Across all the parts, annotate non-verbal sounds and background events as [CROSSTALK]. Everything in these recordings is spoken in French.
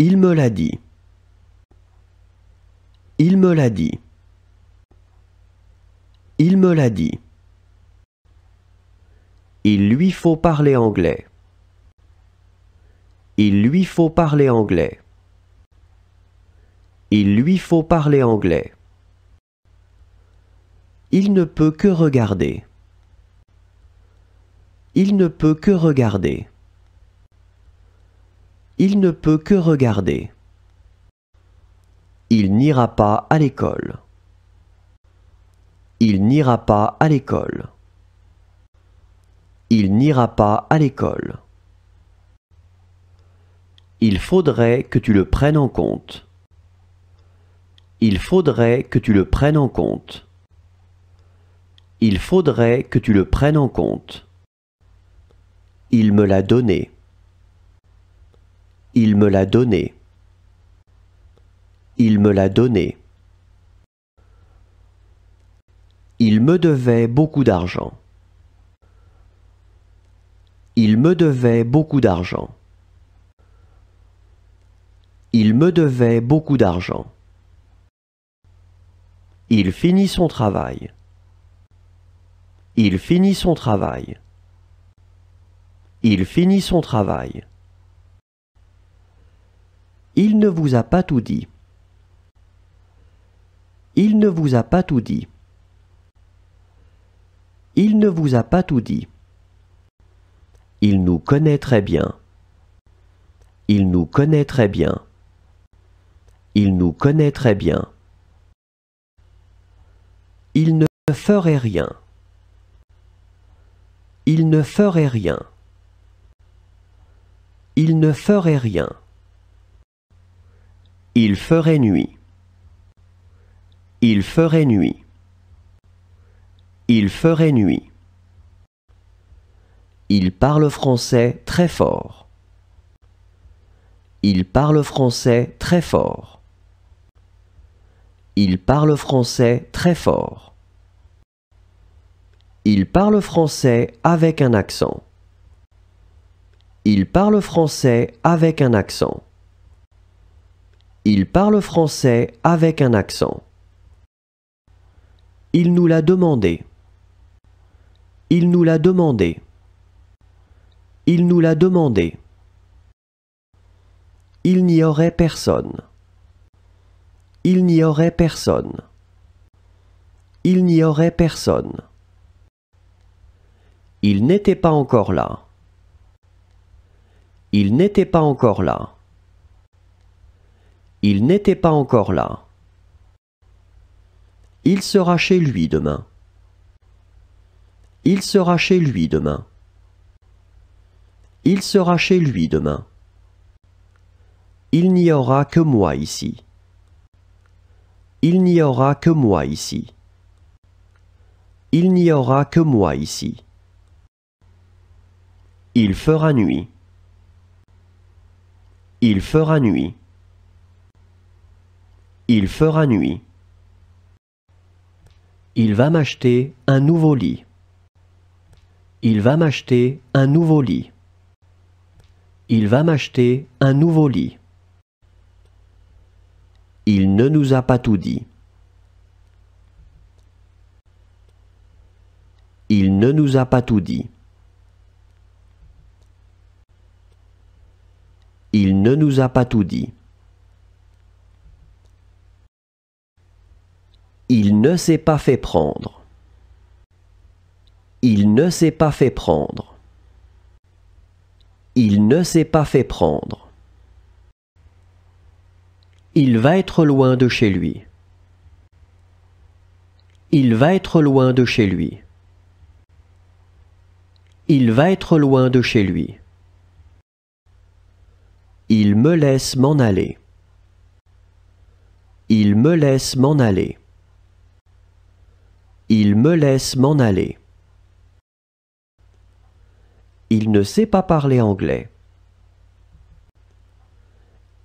Il me l'a dit. Il me l'a dit. Il me l'a dit. Il lui faut parler anglais. Il lui faut parler anglais. Il lui faut parler anglais. Il ne peut que regarder. Il ne peut que regarder il ne peut que regarder. Il n'ira pas à l'école. Il n'ira pas à l'école. Il n'ira pas à l'école. Il faudrait que tu le prennes en compte. Il faudrait que tu le prennes en compte. Il faudrait que tu le prennes en compte. Il me l'a donné. Il me l'a donné. Il me l'a donné. Il me devait beaucoup d'argent. Il me devait beaucoup d'argent. Il me devait beaucoup d'argent. Il finit son travail. Il finit son travail. Il finit son travail. Il ne vous a pas tout dit. Il ne vous a pas tout dit. Il ne vous a pas tout dit. Il nous connaît très bien. Il nous connaît très bien. Il nous connaît très bien. Il ne ferait rien. Il ne ferait rien. Il ne ferait rien. Il ferait nuit. Il ferait nuit. Il ferait nuit. Il parle français très fort. Il parle français très fort. Il parle français très fort. Il parle français avec un accent. Il parle français avec un accent. Il parle français avec un accent. Il nous l'a demandé. Il nous l'a demandé. Il nous l'a demandé. Il n'y aurait personne. Il n'y aurait personne. Il n'y aurait personne. Il n'était pas encore là. Il n'était pas encore là. Il n'était pas encore là. Il sera chez lui demain. Il sera chez lui demain. Il sera chez lui demain. Il n'y aura que moi ici. Il n'y aura que moi ici. Il n'y aura que moi ici. Il fera nuit. Il fera nuit. Il fera nuit. Il va m'acheter un nouveau lit. Il va m'acheter un nouveau lit. Il va m'acheter un nouveau lit. Il ne nous a pas tout dit. Il ne nous a pas tout dit. Il ne nous a pas tout dit. Il ne s'est pas fait prendre. Il ne s'est pas fait prendre. Il ne s'est pas fait prendre. Il va être loin de chez lui. Il va être loin de chez lui. Il va être loin de chez lui. Il me laisse m'en aller. Il me laisse m'en aller. Il me laisse m'en aller. Il ne sait pas parler anglais.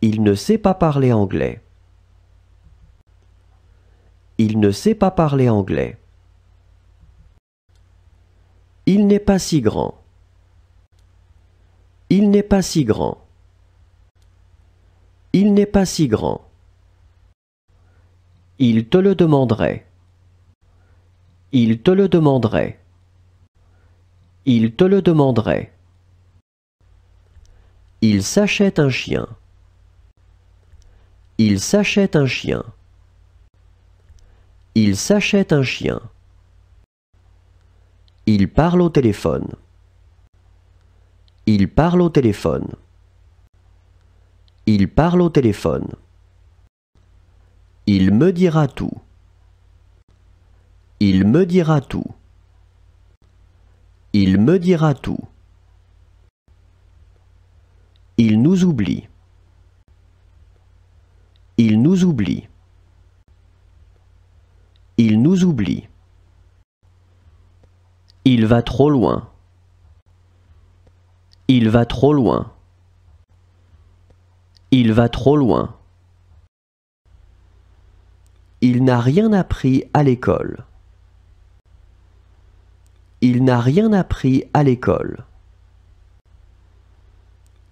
Il ne sait pas parler anglais. Il ne sait pas parler anglais. Il n'est pas si grand. Il n'est pas si grand. Il n'est pas si grand. Il te le demanderait. Il te le demanderait. Il te le demanderait. Il s'achète un chien. Il s'achète un chien. Il s'achète un chien. Il parle au téléphone. Il parle au téléphone. Il parle au téléphone. Il me dira tout. Il me dira tout. Il me dira tout. Il nous oublie. Il nous oublie. Il nous oublie. Il va trop loin. Il va trop loin. Il va trop loin. Il n'a rien appris à l'école. Il n'a rien appris à l'école.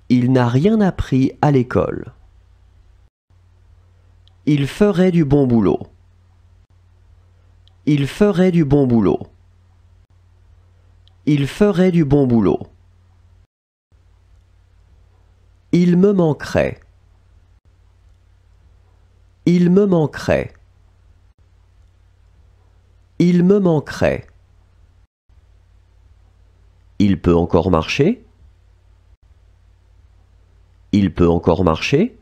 Il n'a rien appris à l'école. Il ferait du bon boulot. Il ferait du bon boulot. Il ferait du bon boulot. Il me manquerait. Il me manquerait. Il me manquerait. Il peut encore marcher. Il peut encore marcher.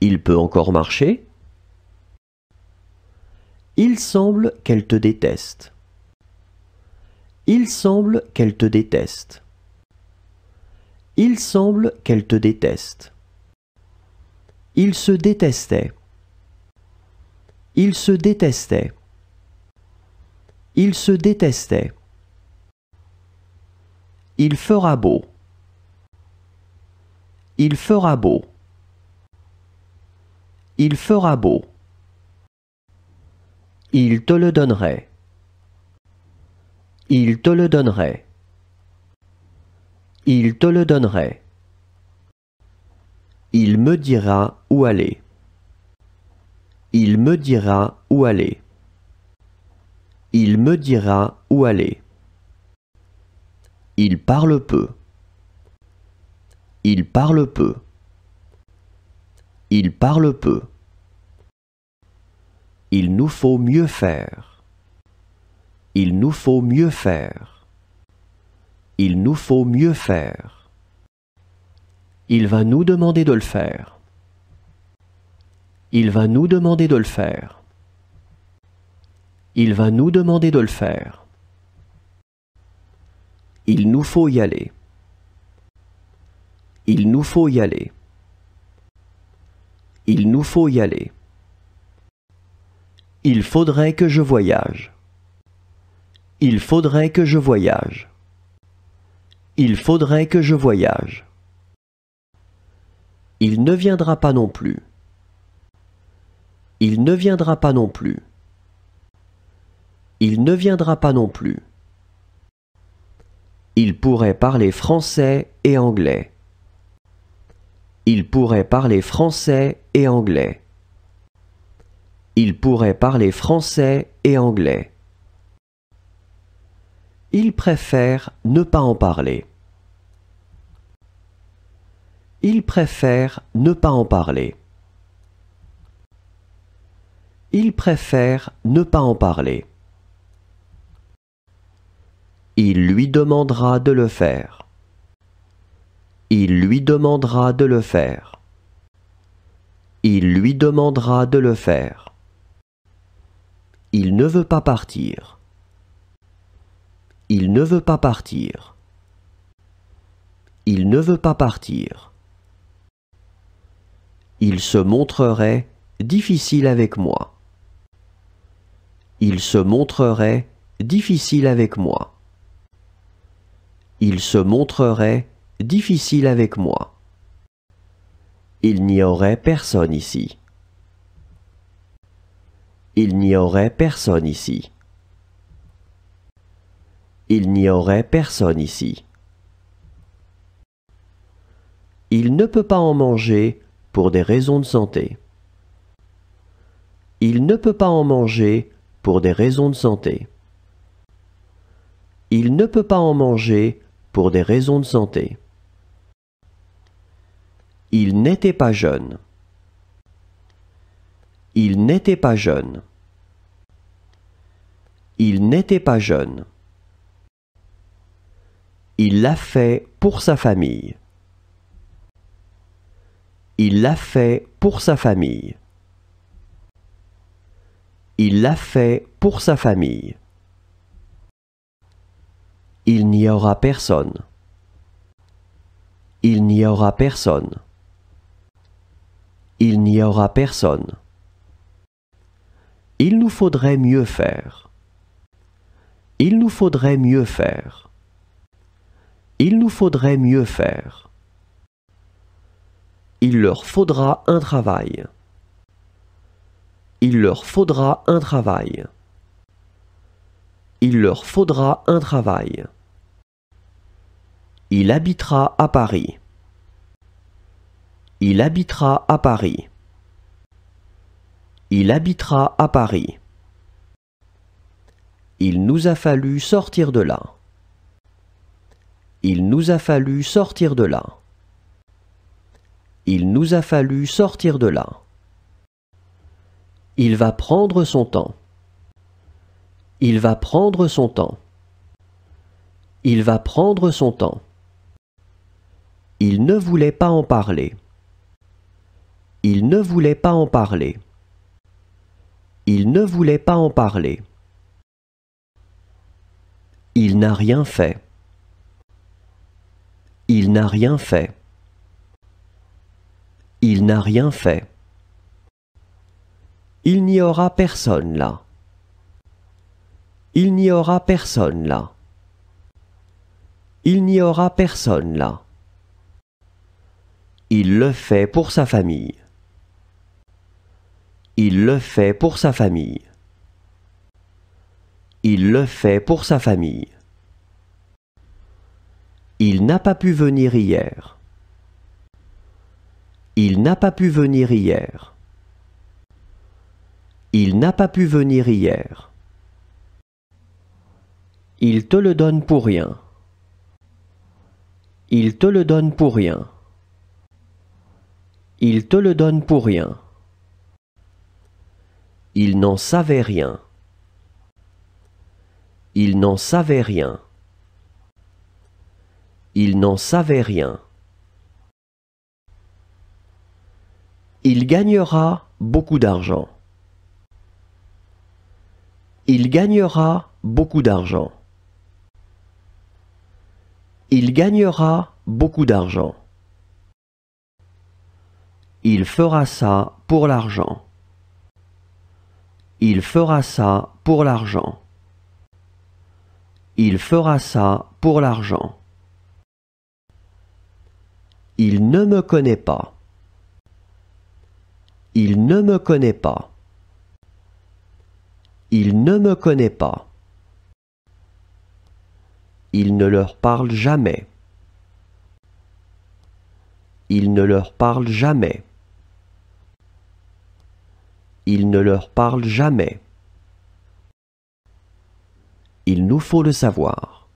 Il peut encore marcher. Il semble qu'elle te déteste. Il semble qu'elle te déteste. Il semble qu'elle te déteste. Il se détestait. Il se détestait. Il se détestait. Il fera beau. Il fera beau. Il fera beau. Il te le donnerait. Il te le donnerait. Il te le donnerait. Il me dira où aller. Il me dira où aller. Il me dira où aller. Il parle peu. Il parle peu. Il parle peu. Il nous faut mieux faire. Il nous faut mieux faire. Il nous faut mieux faire. Il va nous demander de le faire. Il va nous demander de le faire. Il va nous demander de le faire. Il nous faut y aller. Il nous faut y aller. Il nous faut y aller. Il faudrait que je voyage. Il faudrait que je voyage. Il faudrait que je voyage. Il ne viendra pas non plus. Il ne viendra pas non plus. Il ne viendra pas non plus. Il pourrait parler français et anglais. Il pourrait parler français et anglais. Il pourrait parler français et anglais. Il préfère ne pas en parler. Il préfère ne pas en parler. Il préfère ne pas en parler. Il lui demandera de le faire. Il lui demandera de le faire. Il lui demandera de le faire. Il ne veut pas partir. Il ne veut pas partir. Il ne veut pas partir. Il se montrerait difficile avec moi. Il se montrerait difficile avec moi il se montrerait difficile avec moi. Il n'y aurait personne ici. Il n'y aurait personne ici. Il n'y aurait personne ici. Il ne peut pas en manger pour des raisons de santé. Il ne peut pas en manger pour des raisons de santé. Il ne peut pas en manger pour des raisons de santé. Il n'était pas jeune. Il n'était pas jeune. Il n'était pas jeune. Il l'a fait pour sa famille. Il l'a fait pour sa famille. Il l'a fait pour sa famille. Il n'y aura personne. Il n'y aura personne. Il n'y aura personne. Il nous faudrait mieux faire. Il nous faudrait mieux faire. Il nous faudrait mieux faire. Il leur faudra un travail. Il leur faudra un travail. Il leur faudra un travail. Il habitera à Paris. Il habitera à Paris. Il habitera à Paris. Il nous a fallu sortir de là. Il nous a fallu sortir de là. Il nous a fallu sortir de là. Il va prendre son temps. Il va prendre son temps. Il va prendre son temps. Il ne voulait pas en parler. Il ne voulait pas en parler. Il ne voulait pas en parler. Il n'a rien fait. Il n'a rien fait. Il n'a rien fait. Il n'y aura personne là. Il n'y aura personne là. Il n'y aura personne là. Il le fait pour sa famille. Il le fait pour sa famille. Il le fait pour sa famille. Il n'a pas pu venir hier. Il n'a pas pu venir hier. Il n'a pas pu venir hier. Il te le donne pour rien. Il te le donne pour rien. Il te le donne pour rien. Il n'en savait rien. Il n'en savait rien. Il n'en savait rien. Il gagnera beaucoup d'argent. Il gagnera beaucoup d'argent. Il gagnera beaucoup d'argent. Il fera ça pour l'argent. Il fera ça pour l'argent. Il fera ça pour l'argent. Il ne me connaît pas. Il ne me connaît pas. Il ne me connaît pas. Il ne leur parle jamais. Il ne leur parle jamais il ne leur parle jamais. Il nous faut le savoir.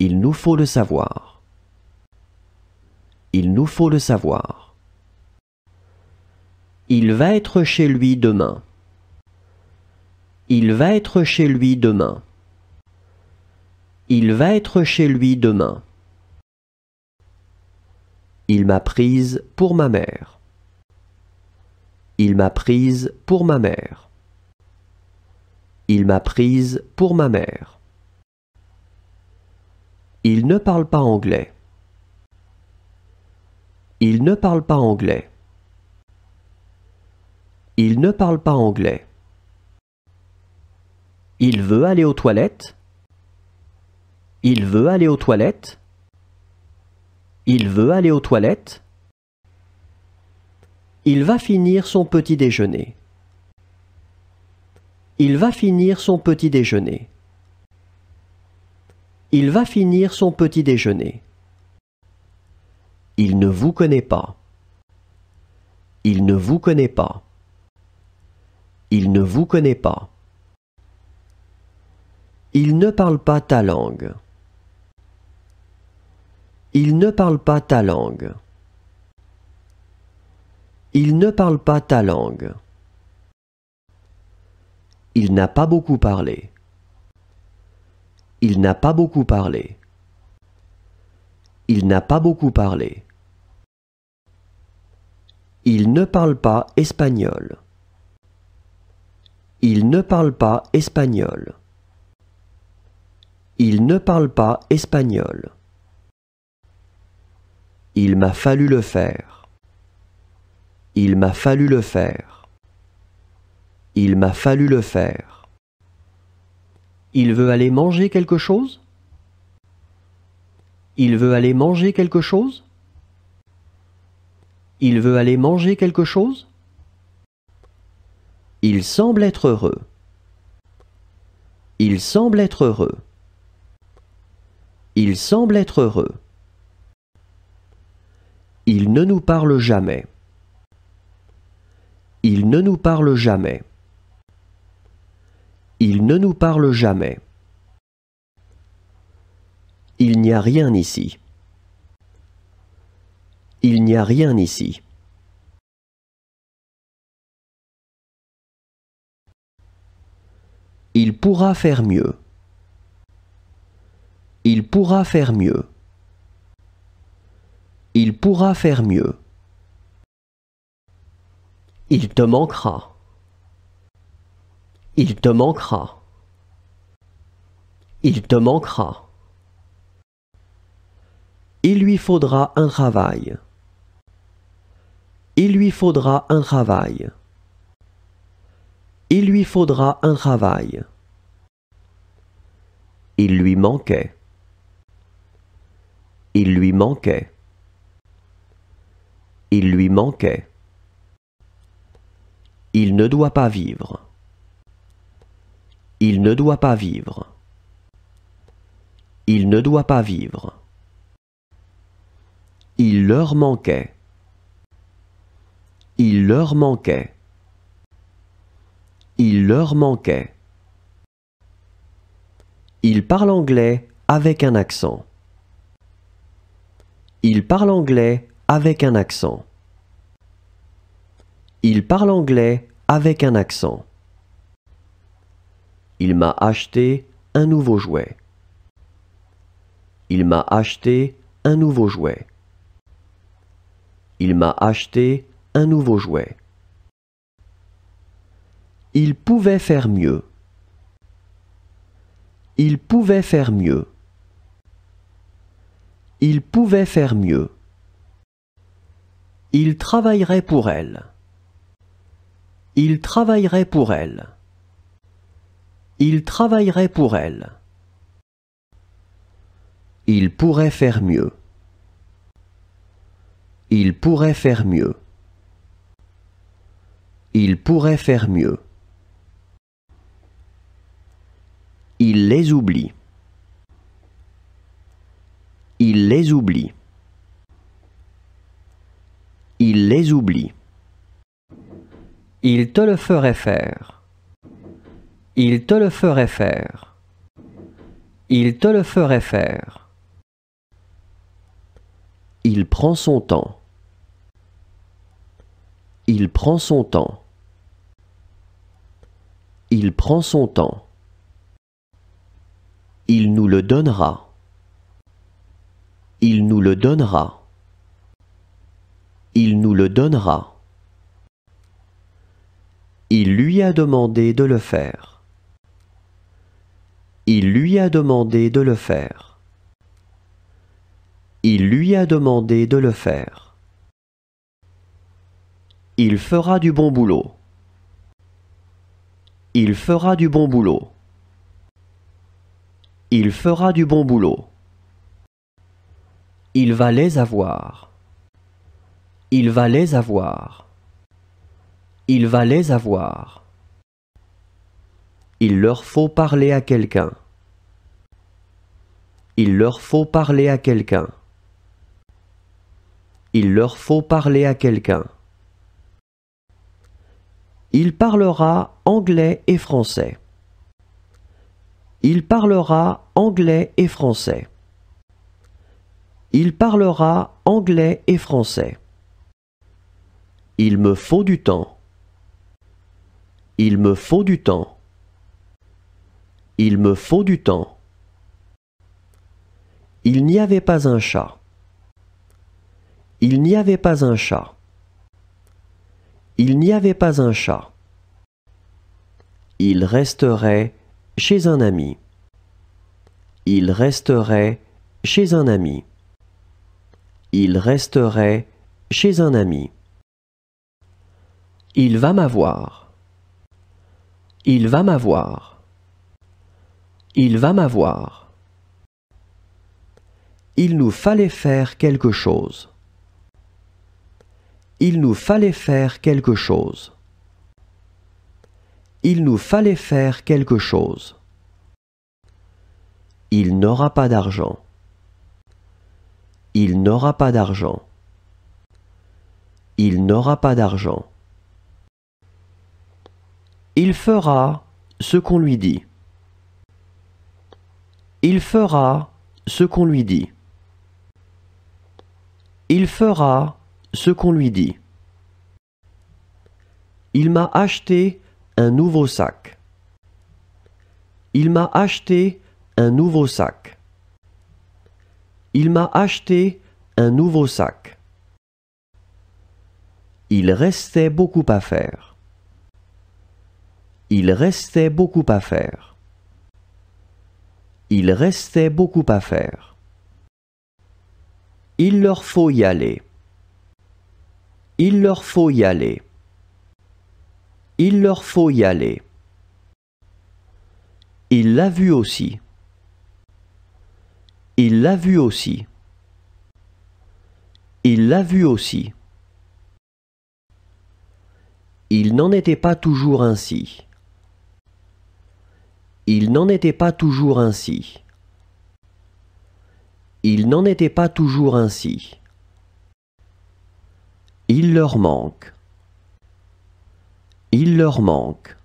Il nous faut le savoir. Il nous faut le savoir. Il va être chez lui demain. Il va être chez lui demain. Il va être chez lui demain. Il m'a prise pour ma mère. Il m'a prise pour ma mère. Il m'a prise pour ma mère. Il ne parle pas anglais. Il ne parle pas anglais. Il ne parle pas anglais. Il veut aller aux toilettes. Il veut aller aux toilettes. Il veut aller aux toilettes. Il va finir son petit déjeuner. Il va finir son petit déjeuner. Il va finir son petit déjeuner. Il ne vous connaît pas. Il ne vous connaît pas. Il ne vous connaît pas. Il ne parle pas ta langue. Il ne parle pas ta langue. Il ne parle pas ta langue. Il n'a pas beaucoup parlé. Il n'a pas beaucoup parlé. Il n'a pas beaucoup parlé. Il ne parle pas espagnol. Il ne parle pas espagnol. Il ne parle pas espagnol. Il m'a fallu le faire. Il m'a fallu le faire. Il m'a fallu le faire. Il veut aller manger quelque chose Il veut aller manger quelque chose Il veut aller manger quelque chose Il semble être heureux. Il semble être heureux. Il semble être heureux. Il ne nous parle jamais. Il ne nous parle jamais. Il ne nous parle jamais. Il n'y a rien ici. Il n'y a rien ici. Il pourra faire mieux. Il pourra faire mieux. Il pourra faire mieux. Il te manquera. Il te manquera. Il te manquera. Il lui faudra un travail. Il lui faudra un travail. Il lui faudra un travail. Il lui manquait. Il lui manquait. Il lui manquait. Il ne doit pas vivre. Il ne doit pas vivre. Il ne doit pas vivre. Il leur manquait. Il leur manquait. Il leur manquait. Il parle anglais avec un accent. Il parle anglais avec un accent. Il parle anglais avec un accent. Il m'a acheté un nouveau jouet. Il m'a acheté un nouveau jouet. Il m'a acheté un nouveau jouet. Il pouvait faire mieux. Il pouvait faire mieux. Il pouvait faire mieux. Il travaillerait pour elle. Il travaillerait pour elle. Il travaillerait pour elle. Il pourrait faire mieux. Il pourrait faire mieux. Il pourrait faire mieux. Il les oublie. Il les oublie. Il les oublie. Il te le ferait faire. Il te le ferait faire. Il te le ferait faire. Il prend son temps. Il prend son temps. Il prend son temps. Il nous le donnera. Il nous le donnera. Il nous le donnera. Il lui a demandé de le faire. Il lui a demandé de le faire. Il lui a demandé de le faire. Il fera du bon boulot. Il fera du bon boulot. Il fera du bon boulot. Il va les avoir. Il va les avoir il va les avoir. Il leur faut parler à quelqu'un. Il leur faut parler à quelqu'un. Il leur faut parler à quelqu'un. Il parlera anglais et français. Il parlera anglais et français. Il parlera anglais et français. Il me faut du temps. Il me faut du temps. Il me faut du temps. Il n'y avait pas un chat. Il n'y avait pas un chat. Il n'y avait pas un chat. Il resterait chez un ami. Il resterait chez un ami. Il resterait chez un ami. Il va m'avoir. Il va m'avoir. Il va m'avoir. Il nous fallait faire quelque chose. Il nous fallait faire quelque chose. Il nous fallait faire quelque chose. Il n'aura pas d'argent. Il n'aura pas d'argent. Il n'aura pas d'argent. Il fera ce qu'on lui dit. Il fera ce qu'on lui dit. Il fera ce qu'on lui dit. Il m'a acheté un nouveau sac. Il m'a acheté un nouveau sac. Il m'a acheté un nouveau sac. Il restait beaucoup à faire. Il restait beaucoup à faire. Il restait beaucoup à faire. Il leur faut y aller. Il leur faut y aller. Il leur faut y aller. Il l'a vu aussi. Il l'a vu aussi. Il l'a vu aussi. Il n'en était pas toujours ainsi. Il n'en était pas toujours ainsi. Il n'en était pas toujours ainsi. Il leur manque. Il leur manque.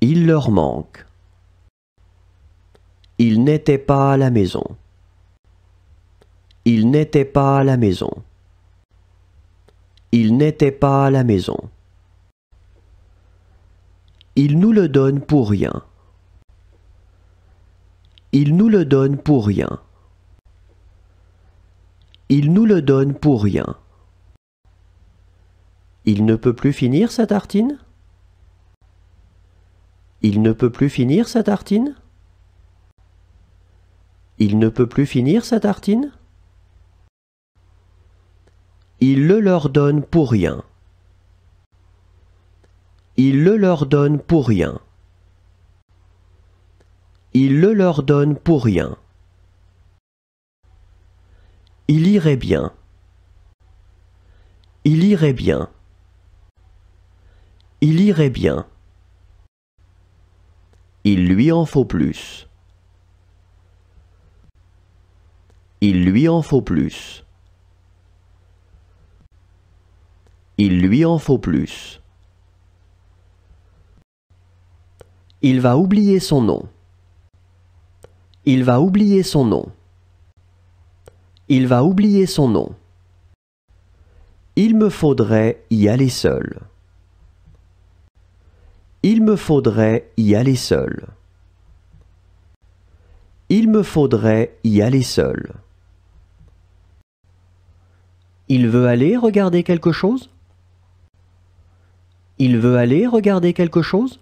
Il leur manque. Il n'était pas à la maison. Il n'était pas à la maison. Il n'était pas à la maison. Il nous le donne pour rien. Il nous le donne pour rien. Il nous le donne pour rien. Il ne peut plus finir sa tartine Il ne peut plus finir sa tartine Il ne peut plus finir sa tartine Il le leur donne pour rien. Il le leur donne pour rien. Il le leur donne pour rien. Il irait bien. Il irait bien. Il irait bien. Il lui en faut plus. Il lui en faut plus. Il lui en faut plus. Il va oublier son nom. Il va oublier son nom. Il va oublier son nom. Il me faudrait y aller seul. Il me faudrait y aller seul. Il me faudrait y aller seul. Il veut aller regarder quelque chose Il veut aller regarder quelque chose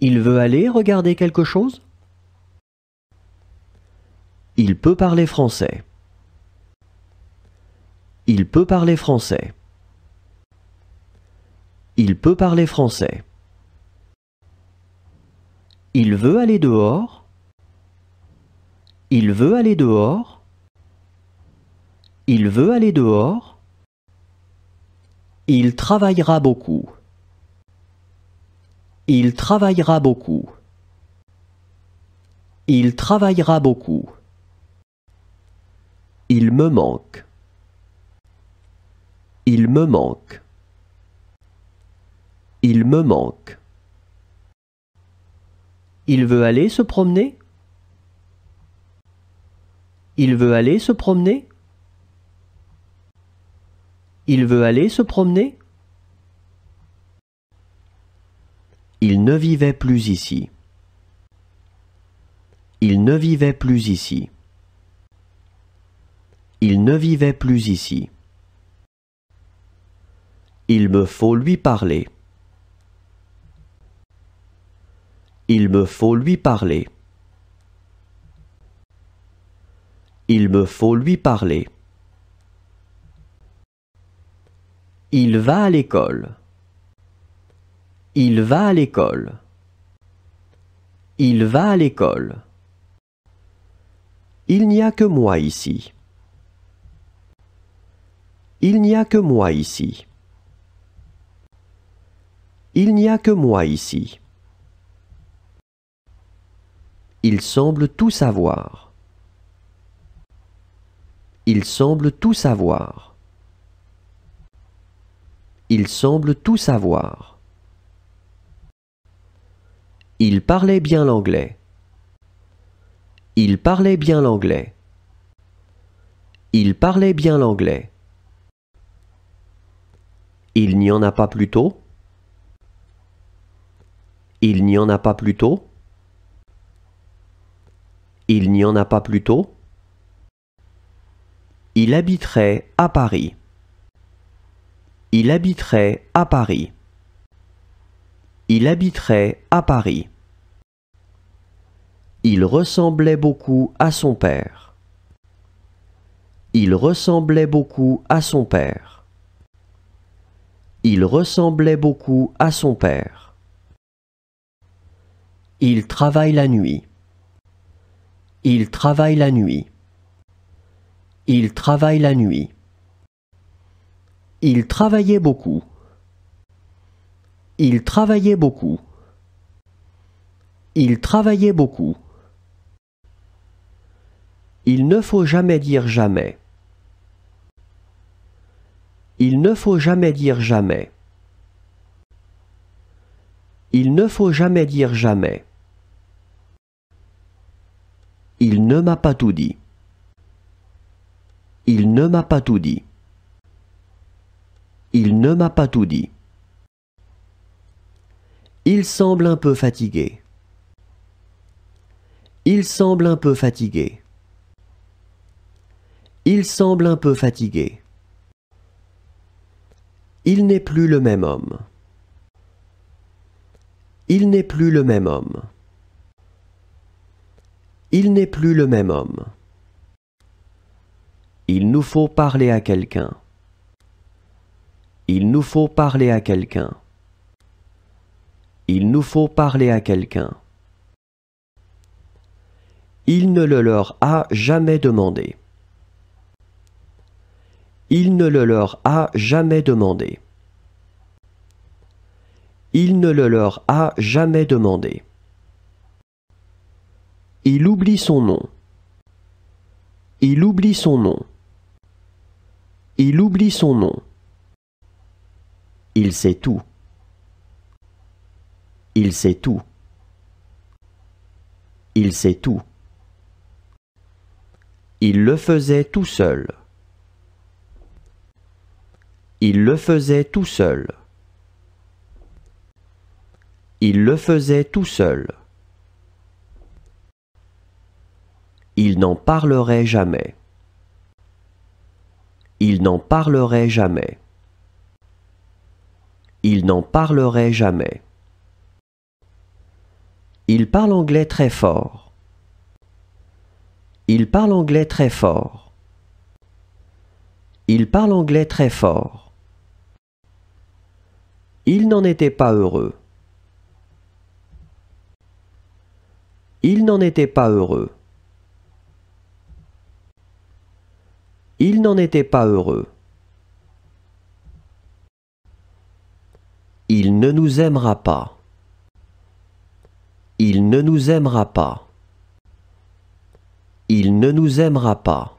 il veut aller regarder quelque chose Il peut parler français. Il peut parler français. Il peut parler français. Il veut aller dehors. Il veut aller dehors. Il veut aller dehors. Il travaillera beaucoup. Il travaillera beaucoup. Il travaillera beaucoup. Il me manque. Il me manque. Il me manque. Il veut aller se promener Il veut aller se promener Il veut aller se promener Il ne vivait plus ici. Il ne vivait plus ici. Il ne vivait plus ici. Il me faut lui parler. Il me faut lui parler. Il me faut lui parler. Il va à l'école. Il va à l'école. Il va à l'école. Il n'y a que moi ici. Il n'y a que moi ici. Il n'y a que moi ici. Il semble tout savoir. Il semble tout savoir. Il semble tout savoir. Il parlait bien l'anglais. Il parlait bien l'anglais. Il parlait bien l'anglais. Il n'y en a pas plus tôt. Il n'y en a pas plus tôt. Il n'y en a pas plus tôt. Il habiterait à Paris. Il habiterait à Paris. Il habiterait à Paris. Il ressemblait beaucoup à son père. Il ressemblait beaucoup à son père. Il ressemblait beaucoup à son père. Il travaille la nuit. Il travaille la nuit. Il travaille la nuit. Il travaillait beaucoup. Il travaillait beaucoup. Il travaillait beaucoup. Il ne faut jamais dire jamais. Il ne faut jamais dire jamais. Il ne faut jamais dire jamais. Il ne m'a pas tout dit. Il ne m'a pas tout dit. Il ne m'a pas tout dit. Il semble un peu fatigué. Il semble un peu fatigué. Il semble un peu fatigué. Il n'est plus le même homme. Il n'est plus le même homme. Il n'est plus le même homme. Il nous faut parler à quelqu'un. Il nous faut parler à quelqu'un. Il nous faut parler à quelqu'un. Il ne le leur a jamais demandé. Il ne le leur a jamais demandé. Il ne le leur a jamais demandé. Il oublie son nom. Il oublie son nom. Il oublie son nom. Il sait tout. Il sait tout. Il sait tout. Il le faisait tout seul. Il le faisait tout seul. Il le faisait tout seul. Il n'en parlerait jamais. Il n'en parlerait jamais. Il n'en parlerait jamais. Il parle anglais très fort. Il parle anglais très fort. Il parle anglais très fort. Il n'en était pas heureux. Il n'en était pas heureux. Il n'en était pas heureux. Il ne nous aimera pas. Il ne nous aimera pas. Il ne nous aimera pas.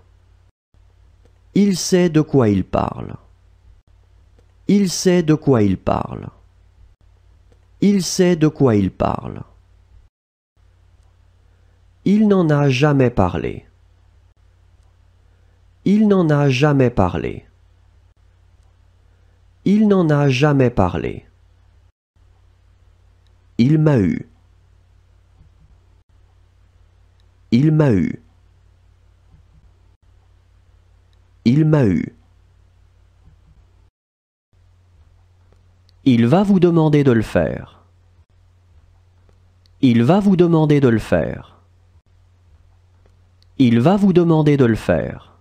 Il sait de quoi il parle. Il sait de quoi il parle. Il sait de quoi il parle. Il n'en a jamais parlé. Il n'en a jamais parlé. Il n'en a jamais parlé. Il m'a eu. Il m'a eu. Il m'a eu. Il va vous demander de le faire. Il va vous demander de le faire. Il va vous demander de le faire.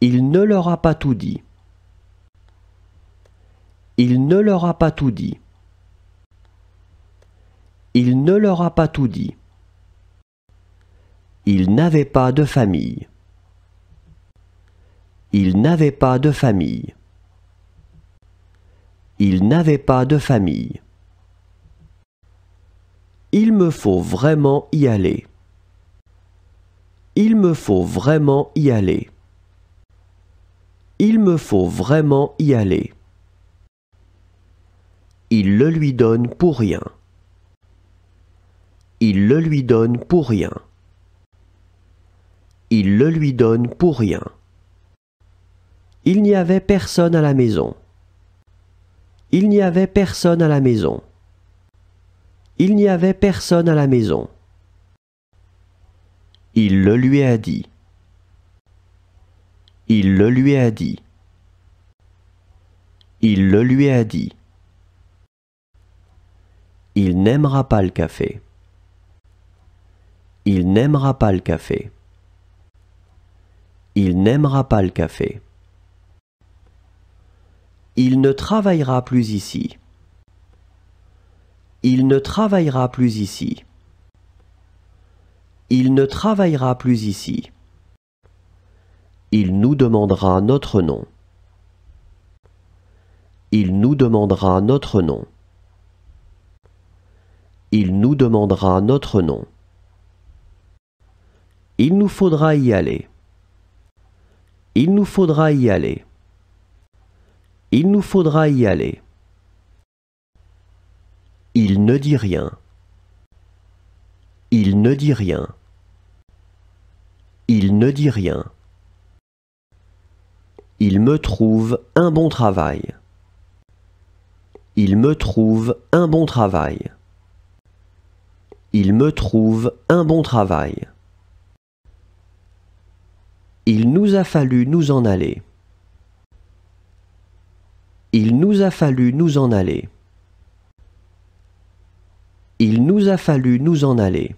Il ne leur a pas tout dit. Il ne leur a pas tout dit. Il ne leur a pas tout dit. Il n'avait pas de famille. Il n'avait pas de famille. Il n'avait pas de famille. Il me faut vraiment y aller. Il me faut vraiment y aller. Il me faut vraiment y aller. Il le lui donne pour rien. Il le lui donne pour rien il le lui donne pour rien. Il n'y avait personne à la maison. Il n'y avait personne à la maison. Il n'y avait personne à la maison. Il le lui a dit. Il le lui a dit. Il le lui a dit. Il n'aimera pas le café. Il n'aimera pas le café. Il n'aimera pas le café. Il ne travaillera plus ici. Il ne travaillera plus ici. Il ne travaillera plus ici. Il nous demandera notre nom. Il nous demandera notre nom. Il nous demandera notre nom. Il nous faudra y aller. Il nous faudra y aller. Il nous faudra y aller. Il ne dit rien. Il ne dit rien. Il ne dit rien. Il me trouve un bon travail. Il me trouve un bon travail. Il me trouve un bon travail. Il nous a fallu nous en aller. Il nous a fallu nous en aller. Il nous a fallu nous en aller.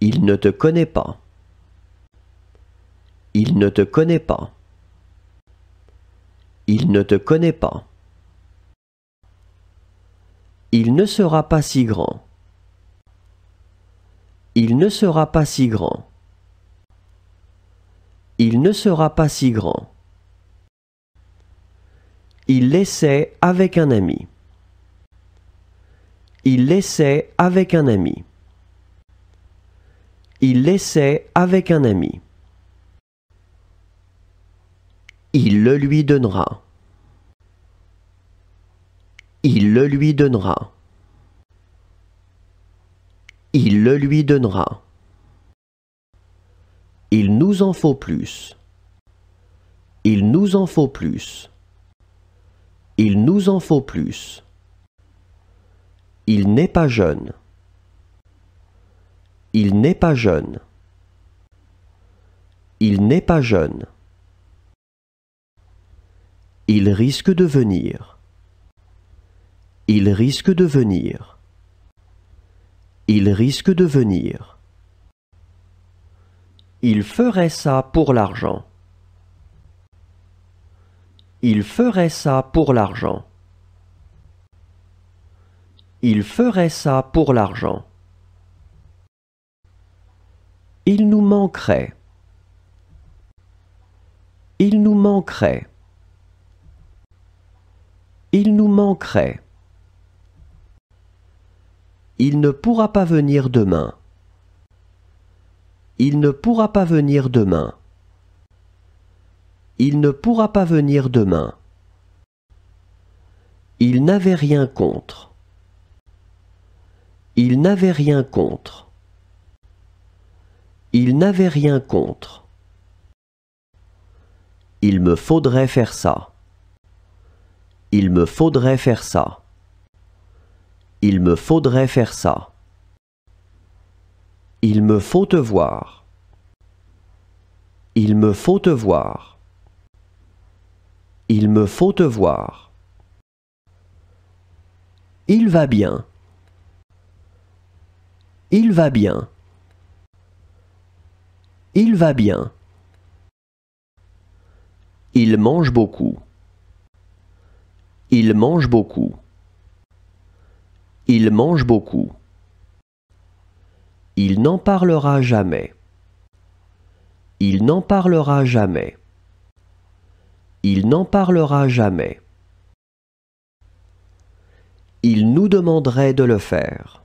Il ne te connaît pas. Il ne te connaît pas. Il ne te connaît pas. Il ne sera pas si grand. Il ne sera pas si grand. Il ne sera pas si grand. Il laissait avec un ami. Il laissait avec un ami. Il laissait avec un ami. Il le lui donnera. Il le lui donnera. Il le lui donnera. Il nous en faut plus. Il nous en faut plus. Il nous en faut plus. Il n'est pas jeune. Il n'est pas jeune. Il n'est pas jeune. Il risque de venir. Il risque de venir. Il risque de venir. Il ferait ça pour l'argent. Il ferait ça pour l'argent. Il ferait ça pour l'argent. Il nous manquerait. Il nous manquerait. Il nous manquerait. Il ne pourra pas venir demain. Il ne pourra pas venir demain. Il ne pourra pas venir demain. Il n'avait rien contre. Il n'avait rien contre. Il n'avait rien contre. Il me faudrait faire ça. Il me faudrait faire ça. Il me faudrait faire ça. Il me faut te voir. Il me faut te voir. Il me faut te voir. Il va bien. Il va bien. Il va bien. Il mange beaucoup. Il mange beaucoup. Il mange beaucoup. Il n'en parlera jamais. Il n'en parlera jamais. Il n'en parlera jamais. Il nous demanderait de le faire.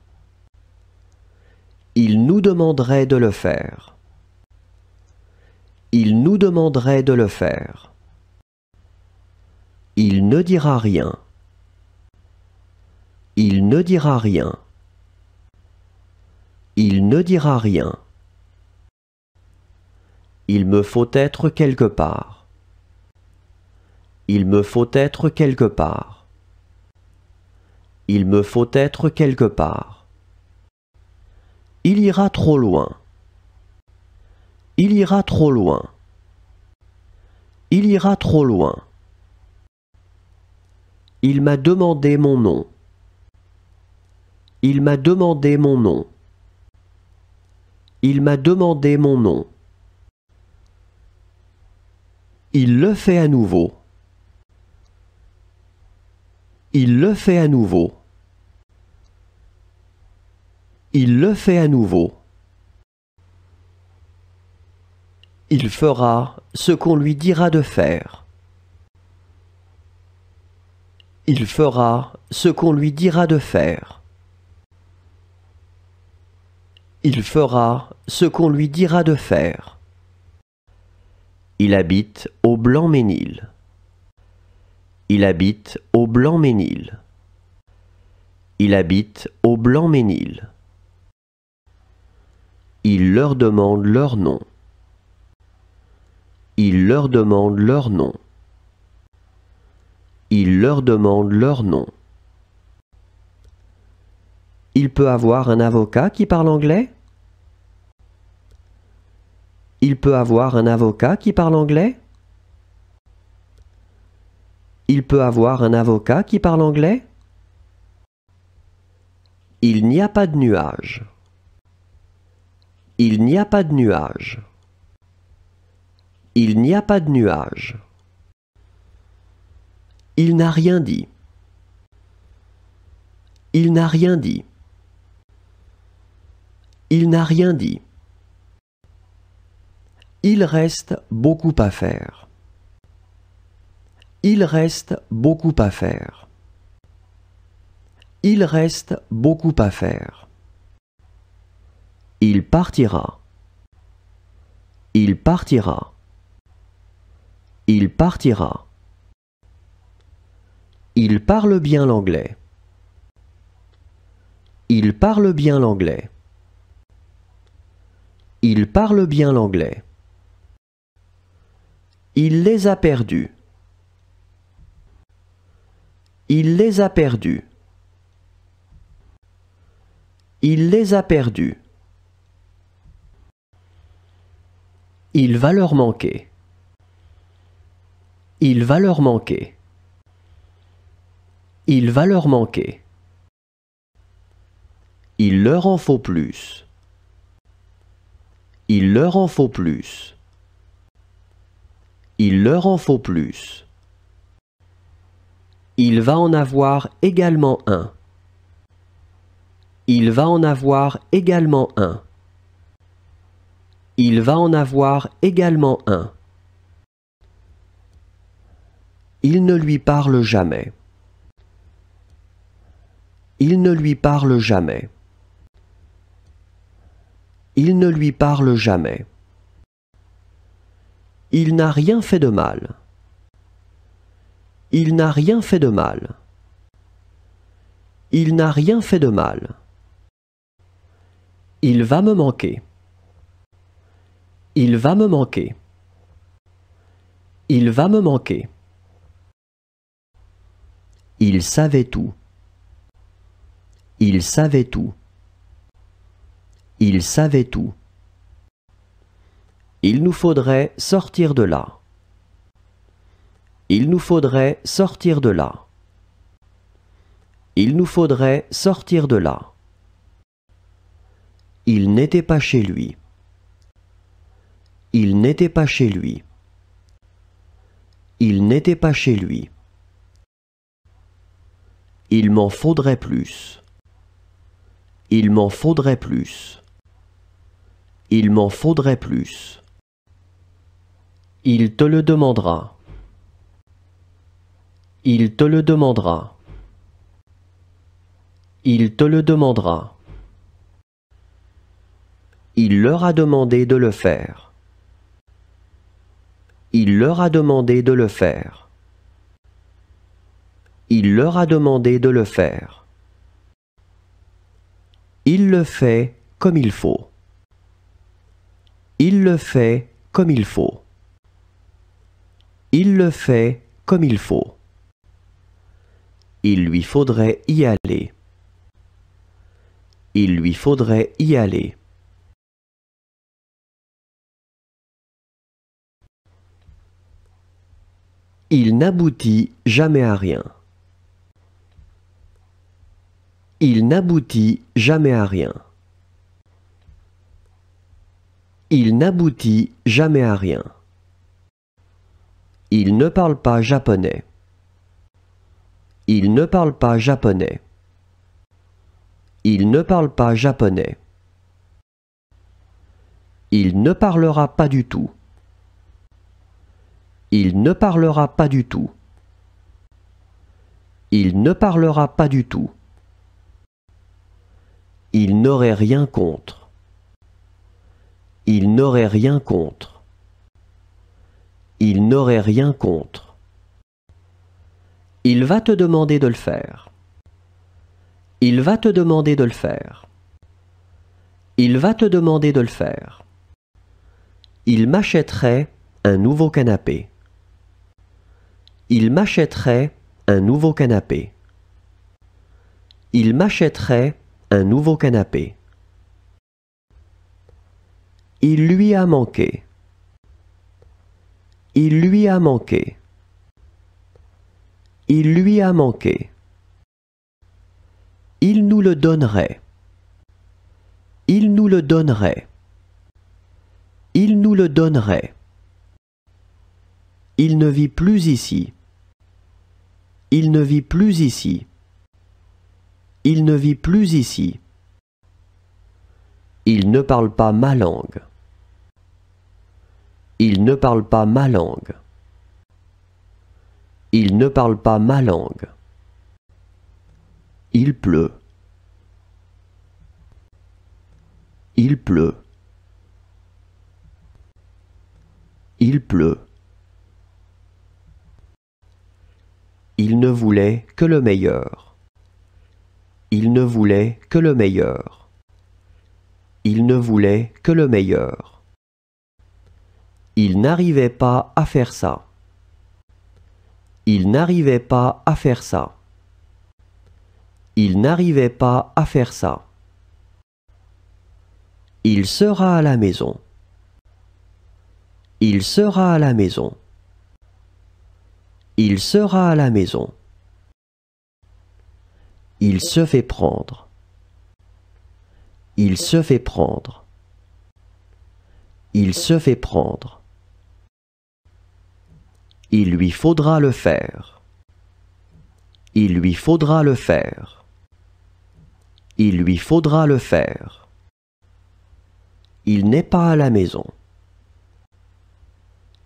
Il nous demanderait de le faire. Il nous demanderait de le faire. Il ne dira rien. Il ne dira rien. Il ne dira rien. Il me faut être quelque part. Il me faut être quelque part. Il me faut être quelque part. Il ira trop loin. Il ira trop loin. Il ira trop loin. Il m'a demandé mon nom. Il m'a demandé mon nom. Il m'a demandé mon nom. Il le fait à nouveau. Il le fait à nouveau. Il le fait à nouveau. Il fera ce qu'on lui dira de faire. Il fera ce qu'on lui dira de faire il fera ce qu'on lui dira de faire. Il habite au Blanc-Ménil. Il habite au Blanc-Ménil. Il habite au Blanc-Ménil. Il leur demande leur nom. Il leur demande leur nom. Il leur demande leur nom. Il peut avoir un avocat qui parle anglais Il peut avoir un avocat qui parle anglais Il peut avoir un avocat qui parle anglais Il n'y a pas de nuage. Il n'y a pas de nuage. Il n'y a pas de nuage. Il n'a rien dit. Il n'a rien dit. Il n'a rien dit. Il reste beaucoup à faire. Il reste beaucoup à faire. Il reste beaucoup à faire. Il partira. Il partira. Il partira. Il parle bien l'anglais. Il parle bien l'anglais. Il parle bien l'anglais. Il les a perdus. Il les a perdus. Il les a perdus. Il va leur manquer. Il va leur manquer. Il va leur manquer. Il leur en faut plus. Il leur en faut plus. Il leur en faut plus. Il va en avoir également un. Il va en avoir également un. Il va en avoir également un. Il ne lui parle jamais. Il ne lui parle jamais il ne lui parle jamais. Il n'a rien fait de mal. Il n'a rien fait de mal. Il n'a rien fait de mal. Il va me manquer. Il va me manquer. Il va me manquer. Il savait tout. Il savait tout. Il savait tout. Il nous faudrait sortir de là. Il nous faudrait sortir de là. Il nous faudrait sortir de là. Il n'était pas chez lui. Il n'était pas chez lui. Il n'était pas chez lui. Il m'en faudrait plus. Il m'en faudrait plus. Il m'en faudrait plus. Il te le demandera. Il te le demandera. Il te le demandera. Il leur a demandé de le faire. Il leur a demandé de le faire. Il leur a demandé de le faire. Il le fait comme il faut. Il le fait comme il faut. Il le fait comme il faut. Il lui faudrait y aller. Il lui faudrait y aller. Il n'aboutit jamais à rien. Il n'aboutit jamais à rien. Il n'aboutit jamais à rien. Il ne parle pas japonais. Il ne parle pas japonais. Il ne parle pas japonais. Il ne parlera pas du tout. Il ne parlera pas du tout. Il ne parlera pas du tout. Il n'aurait rien contre. Il n'aurait rien contre. Il n'aurait rien contre. Il va te demander de le faire. Il va te demander de le faire. Il va te demander de le faire. Il m'achèterait un nouveau canapé. Il m'achèterait un nouveau canapé. Il m'achèterait un nouveau canapé. Il lui a manqué. Il lui a manqué. Il lui a manqué. Il nous le donnerait. Il nous le donnerait. Il nous le donnerait. Il ne vit plus ici. Il ne vit plus ici. Il ne vit plus ici. Il ne parle pas ma langue. Il ne parle pas ma langue. Il ne parle pas ma langue. Il pleut. Il pleut. Il pleut. Il ne voulait que le meilleur. Il ne voulait que le meilleur. Il ne voulait que le meilleur. Il n'arrivait pas à faire ça. Il n'arrivait pas à faire ça. Il n'arrivait pas à faire ça. Il sera à la maison. Il sera à la maison. Il sera à la maison. Il se fait prendre. Il se fait prendre. Il se fait prendre. Il lui faudra le faire. Il lui faudra le faire. Il lui faudra le faire. Il n'est pas à la maison.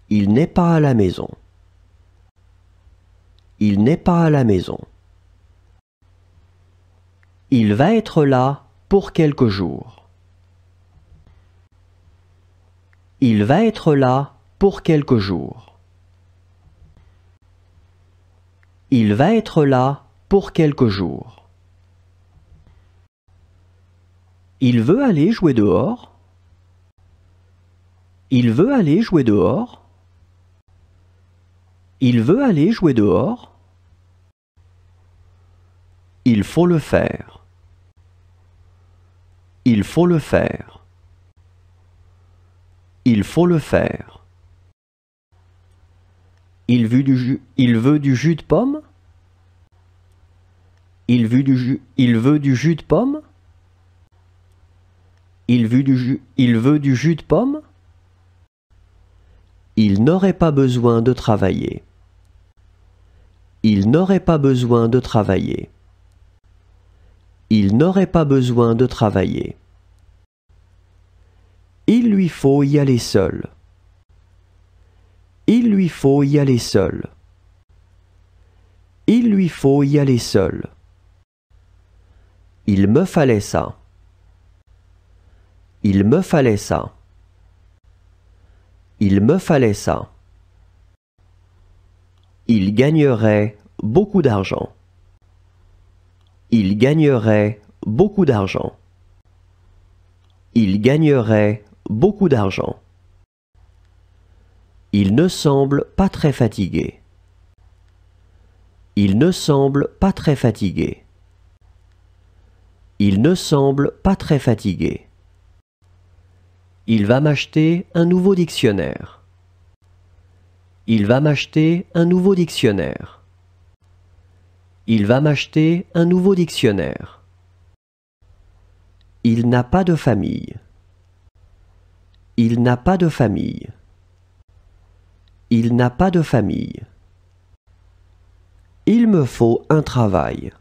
Il n'est pas à la maison. Il n'est pas à la maison. Il va être là pour quelques jours. Il va être là pour quelques jours. Il va être là pour quelques jours. Il veut aller jouer dehors. Il veut aller jouer dehors. Il veut aller jouer dehors. Il faut le faire. Il faut le faire. Il faut le faire. Il veut du jus, il veut du jus de pomme Il veut du jus, il veut du jus de pomme Il veut du jus, il veut du jus de pomme Il n'aurait pas besoin de travailler. Il n'aurait pas besoin de travailler. Il n'aurait pas besoin de travailler. Il lui faut y aller seul. Il lui faut y aller seul. Il lui faut y aller seul. Il me fallait ça. Il me fallait ça. Il me fallait ça. Il gagnerait beaucoup d'argent. Il gagnerait beaucoup d'argent. Il gagnerait beaucoup d'argent. Il ne semble pas très fatigué. Il ne semble pas très fatigué. Il ne semble pas très fatigué. Il va m'acheter un nouveau dictionnaire. Il va m'acheter un nouveau dictionnaire. Il va m'acheter un nouveau dictionnaire. Il n'a pas de famille. Il n'a pas de famille. Il n'a pas de famille. Il me faut un travail.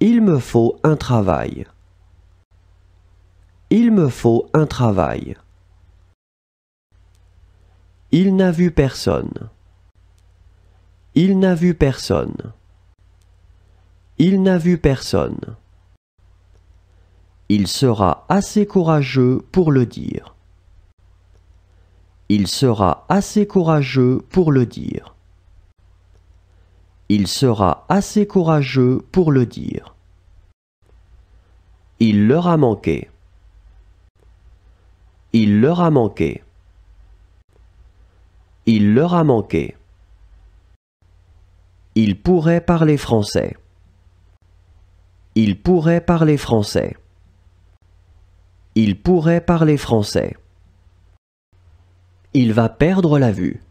Il me faut un travail. Il me faut un travail. Il n'a vu personne. Il n'a vu personne. Il n'a vu personne. Il sera assez courageux pour le dire. Il sera assez courageux pour le dire. Il sera assez courageux pour le dire. Il leur a manqué. Il leur a manqué. Il leur a manqué. Il pourrait parler français. Il pourrait parler français. Il pourrait parler français. Il va perdre la vue.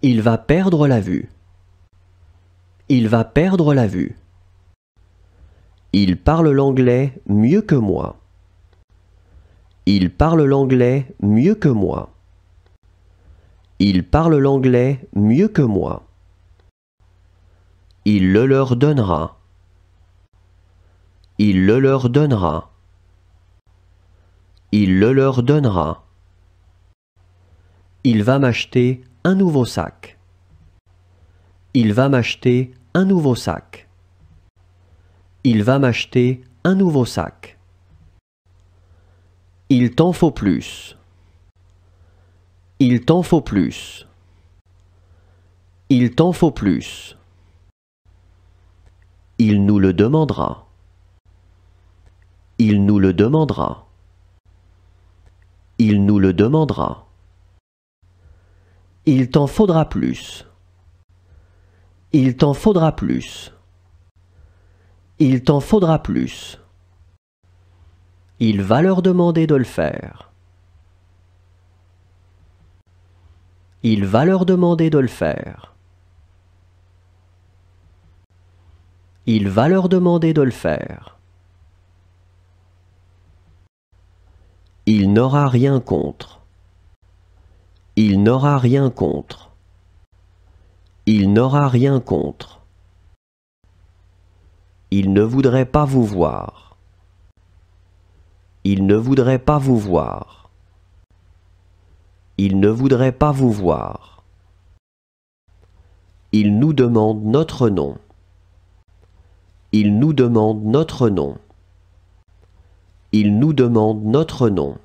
Il va perdre la vue. Il va perdre la vue. Il parle l'anglais mieux que moi. Il parle l'anglais mieux que moi. Il parle l'anglais mieux que moi. Il le leur donnera. Il le leur donnera. Il le leur donnera. Il va m'acheter un nouveau sac. Il va m'acheter un nouveau sac. Il va m'acheter un nouveau sac. Il t'en faut plus. Il t'en faut plus. Il t'en faut plus. Il nous le demandera. Il nous le demandera. Il nous le demandera. Il t'en faudra plus. Il t'en faudra plus. Il t'en faudra plus. Il va leur demander de le faire. Il va leur demander de le faire. Il va leur demander de le faire. Il n'aura rien contre. Il n'aura rien contre. Il n'aura rien contre. Il ne voudrait pas vous voir. Il ne voudrait pas vous voir. Il ne voudrait pas vous voir. Il nous demande notre nom. Il nous demande notre nom. Il nous demande notre nom.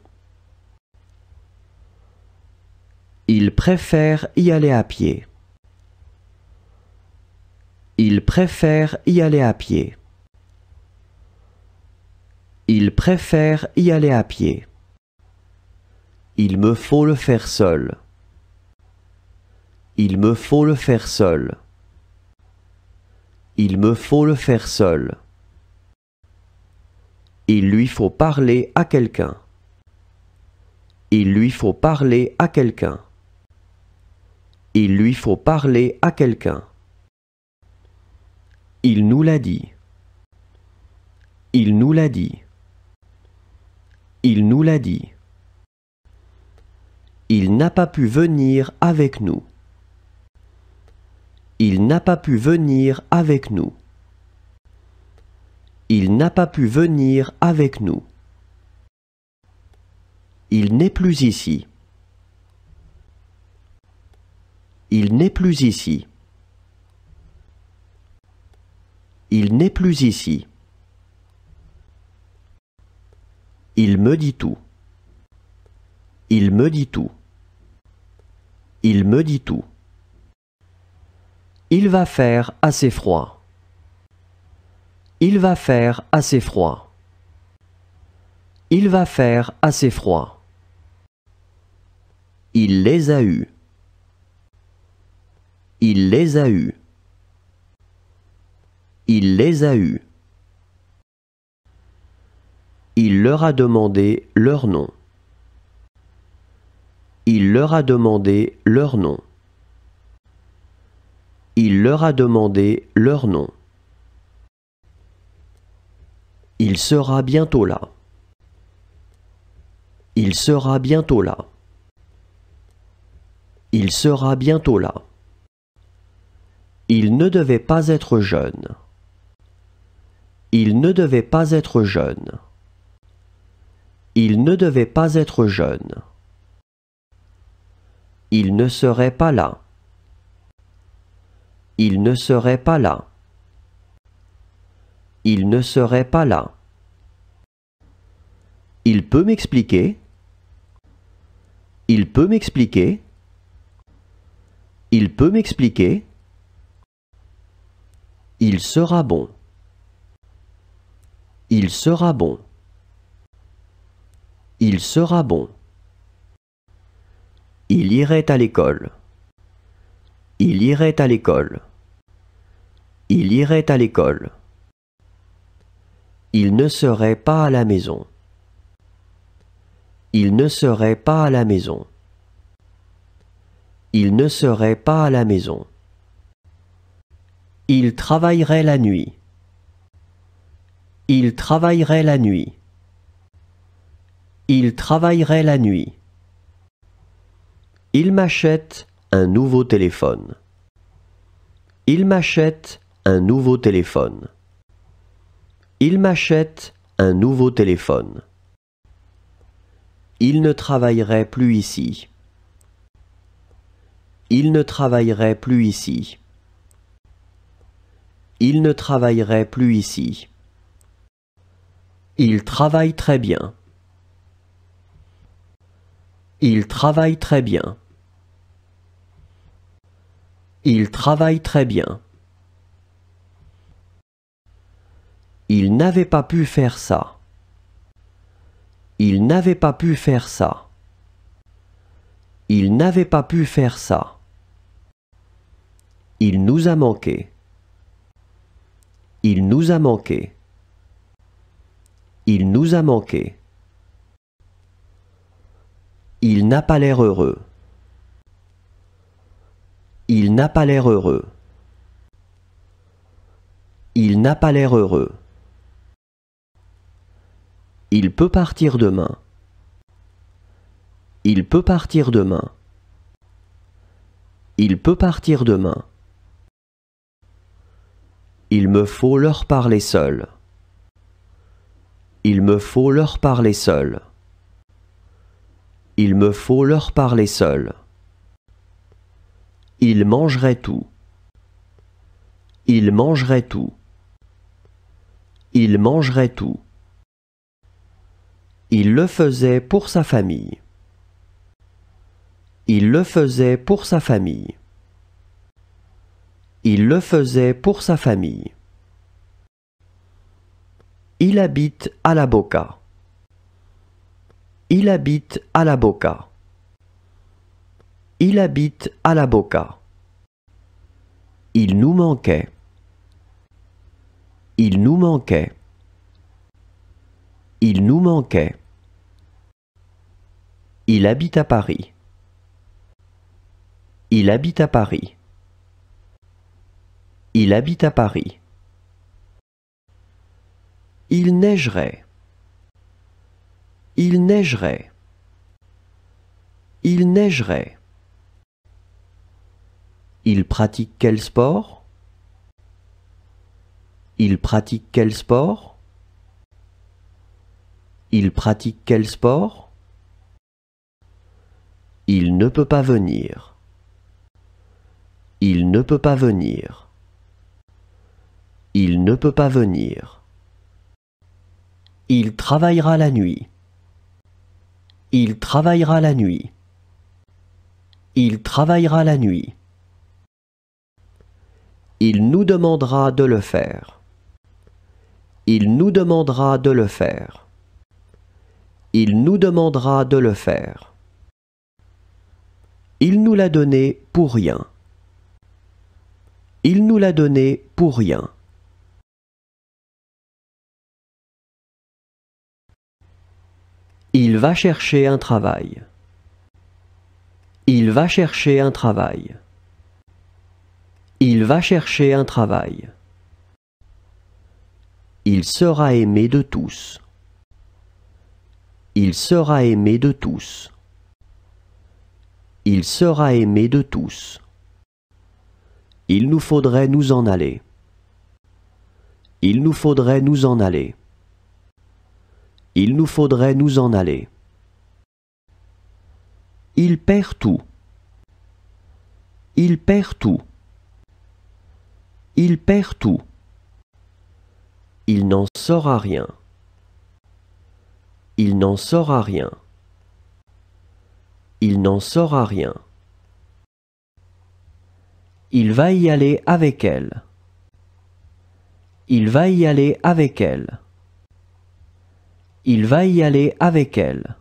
Il préfère y aller à pied. Il préfère y aller à pied. Il préfère y aller à pied. Il me faut le faire seul. Il me faut le faire seul. Il me faut le faire seul. Il lui faut parler à quelqu'un. Il lui faut parler à quelqu'un. Il lui faut parler à quelqu'un. Il nous l'a dit. Il nous l'a dit. Il nous l'a dit. Il n'a pas pu venir avec nous. Il n'a pas pu venir avec nous. Il n'a pas pu venir avec nous. Il n'est plus ici. Il n'est plus ici. Il n'est plus ici. Il me dit tout. Il me dit tout. Il me dit tout. Il va faire assez froid. Il va faire assez froid. Il va faire assez froid. Il les a eus. Il les a eus. Il les a eus. Il leur a demandé leur nom. Il leur a demandé leur nom. Il leur a demandé leur nom. Il sera bientôt là. Il sera bientôt là. Il sera bientôt là. Il ne devait pas être jeune. Il ne devait pas être jeune. Il ne devait pas être jeune. Il ne serait pas là. Il ne serait pas là. Il ne serait pas là. Il peut m'expliquer. Il peut m'expliquer. Il peut m'expliquer. Il sera bon. Il sera bon. Il sera bon. Il irait à l'école. Il irait à l'école. Il irait à l'école. Il ne serait pas à la maison. Il ne serait pas à la maison. Il ne serait pas à la maison. Il travaillerait la nuit. Il travaillerait la nuit. Il travaillerait la nuit. Il m'achète un nouveau téléphone. Il m'achète un nouveau téléphone. Il m'achète un nouveau téléphone. Il ne travaillerait plus ici. Il ne travaillerait plus ici il ne travaillerait plus ici. Il travaille très bien. Il travaille très bien. Il travaille très bien. Il n'avait pas pu faire ça. Il n'avait pas pu faire ça. Il n'avait pas pu faire ça. Il nous a manqué. Il nous a manqué. Il nous a manqué. Il n'a pas l'air heureux. Il n'a pas l'air heureux. Il n'a pas l'air heureux. Il peut partir demain. Il peut partir demain. Il peut partir demain. Il me faut leur parler seul. Il me faut leur parler seul. Il me faut leur parler seul. Il mangerait tout. Il mangerait tout. Il mangerait tout. Il le faisait pour sa famille. Il le faisait pour sa famille. Il le faisait pour sa famille. Il habite à la Boca. Il habite à la Boca. Il habite à la Boca. Il nous manquait. Il nous manquait. Il nous manquait. Il habite à Paris. Il habite à Paris. Il habite à Paris. Il neigerait. Il neigerait. Il neigerait. Il pratique quel sport Il pratique quel sport Il pratique quel sport Il ne peut pas venir. Il ne peut pas venir. Il ne peut pas venir. Il travaillera la nuit. Il travaillera la nuit. Il travaillera la nuit. Il nous demandera de le faire. Il nous demandera de le faire. Il nous demandera de le faire. Il nous l'a donné pour rien. Il nous l'a donné pour rien. Il va chercher un travail. Il va chercher un travail. Il va chercher un travail. Il sera aimé de tous. Il sera aimé de tous. Il sera aimé de tous. Il nous faudrait nous en aller. Il nous faudrait nous en aller. Il nous faudrait nous en aller. Il perd tout. Il perd tout. Il perd tout. Il n'en sort rien. Il n'en sort rien. Il n'en sort rien. Il va y aller avec elle. Il va y aller avec elle. Il va y aller avec elle.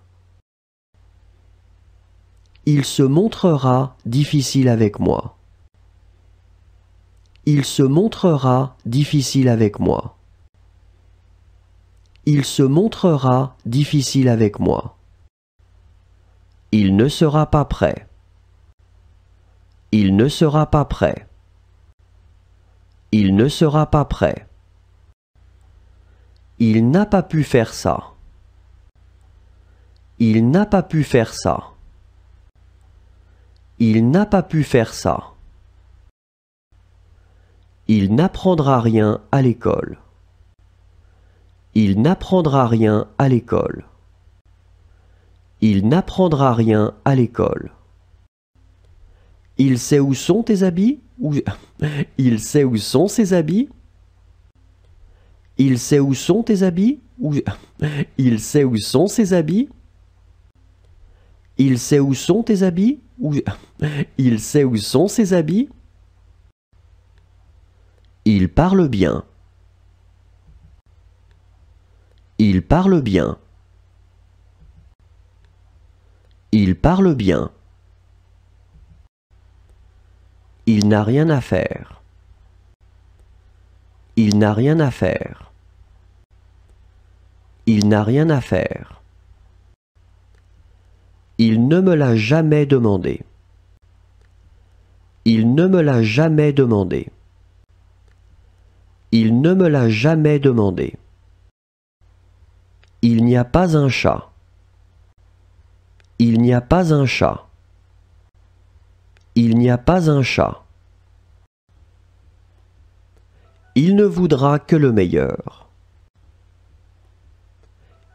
Il se montrera difficile avec moi. Il se montrera difficile avec moi. Il se montrera difficile avec moi. Il ne sera pas prêt. Il ne sera pas prêt. Il ne sera pas prêt. Il n'a pas pu faire ça. Il n'a pas pu faire ça. Il n'a pas pu faire ça. Il n'apprendra rien à l'école. Il n'apprendra rien à l'école. Il n'apprendra rien à l'école. Il sait où sont tes habits [LAUGHS] Il sait où sont ses habits Il sait où sont tes habits [LAUGHS] Il sait où sont ses habits il sait où sont tes habits [LAUGHS] Il sait où sont ses habits Il parle bien. Il parle bien. Il parle bien. Il n'a rien à faire. Il n'a rien à faire. Il n'a rien à faire. Il ne me l'a jamais demandé. Il ne me l'a jamais demandé. Il ne me l'a jamais demandé. Il n'y a pas un chat. Il n'y a pas un chat. Il n'y a pas un chat. Il ne voudra que le meilleur.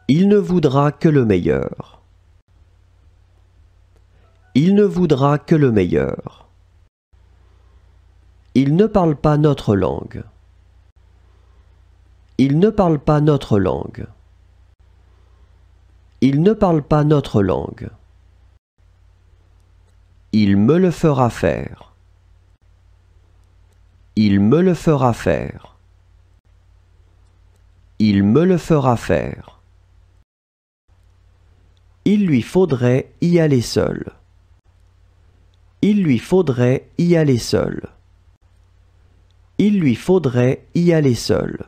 Il ne voudra que le meilleur. Il ne voudra que le meilleur. Il ne parle pas notre langue. Il ne parle pas notre langue. Il ne parle pas notre langue. Il me le fera faire. Il me le fera faire. Il me le fera faire. Il lui faudrait y aller seul. Il lui faudrait y aller seul. Il lui faudrait y aller seul.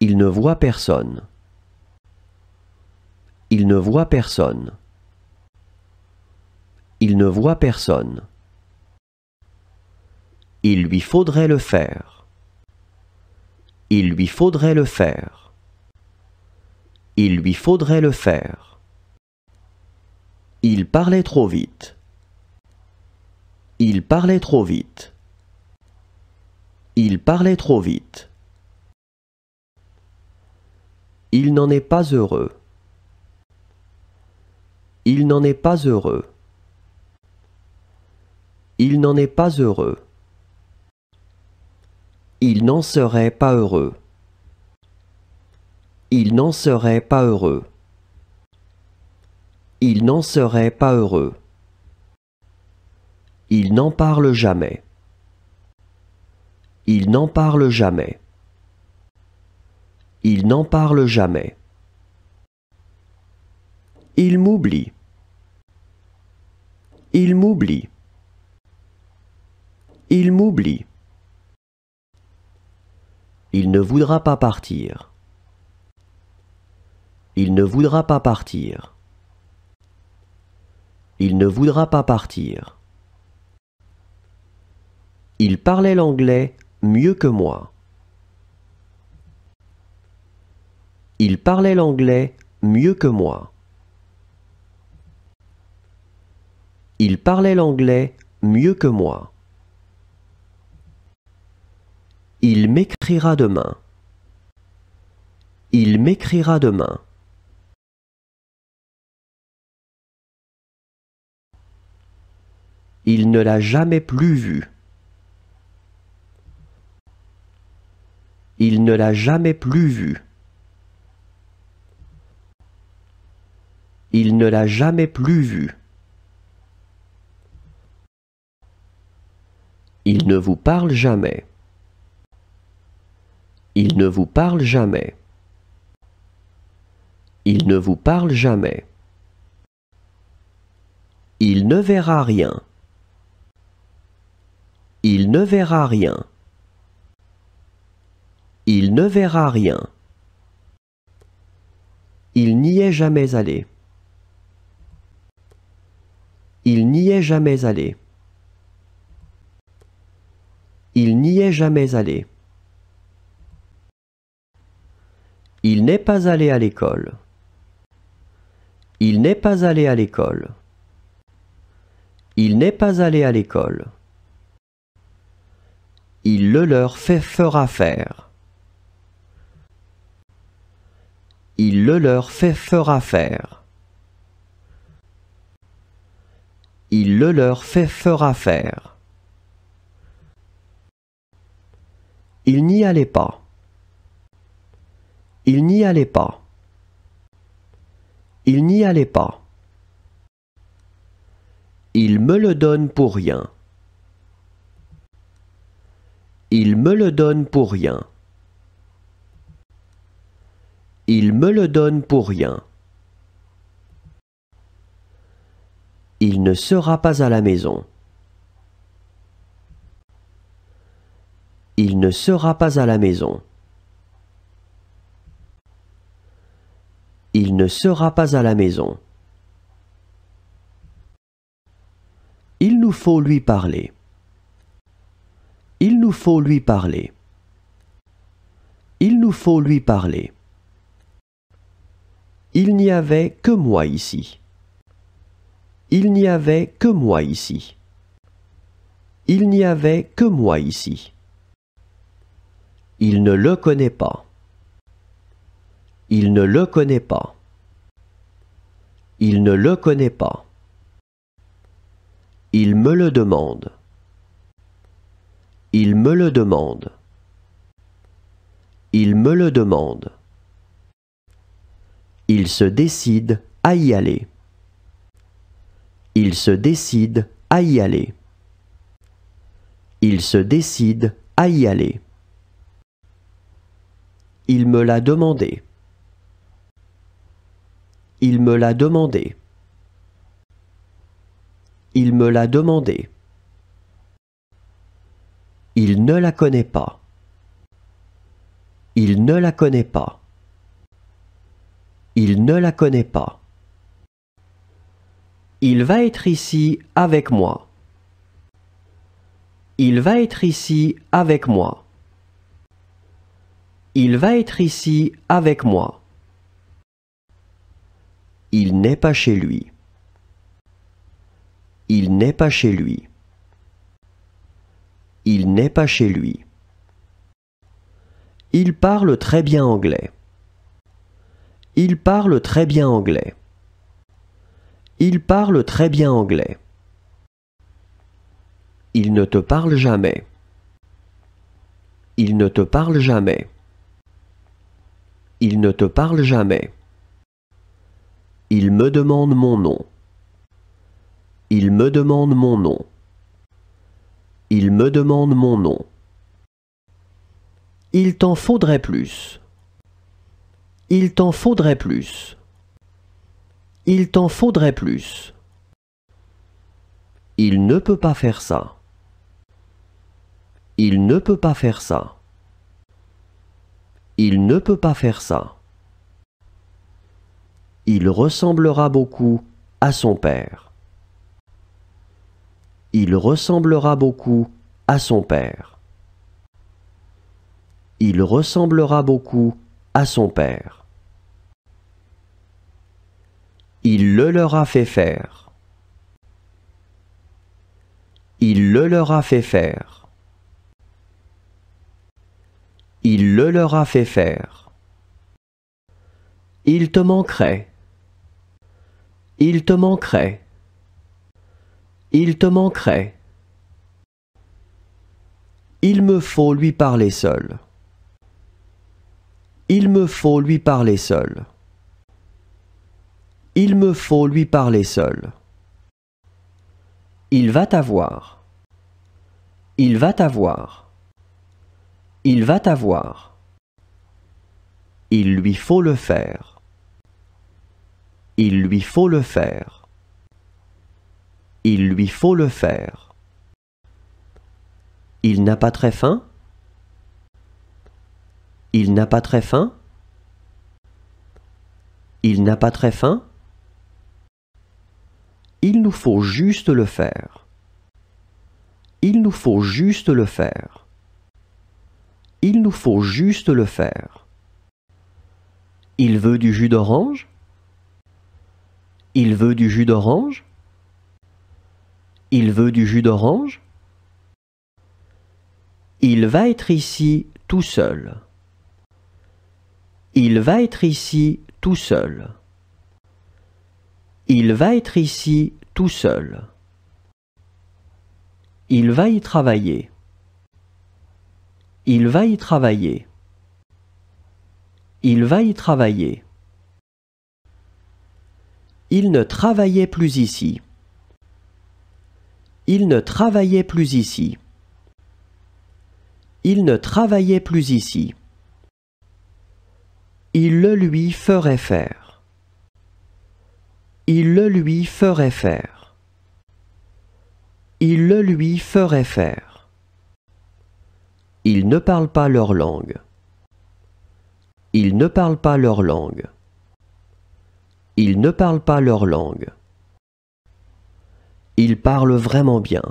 Il ne voit personne. Il ne voit personne. Il ne voit personne. Il lui faudrait le faire. Il lui faudrait le faire. Il lui faudrait le faire. Il parlait trop vite. Il parlait trop vite. Il parlait trop vite. Il n'en est pas heureux. Il n'en est pas heureux. Il n'en est pas heureux. Il n'en serait pas heureux. Il n'en serait pas heureux. Il n'en serait pas heureux. Il n'en parle jamais. Il n'en parle jamais. Il n'en parle jamais. Il m'oublie. Il m'oublie. Il m'oublie. Il ne voudra pas partir. Il ne voudra pas partir. Il ne voudra pas partir. Il parlait l'anglais mieux que moi. Il parlait l'anglais mieux que moi. Il parlait l'anglais mieux que moi. Il m'écrira demain. Il m'écrira demain. Il ne l'a jamais plus vu. Il ne l'a jamais plus vu. Il ne l'a jamais plus vu. Il ne vous parle jamais. Il ne vous parle jamais. Il ne vous parle jamais. Il ne verra rien. Il ne verra rien. Il ne verra rien. Il n'y est jamais allé. Il n'y est jamais allé. Il n'y est jamais allé. Il n'est pas allé à l'école. Il n'est pas allé à l'école. Il n'est pas allé à l'école il le leur fait fera faire. Il le leur fait fera faire. Il le leur fait fera faire. Il n'y allait pas. Il n'y allait pas. Il n'y allait pas. Il me le donne pour rien. Il me le donne pour rien. Il me le donne pour rien. Il ne sera pas à la maison. Il ne sera pas à la maison. Il ne sera pas à la maison. Il nous faut lui parler faut lui parler. Il nous faut lui parler. Il n'y avait que moi ici. Il n'y avait que moi ici. Il n'y avait que moi ici. Il ne le connaît pas. Il ne le connaît pas. Il ne le connaît pas. Il me le demande. Il me le demande. Il me le demande. Il se décide à y aller. Il se décide à y aller. Il se décide à y aller. Il me l'a demandé. Il me l'a demandé. Il me l'a demandé. Il ne la connaît pas. Il ne la connaît pas. Il ne la connaît pas. Il va être ici avec moi. Il va être ici avec moi. Il va être ici avec moi. Il n'est pas chez lui. Il n'est pas chez lui. Il n'est pas chez lui. Il parle très bien anglais. Il parle très bien anglais. Il parle très bien anglais. Il ne te parle jamais. Il ne te parle jamais. Il ne te parle jamais. Il me demande mon nom. Il me demande mon nom. Il me demande mon nom. Il t'en faudrait plus. Il t'en faudrait plus. Il t'en faudrait plus. Il ne peut pas faire ça. Il ne peut pas faire ça. Il ne peut pas faire ça. Il ressemblera beaucoup à son père. Il ressemblera beaucoup à son père. Il ressemblera beaucoup à son père. Il le leur a fait faire. Il le leur a fait faire. Il le leur a fait faire. Il te manquerait. Il te manquerait. Il te manquerait. Il me faut lui parler seul. Il me faut lui parler seul. Il me faut lui parler seul. Il va t'avoir. Il va t'avoir. Il va t'avoir. Il lui faut le faire. Il lui faut le faire. Il lui faut le faire. Il n'a pas très faim Il n'a pas très faim Il n'a pas très faim Il nous faut juste le faire. Il nous faut juste le faire. Il nous faut juste le faire. Il veut du jus d'orange Il veut du jus d'orange il veut du jus d'orange Il va être ici tout seul. Il va être ici tout seul. Il va être ici tout seul. Il va y travailler. Il va y travailler. Il va y travailler. Il ne travaillait plus ici. Il ne travaillait plus ici. Il ne travaillait plus ici. Il le lui ferait faire. Il le lui ferait faire. Il le lui ferait faire. Ils ne parle pas leur langue. Il ne parle pas leur langue. Il ne parle pas leur langue. Il parle vraiment bien.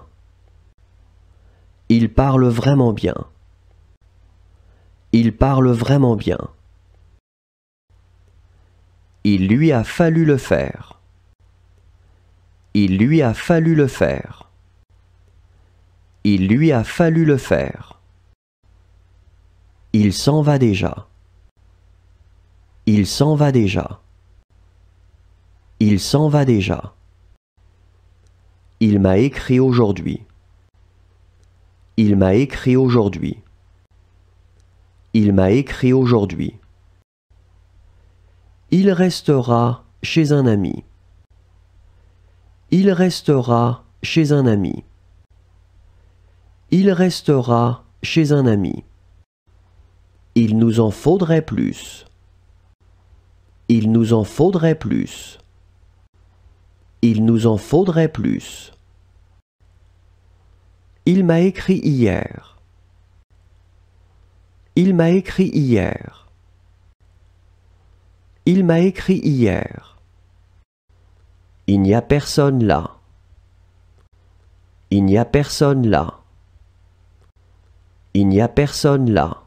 Il parle vraiment bien. Il parle vraiment bien. Il lui a fallu le faire. Il lui a fallu le faire. Il lui a fallu le faire. Il s'en va déjà. Il s'en va déjà. Il s'en va déjà. Il m'a écrit aujourd'hui. Il m'a écrit aujourd'hui. Il m'a écrit aujourd'hui. Il restera chez un ami. Il restera chez un ami. Il restera chez un ami. Il nous en faudrait plus. Il nous en faudrait plus. Il nous en faudrait plus. Il m'a écrit hier. Il m'a écrit hier. Il m'a écrit hier. Il n'y a personne là. Il n'y a personne là. Il n'y a personne là.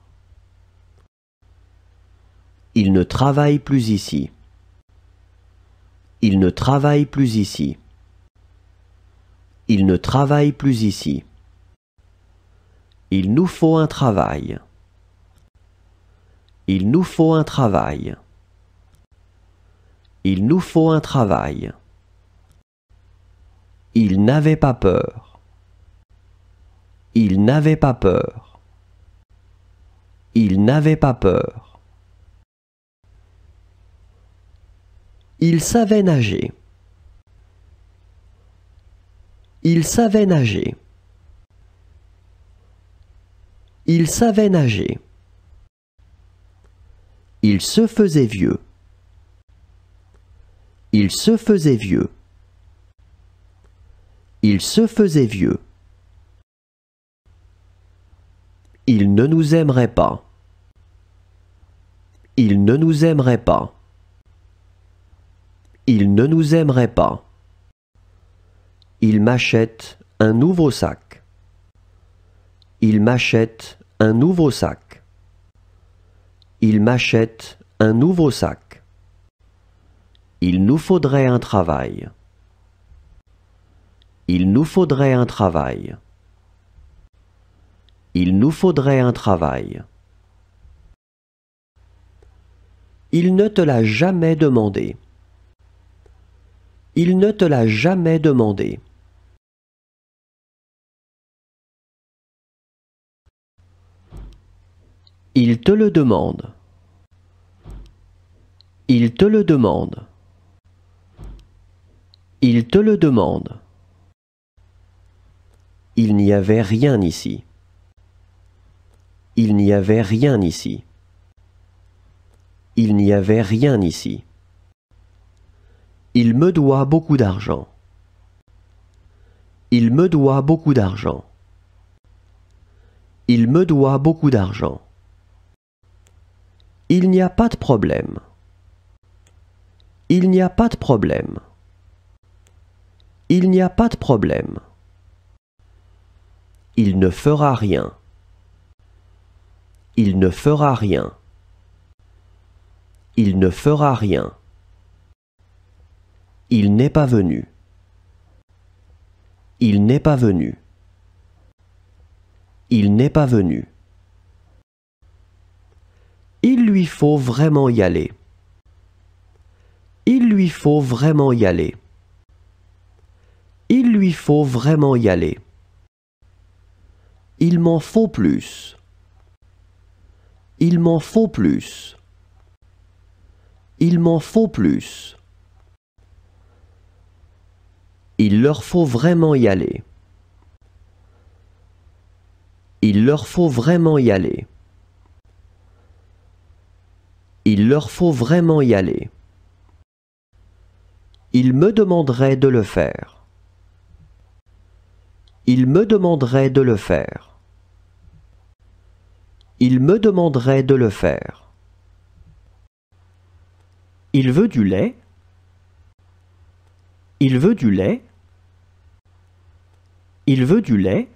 Il ne travaille plus ici. Il ne travaille plus ici. Il ne travaille plus ici. Il nous faut un travail. Il nous faut un travail. Il nous faut un travail. Il n'avait pas peur. Il n'avait pas peur. Il n'avait pas peur. Il savait nager. Il savait nager. Il savait nager. Il se faisait vieux. Il se faisait vieux. Il se faisait vieux. Il ne nous aimerait pas. Il ne nous aimerait pas il ne nous aimerait pas. Il m'achète un nouveau sac. Il m'achète un nouveau sac. Il m'achète un nouveau sac. Il nous faudrait un travail. Il nous faudrait un travail. Il nous faudrait un travail. Il ne te l'a jamais demandé. Il ne te l'a jamais demandé. Il te le demande. Il te le demande. Il te le demande. Il n'y avait rien ici. Il n'y avait rien ici. Il n'y avait rien ici. Il me doit beaucoup d'argent. Il me doit beaucoup d'argent. Il me doit beaucoup d'argent. Il n'y a pas de problème. Il n'y a pas de problème. Il n'y a pas de problème. Il ne fera rien. Il ne fera rien. Il ne fera rien. Il n'est pas venu. Il n'est pas venu. Il n'est pas venu. Il lui faut vraiment y aller. Il lui faut vraiment y aller. Il lui faut vraiment y aller. Il m'en faut plus. Il m'en faut plus. Il m'en faut plus. Il leur faut vraiment y aller. Il leur faut vraiment y aller. Il leur faut vraiment y aller. Il me demanderait de le faire. Il me demanderait de le faire. Il me demanderait de le faire. Il veut du lait. Il veut du lait. Il veut du lait.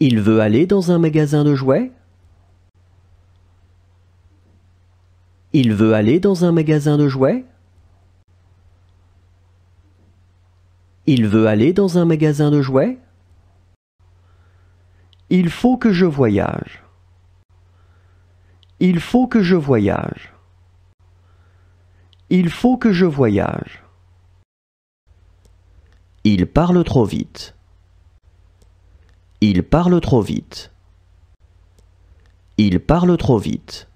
Il veut aller dans un magasin de jouets. Il veut aller dans un magasin de jouets. Il veut aller dans un magasin de jouets. Il faut que je voyage. Il faut que je voyage. Il faut que je voyage. Il parle trop vite. Il parle trop vite. Il parle trop vite.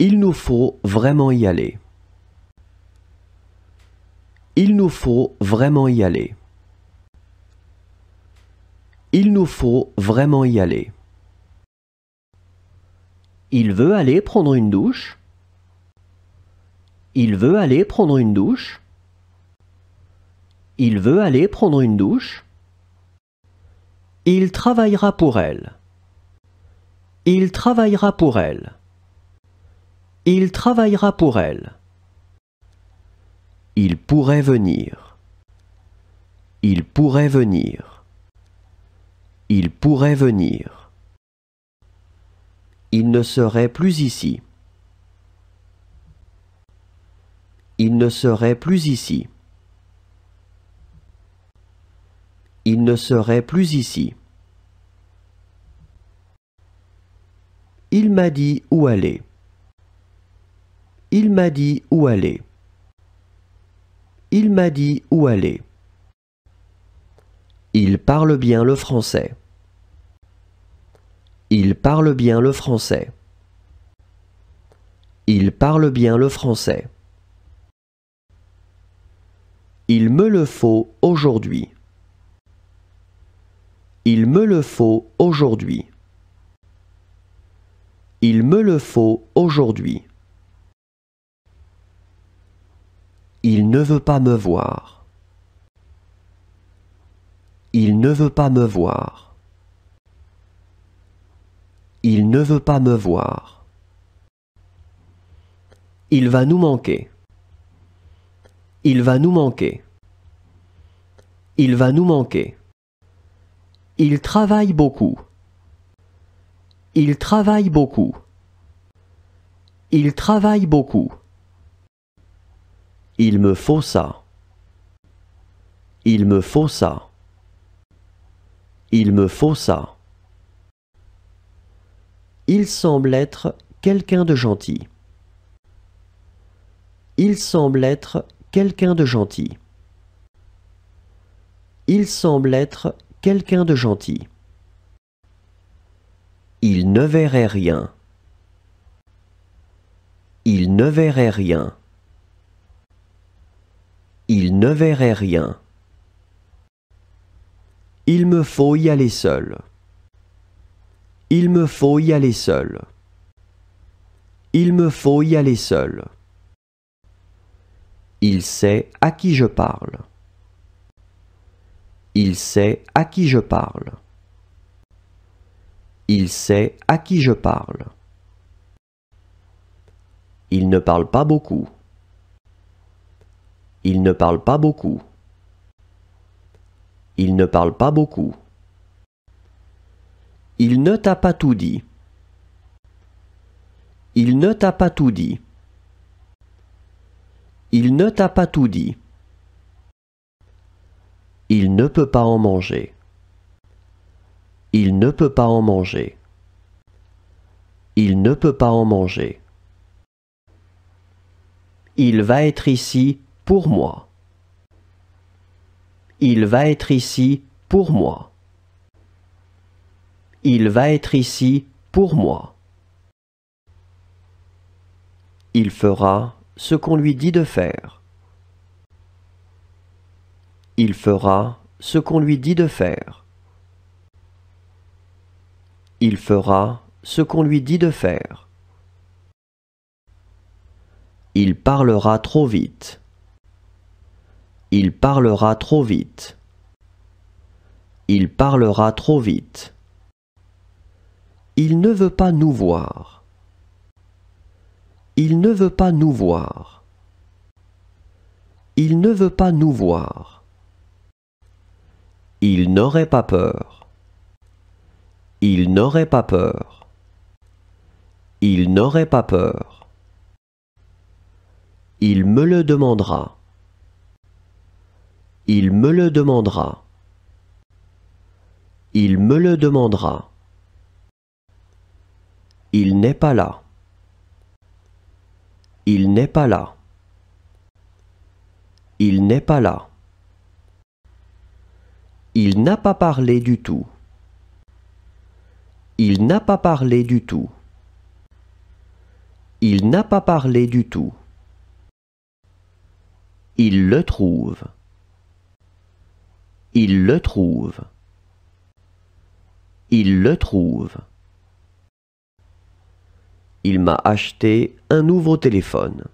Il nous faut vraiment y aller. Il nous faut vraiment y aller. Il nous faut vraiment y aller. Il veut aller prendre une douche. Il veut aller prendre une douche. Il veut aller prendre une douche. Il travaillera pour elle. Il travaillera pour elle. Il travaillera pour elle. Il pourrait venir. Il pourrait venir. Il pourrait venir. Il ne serait plus ici. Il ne serait plus ici. il ne serait plus ici. Il m'a dit où aller. Il m'a dit où aller. Il m'a dit où aller. Il parle bien le français. Il parle bien le français. Il parle bien le français. Il me le faut aujourd'hui. Il me le faut aujourd'hui. Il me le faut aujourd'hui. Il ne veut pas me voir. Il ne veut pas me voir. Il ne veut pas me voir. Il va nous manquer. Il va nous manquer. Il va nous manquer. Il travaille beaucoup. Il travaille beaucoup. Il travaille beaucoup. Il me faut ça. Il me faut ça. Il me faut ça. Il semble être quelqu'un de gentil. Il semble être quelqu'un de gentil. Il semble être quelqu'un de gentil. Il ne verrait rien. Il ne verrait rien. Il ne verrait rien. Il me faut y aller seul. Il me faut y aller seul. Il me faut y aller seul. Il sait à qui je parle. Il sait à qui je parle. Il sait à qui je parle. Il ne parle pas beaucoup. Il ne parle pas beaucoup. Il ne parle pas beaucoup. Il ne t'a pas tout dit. Il ne t'a pas tout dit. Il ne t'a pas tout dit. Il ne peut pas en manger. Il ne peut pas en manger. Il ne peut pas en manger. Il va être ici pour moi. Il va être ici pour moi. Il va être ici pour moi. Il fera ce qu'on lui dit de faire il fera ce qu'on lui dit de faire. Il fera ce qu'on lui dit de faire. Il parlera trop vite. Il parlera trop vite. Il parlera trop vite. Il ne veut pas nous voir. Il ne veut pas nous voir. Il ne veut pas nous voir. Il n'aurait pas peur. Il n'aurait pas peur. Il n'aurait pas peur. Il me le demandera. Il me le demandera. Il me le demandera. Il n'est pas là. Il n'est pas là. Il n'est pas là. Il n'a pas parlé du tout. Il n'a pas parlé du tout. Il n'a pas parlé du tout. Il le trouve. Il le trouve. Il le trouve. Il m'a acheté un nouveau téléphone.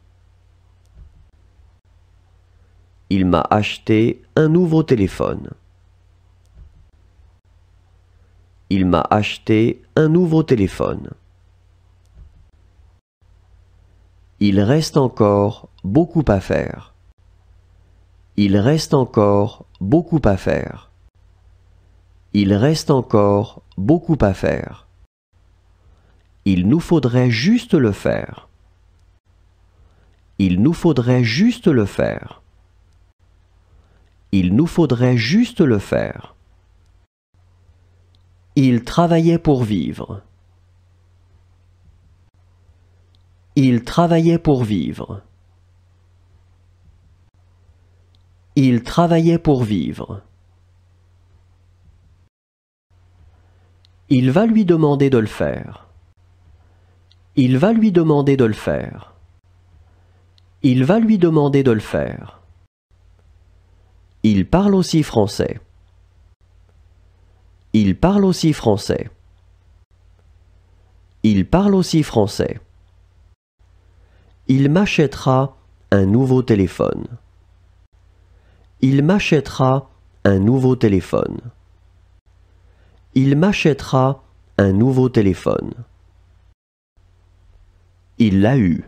Il m'a acheté un nouveau téléphone. Il m'a acheté un nouveau téléphone. Il reste encore beaucoup à faire. Il reste encore beaucoup à faire. Il reste encore beaucoup à faire. Il nous faudrait juste le faire. Il nous faudrait juste le faire. Il nous faudrait juste le faire. Il travaillait pour vivre. Il travaillait pour vivre. Il travaillait pour vivre. Il va lui demander de le faire. Il va lui demander de le faire. Il va lui demander de le faire. Il parle aussi français. Il parle aussi français. Il parle aussi français. Il m'achètera un nouveau téléphone. Il m'achètera un nouveau téléphone. Il m'achètera un nouveau téléphone. Il l'a eu.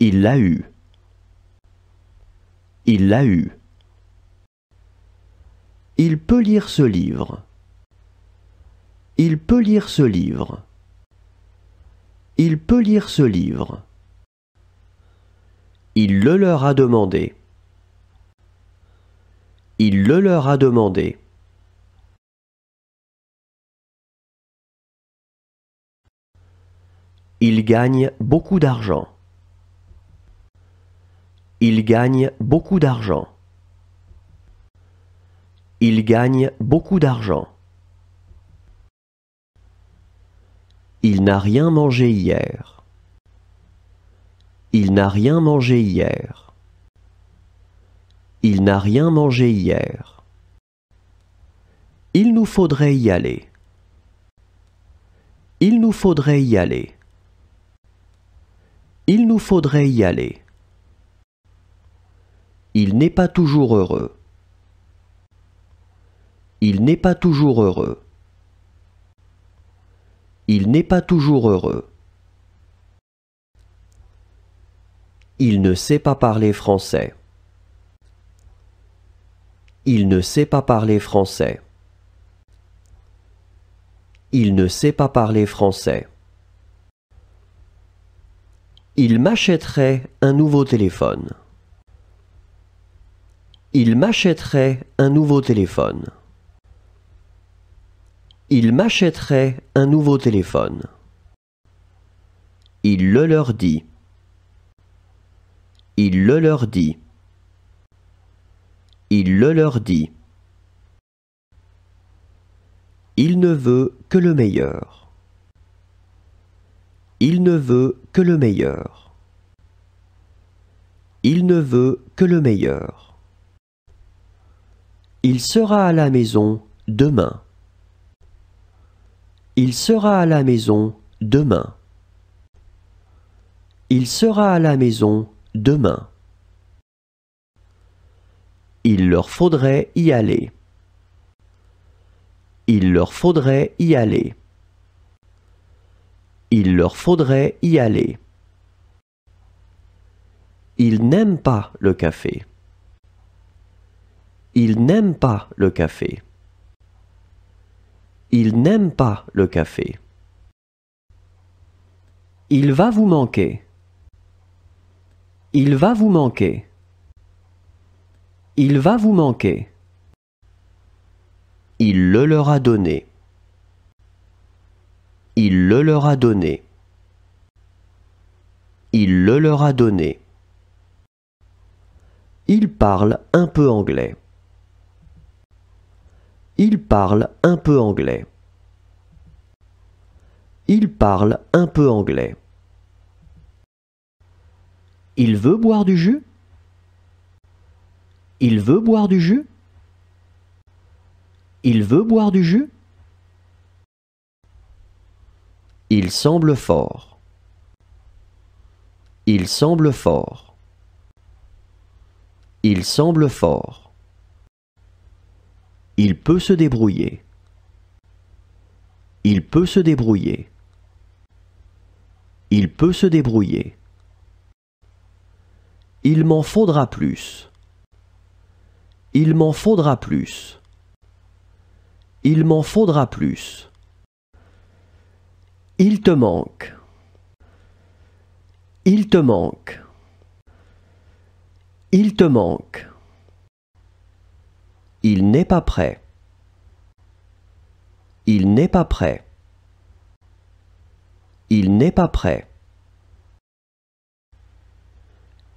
Il l'a eu. Il l'a eu. Il peut lire ce livre. Il peut lire ce livre. Il peut lire ce livre. Il le leur a demandé. Il le leur a demandé. Il gagne beaucoup d'argent. Il gagne beaucoup d'argent. Il gagne beaucoup d'argent. Il n'a rien mangé hier. Il n'a rien mangé hier. Il n'a rien mangé hier. Il nous faudrait y aller. Il nous faudrait y aller. Il nous faudrait y aller. Il n'est pas toujours heureux. Il n'est pas toujours heureux. Il n'est pas toujours heureux. Il ne sait pas parler français. Il ne sait pas parler français. Il ne sait pas parler français. Il m'achèterait un nouveau téléphone. Il m'achèterait un nouveau téléphone. Il m'achèterait un nouveau téléphone. Il le leur dit. Il le leur dit. Il le leur dit. Il ne veut que le meilleur. Il ne veut que le meilleur. Il ne veut que le meilleur. Il sera à la maison demain. Il sera à la maison demain. Il sera à la maison demain. Il leur faudrait y aller. Il leur faudrait y aller. Il leur faudrait y aller. Il n'aime pas le café. Il n'aime pas le café. Il n'aime pas le café. Il va vous manquer. Il va vous manquer. Il va vous manquer. Il le leur a donné. Il le leur a donné. Il le leur a donné. Il parle un peu anglais. Il parle un peu anglais. Il parle un peu anglais. Il veut boire du jus Il veut boire du jus Il veut boire du jus Il semble fort. Il semble fort. Il semble fort. Il peut se débrouiller. Il peut se débrouiller. Il peut se débrouiller. Il m'en faudra plus. Il m'en faudra plus. Il m'en faudra plus. Il te manque. Il te manque. Il te manque. Il n'est pas prêt. Il n'est pas prêt. Il n'est pas prêt.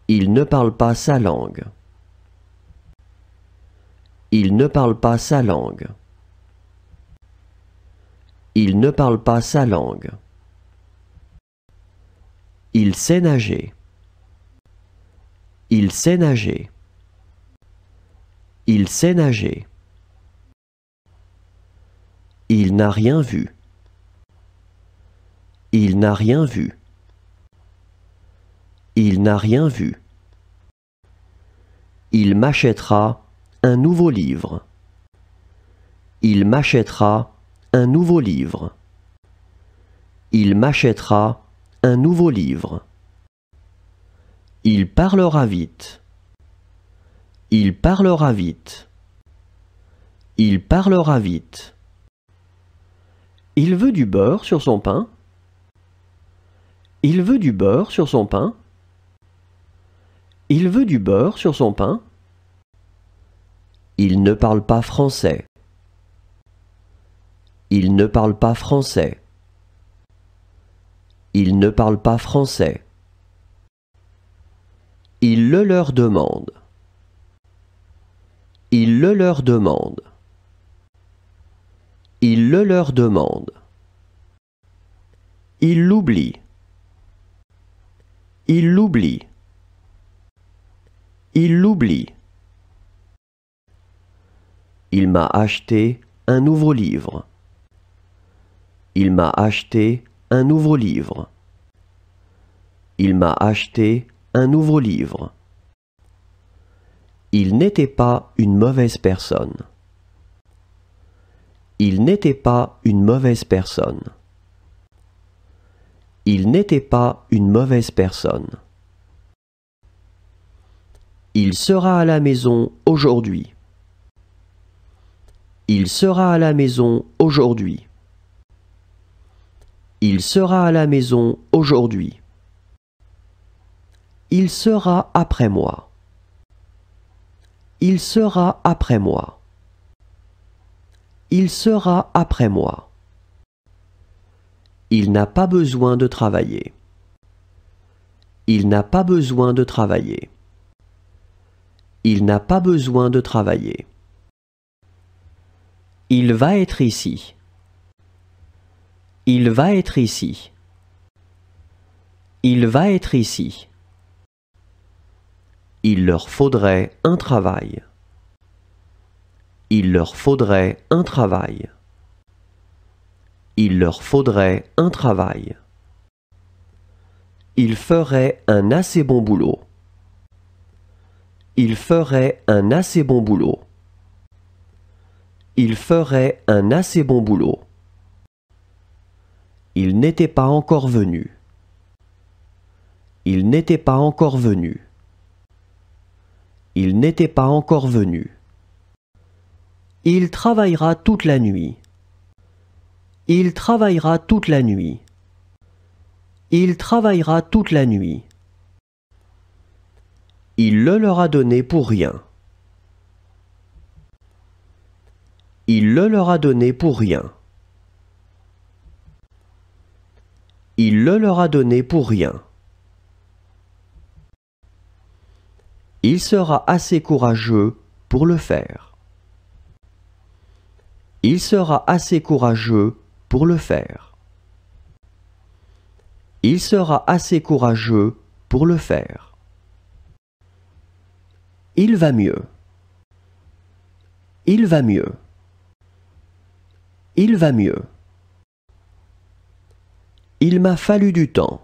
Il ne parle pas sa langue. Il ne parle pas sa langue. Il ne parle pas sa langue. Il sait nager. Il sait nager. Il sait nager. Il n'a rien vu. Il n'a rien vu. Il n'a rien vu. Il m'achètera un nouveau livre. Il m'achètera un nouveau livre. Il m'achètera un nouveau livre. Il parlera vite. Il parlera vite. Il parlera vite. Il veut du beurre sur son pain. Il veut du beurre sur son pain. Il veut du beurre sur son pain. Il ne parle pas français. Il ne parle pas français. Il ne parle pas français. Il le leur demande. Il le leur demande. Il le leur demande. Il l'oublie. Il l'oublie. Il l'oublie. Il m'a acheté un nouveau livre. Il m'a acheté un nouveau livre. Il m'a acheté un nouveau livre. Il n'était pas une mauvaise personne. Il n'était pas une mauvaise personne. Il n'était pas une mauvaise personne. Il sera à la maison aujourd'hui. Il sera à la maison aujourd'hui. Il sera à la maison aujourd'hui. Il sera après moi. Il sera après moi. Il sera après moi. Il n'a pas besoin de travailler. Il n'a pas besoin de travailler. Il n'a pas besoin de travailler. Il va être ici. Il va être ici. Il va être ici. Il leur faudrait un travail. Il leur faudrait un travail. Il leur faudrait un travail. Il ferait un assez bon boulot. Il ferait un assez bon boulot. Il ferait un assez bon boulot. Il n'était pas encore venu. Il n'était pas encore venu. Il n'était pas encore venu. Il travaillera toute la nuit. Il travaillera toute la nuit. Il travaillera toute la nuit. Il le leur a donné pour rien. Il le leur a donné pour rien. Il le leur a donné pour rien. il sera assez courageux pour le faire. Il sera assez courageux pour le faire. Il sera assez courageux pour le faire. Il va mieux. Il va mieux. Il va mieux. Il m'a fallu du temps.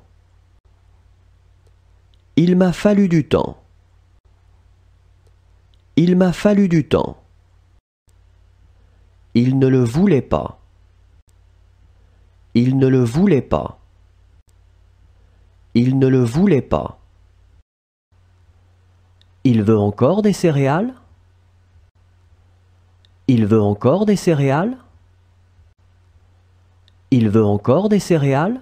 Il m'a fallu du temps. Il m'a fallu du temps. Il ne le voulait pas. Il ne le voulait pas. Il ne le voulait pas. Il veut encore des céréales Il veut encore des céréales Il veut encore des céréales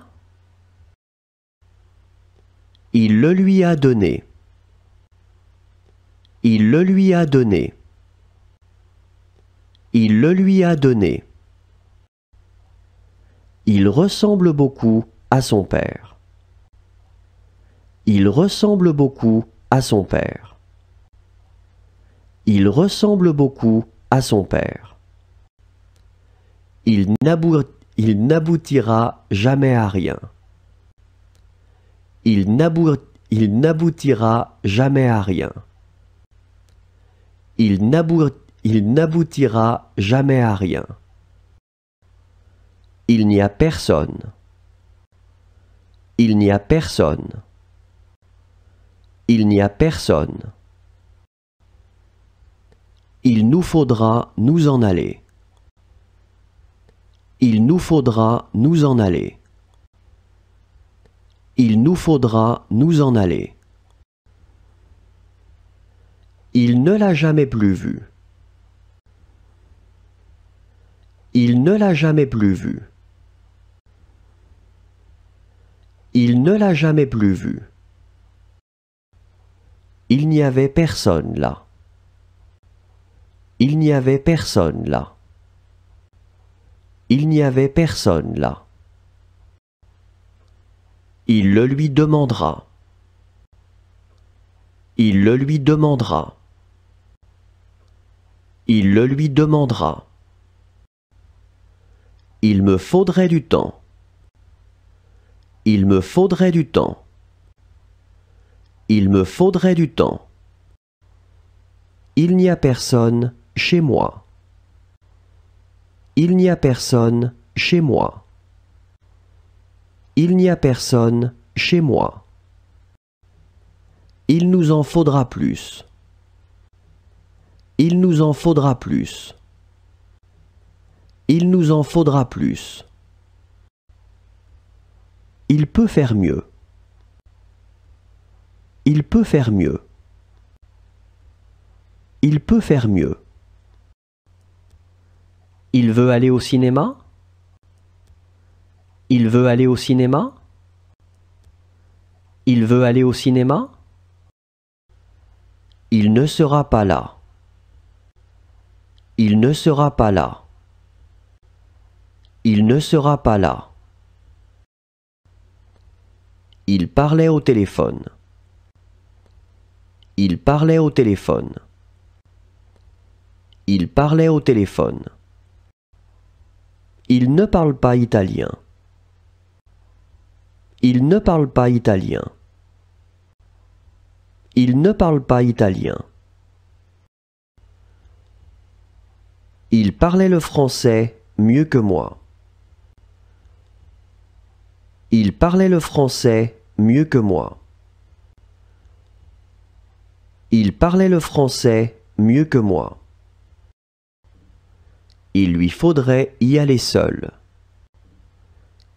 Il le lui a donné. Il le lui a donné. Il le lui a donné. Il ressemble beaucoup à son père. Il ressemble beaucoup à son père. Il ressemble beaucoup à son père. Il n'aboutira jamais à rien. Il n'aboutira jamais à rien il n'aboutira jamais à rien. Il n'y a personne. Il n'y a personne. Il n'y a personne. Il nous faudra nous en aller. Il nous faudra nous en aller. Il nous faudra nous en aller. Il ne l'a jamais plus vu. Il ne l'a jamais plus vu. Il ne l'a jamais plus vu. Il n'y avait personne là. Il n'y avait personne là. Il n'y avait personne là. Il le lui demandera. Il le lui demandera. Il le lui demandera. Il me faudrait du temps. Il me faudrait du temps. Il me faudrait du temps. Il n'y a personne chez moi. Il n'y a personne chez moi. Il n'y a personne chez moi. Il nous en faudra plus. Il nous en faudra plus. Il nous en faudra plus. Il peut faire mieux. Il peut faire mieux. Il peut faire mieux. Il veut aller au cinéma Il veut aller au cinéma Il veut aller au cinéma Il ne sera pas là. Il ne sera pas là. Il ne sera pas là. Il parlait au téléphone. Il parlait au téléphone. Il parlait au téléphone. Il ne parle pas italien. Il ne parle pas italien. Il ne parle pas italien. Il parlait le français mieux que moi. Il parlait le français mieux que moi. Il parlait le français mieux que moi. Il lui faudrait y aller seul.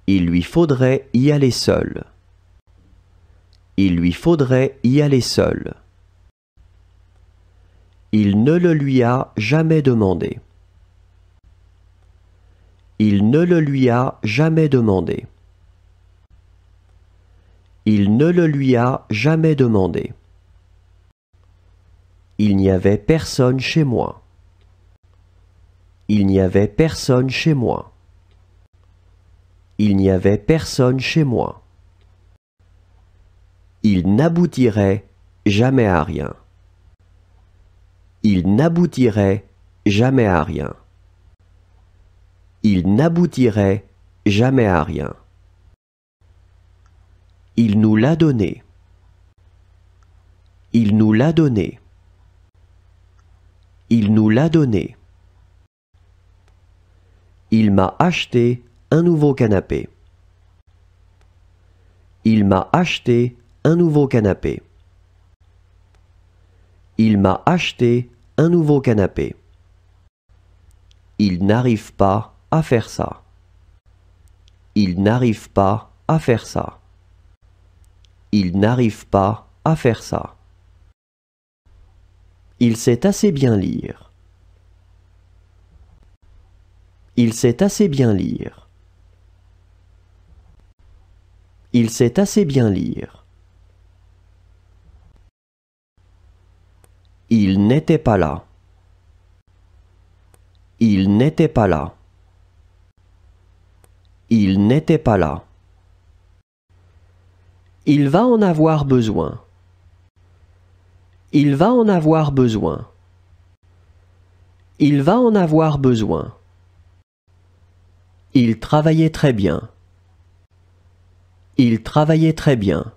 Il lui faudrait y aller seul. Il lui faudrait y aller seul. Il ne le lui a jamais demandé. Il ne le lui a jamais demandé. Il ne le lui a jamais demandé. Il n'y avait personne chez moi. Il n'y avait personne chez moi. Il n'y avait personne chez moi. Il n'aboutirait jamais à rien. Il n'aboutirait jamais à rien il n'aboutirait jamais à rien. Il nous l'a donné. Il nous l'a donné. Il nous l'a donné. Il m'a acheté un nouveau canapé. Il m'a acheté un nouveau canapé. Il m'a acheté un nouveau canapé. Il n'arrive pas à faire ça. Il n'arrive pas à faire ça. Il n'arrive pas à faire ça. Il sait assez bien lire. Il sait assez bien lire. Il sait assez bien lire. Il n'était pas là. Il n'était pas là. Il n'était pas là. Il va en avoir besoin. Il va en avoir besoin. Il va en avoir besoin. Il travaillait très bien. Il travaillait très bien.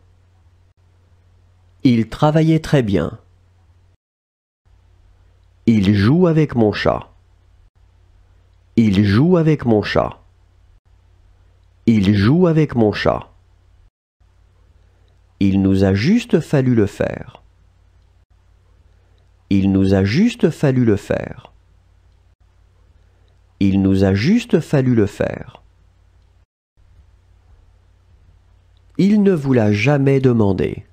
Il travaillait très bien. Il joue avec mon chat. Il joue avec mon chat. Il joue avec mon chat. Il nous a juste fallu le faire. Il nous a juste fallu le faire. Il nous a juste fallu le faire. Il ne vous l'a jamais demandé.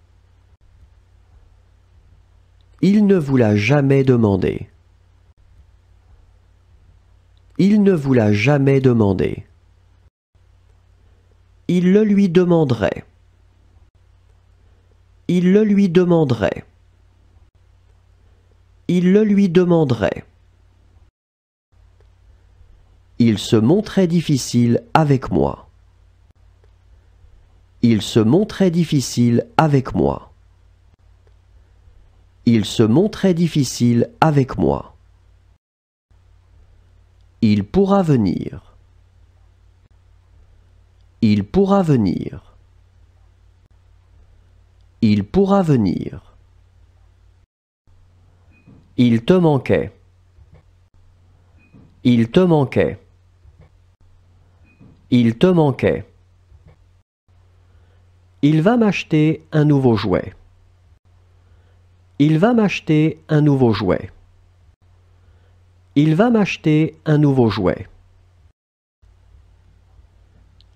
Il ne vous l'a jamais demandé. Il ne vous l'a jamais demandé. Il le lui demanderait. Il le lui demanderait. Il le lui demanderait. Il se montrait difficile avec moi. Il se montrait difficile avec moi. Il se montrait difficile avec moi. Il pourra venir. Il pourra venir. Il pourra venir. Il te manquait. Il te manquait. Il te manquait. Il va m'acheter un nouveau jouet. Il va m'acheter un nouveau jouet. Il va m'acheter un nouveau jouet.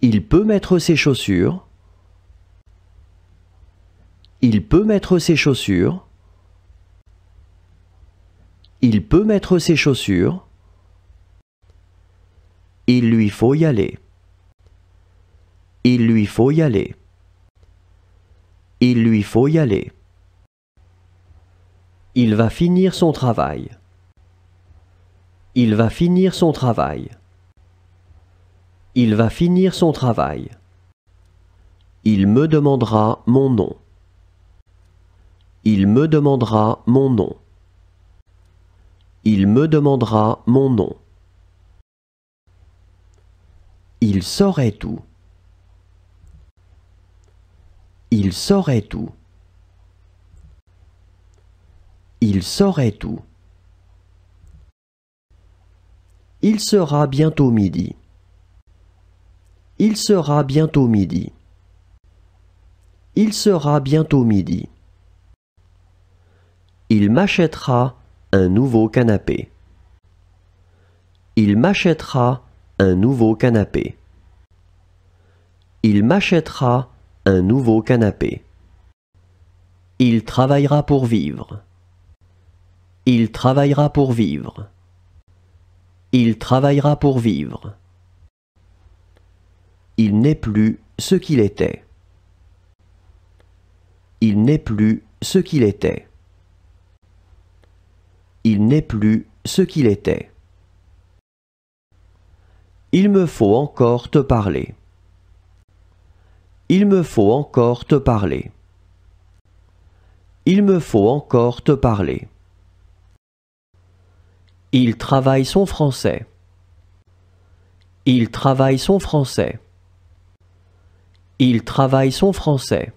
Il peut mettre ses chaussures. Il peut mettre ses chaussures. Il peut mettre ses chaussures. Il lui faut y aller. Il lui faut y aller. Il lui faut y aller. Il va finir son travail. Il va finir son travail. Il va finir son travail. Il me demandera mon nom. Il me demandera mon nom. Il me demandera mon nom. Il saurait tout. Il saurait tout. Il saurait tout. Il sera bientôt midi. Il sera bientôt midi. Il sera bientôt midi. Il m'achètera un nouveau canapé. Il m'achètera un nouveau canapé. Il m'achètera un nouveau canapé. Il travaillera pour vivre. Il travaillera pour vivre. Il travaillera pour vivre. Il n'est plus ce qu'il était. Il n'est plus ce qu'il était. Il n'est plus ce qu'il était. Il me faut encore te parler. Il me faut encore te parler. Il me faut encore te parler. Il travaille son français. Il travaille son français. Il travaille son français.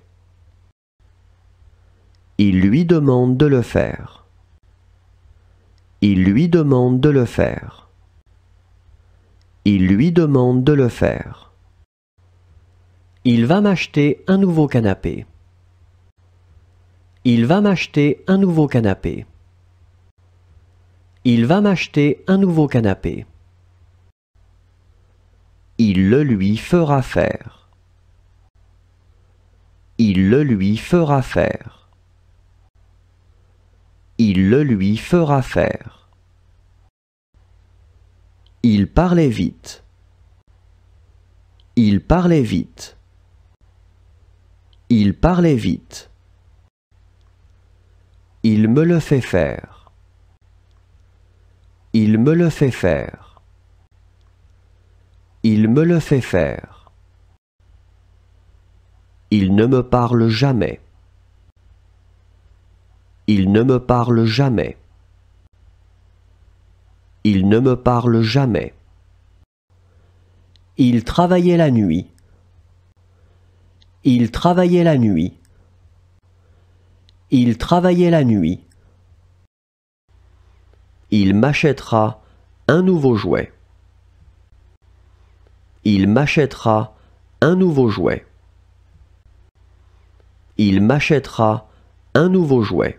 Il lui demande de le faire. Il lui demande de le faire. Il lui demande de le faire. Il va m'acheter un nouveau canapé. Il va m'acheter un nouveau canapé. Il va m'acheter un nouveau canapé. Il le lui fera faire. Il le lui fera faire. Il le lui fera faire. Il parlait vite. Il parlait vite. Il parlait vite. Il me le fait faire. Il me le fait faire. Il me le fait faire. Il ne me parle jamais. Il ne me parle jamais. Il ne me parle jamais. Il travaillait la nuit. Il travaillait la nuit. Il travaillait la nuit. Il m'achètera un nouveau jouet. Il m'achètera un nouveau jouet il m'achètera un nouveau jouet.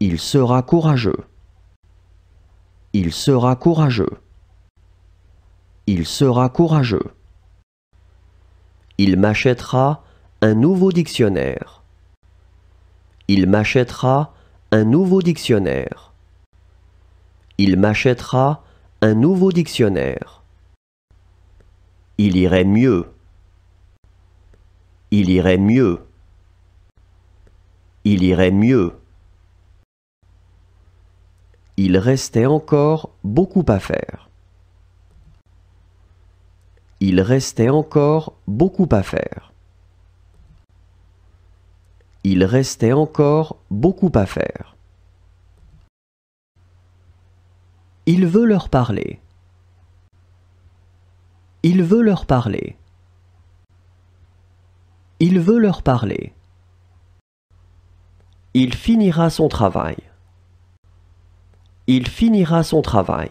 Il sera courageux. Il sera courageux. Il sera courageux. Il m'achètera un nouveau dictionnaire. Il m'achètera un nouveau dictionnaire. Il m'achètera un nouveau dictionnaire. Il irait mieux. Il irait mieux. Il irait mieux. Il restait encore beaucoup à faire. Il restait encore beaucoup à faire. Il restait encore beaucoup à faire. Il veut leur parler. Il veut leur parler. Il veut leur parler. Il finira son travail. Il finira son travail.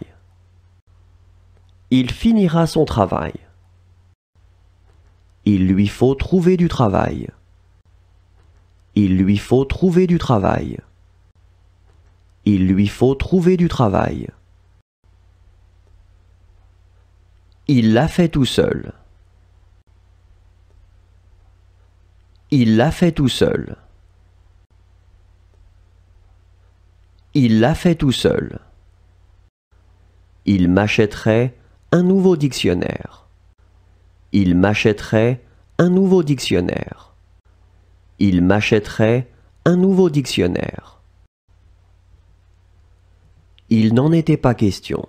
Il finira son travail. Il lui faut trouver du travail. Il lui faut trouver du travail. Il lui faut trouver du travail. Il l'a fait tout seul. Il l'a fait tout seul. Il l'a fait tout seul. Il m'achèterait un nouveau dictionnaire. Il m'achèterait un nouveau dictionnaire. Il m'achèterait un nouveau dictionnaire. Il n'en était pas question.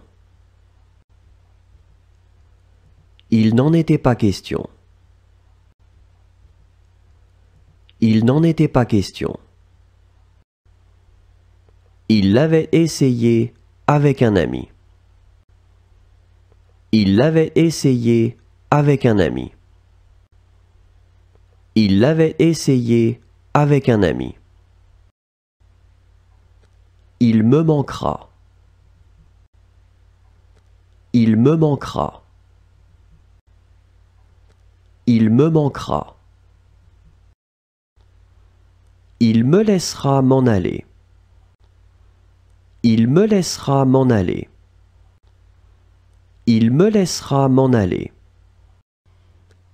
Il n'en était pas question. Il n'en était pas question. Il l'avait essayé avec un ami. Il l'avait essayé avec un ami. Il l'avait essayé avec un ami. Il me manquera. Il me manquera. Il me manquera. Il me laissera m'en aller. Il me laissera m'en aller. Il me laissera m'en aller.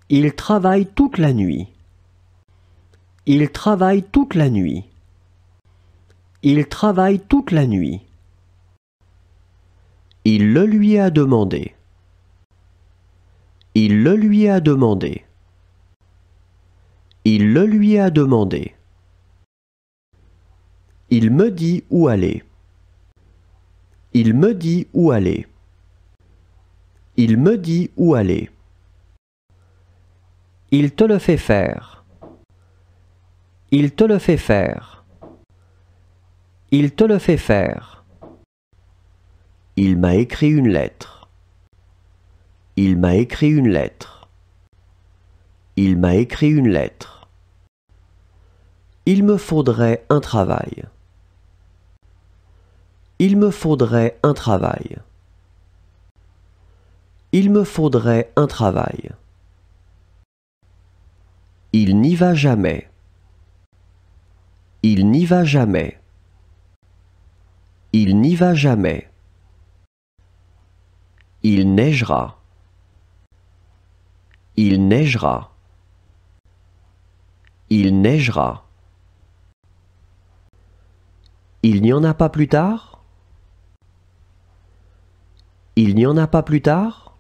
Il travaille toute la nuit. Il travaille toute la nuit. Il travaille toute la nuit. Il le lui a demandé. Il le lui a demandé. Il le lui a demandé. Il me dit où aller. Il me dit où aller. Il me dit où aller. Il te le fait faire. Il te le fait faire. Il te le fait faire. Il m'a écrit une lettre. Il m'a écrit une lettre. Il m'a écrit une lettre. Il me faudrait un travail. Il me faudrait un travail. Il me faudrait un travail. Il n'y va jamais. Il n'y va jamais. Il n'y va jamais. Il neigera. Il neigera. Il neigera. Il n'y en a pas plus tard il n'y en a pas plus tard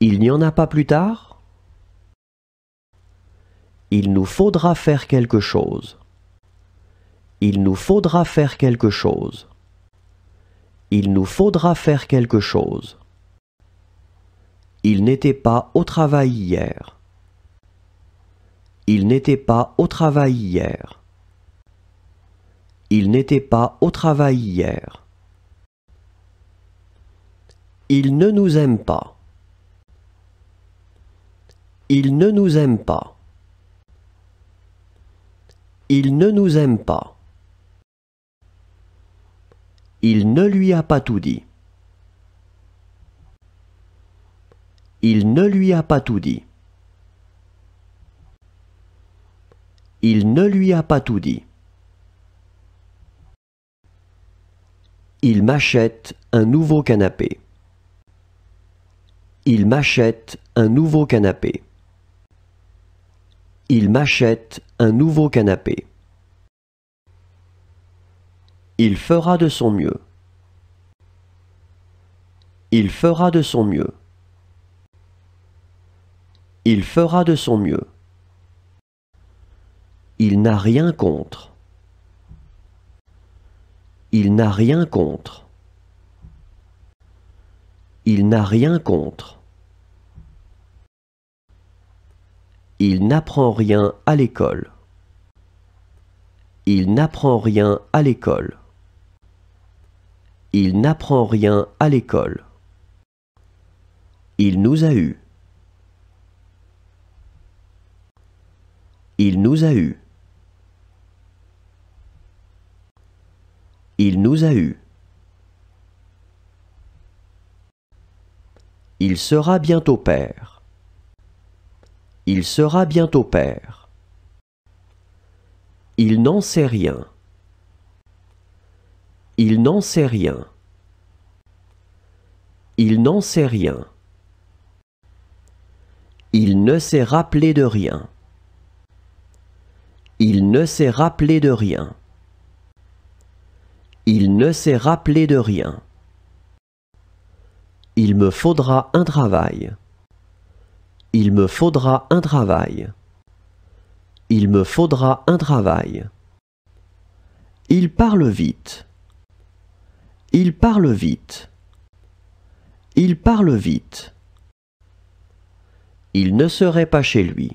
Il n'y en a pas plus tard Il nous faudra faire quelque chose. Il nous faudra faire quelque chose. Il nous faudra faire quelque chose. Il n'était pas au travail hier. Il n'était pas au travail hier. Il n'était pas au travail hier. Il ne nous aime pas. Il ne nous aime pas. Il ne nous aime pas. Il ne lui a pas tout dit. Il ne lui a pas tout dit. Il ne lui a pas tout dit. Il m'achète un nouveau canapé. Il m'achète un nouveau canapé. Il m'achète un nouveau canapé. Il fera de son mieux. Il fera de son mieux. Il fera de son mieux. Il n'a rien contre. Il n'a rien contre. Il n'a rien contre. Il n'apprend rien à l'école. Il n'apprend rien à l'école. Il n'apprend rien à l'école. Il nous a eu. Il nous a eu. Il nous a eu. Il sera bientôt père. Il sera bientôt père. Il n'en sait rien. Il n'en sait rien. Il n'en sait rien. Il ne s'est rappelé de rien. Il ne s'est rappelé de rien. Il ne s'est rappelé de rien. Il me faudra un travail. Il me faudra un travail. Il me faudra un travail. Il parle vite. Il parle vite. Il parle vite. Il ne serait pas chez lui.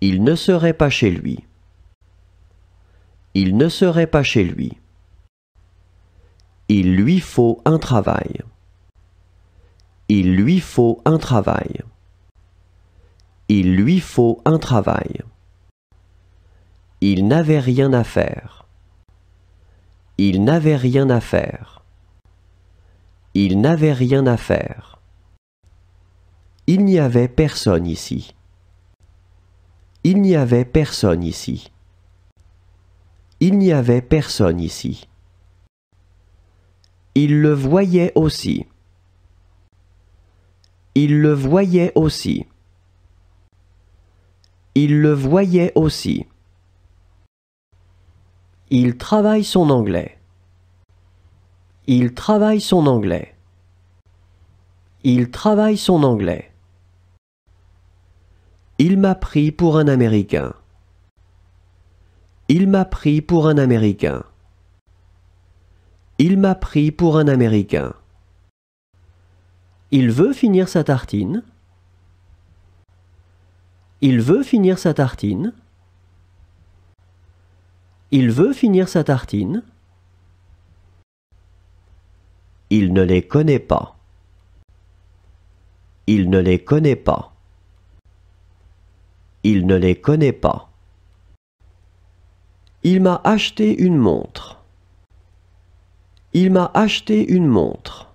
Il ne serait pas chez lui. Il ne serait pas chez lui. Il lui faut un travail. Il lui faut un travail. Il lui faut un travail. Il n'avait rien à faire. Il n'avait rien à faire. Il n'avait rien à faire. Il n'y avait personne ici. Il n'y avait personne ici. Il n'y avait personne ici. Il le voyait aussi. Il le voyait aussi. Il le voyait aussi. Il travaille son anglais. Il travaille son anglais. Il travaille son anglais. Il m'a pris pour un Américain. Il m'a pris pour un Américain. Il m'a pris pour un Américain. Il veut finir sa tartine. Il veut finir sa tartine. Il veut finir sa tartine. Il ne les connaît pas. Il ne les connaît pas. Il ne les connaît pas. Il m'a acheté une montre. Il m'a acheté une montre.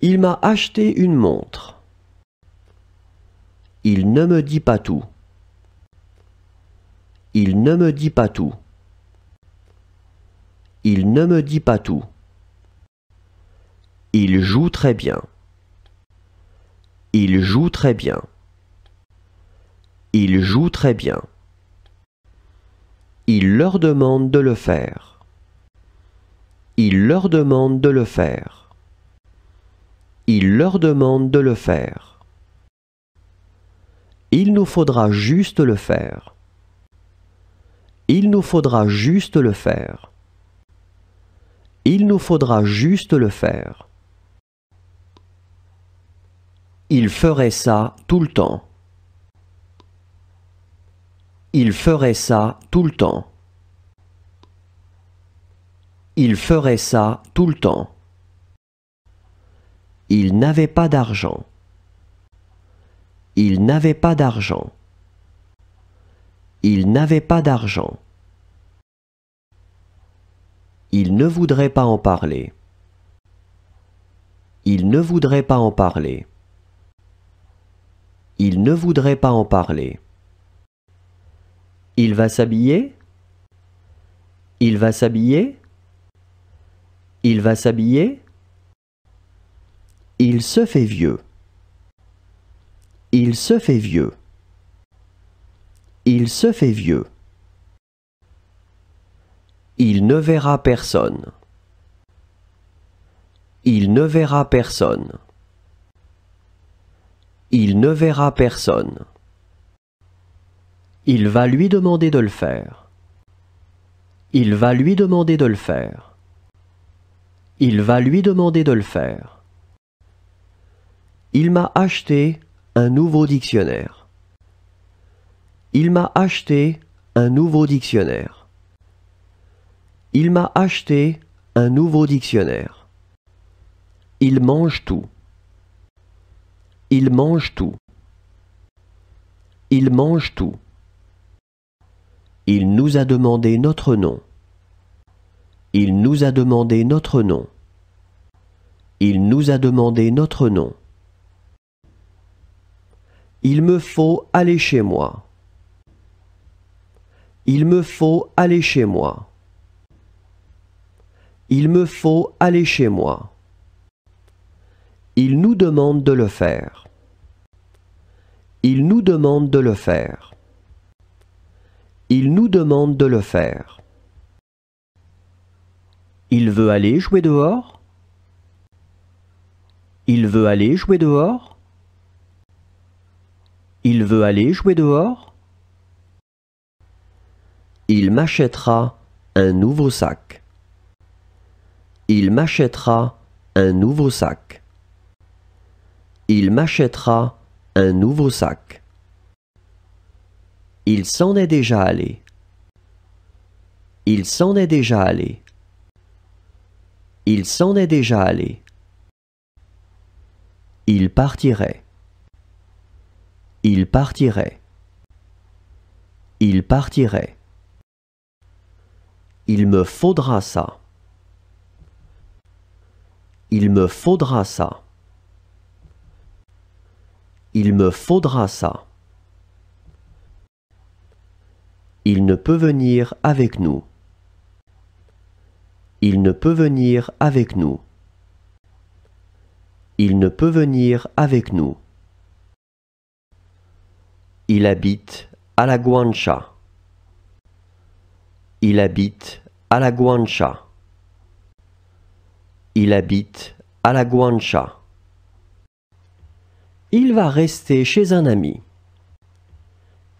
Il m'a acheté une montre. Il ne me dit pas tout. Il ne me dit pas tout. Il ne me dit pas tout. Il joue très bien. Il joue très bien. Il joue très bien. Il leur demande de le faire. Il leur demande de le faire. Il leur demande de le faire. Il nous faudra juste le faire. Il nous faudra juste le faire. Il nous faudra juste le faire. Il ferait ça tout le temps. Il ferait ça tout le temps. Il ferait ça tout le temps. Il n'avait pas d'argent. Il n'avait pas d'argent. Il n'avait pas d'argent. Il ne voudrait pas en parler. Il ne voudrait pas en parler. Il ne voudrait pas en parler. Il va s'habiller Il va s'habiller il va s'habiller. Il se fait vieux. Il se fait vieux. Il se fait vieux. Il ne verra personne. Il ne verra personne. Il ne verra personne. Il va lui demander de le faire. Il va lui demander de le faire. Il va lui demander de le faire. Il m'a acheté un nouveau dictionnaire. Il m'a acheté un nouveau dictionnaire. Il m'a acheté un nouveau dictionnaire. Il mange tout. Il mange tout. Il mange tout. Il nous a demandé notre nom. Il nous a demandé notre nom. Il nous a demandé notre nom. Il me faut aller chez moi. Il me faut aller chez moi. Il me faut aller chez moi. Il nous demande de le faire. Il nous demande de le faire. Il nous demande de le faire. Il veut aller jouer dehors Il veut aller jouer dehors Il veut aller jouer dehors Il m'achètera un nouveau sac. Il m'achètera un nouveau sac. Il m'achètera un nouveau sac. Il s'en est déjà allé. Il s'en est déjà allé. Il s'en est déjà allé. Il partirait. Il partirait. Il partirait. Il me faudra ça. Il me faudra ça. Il me faudra ça. Il ne peut venir avec nous. Il ne peut venir avec nous. Il ne peut venir avec nous. Il habite à la Guancha. Il habite à la Guancha. Il habite à la Guancha. Il va rester chez un ami.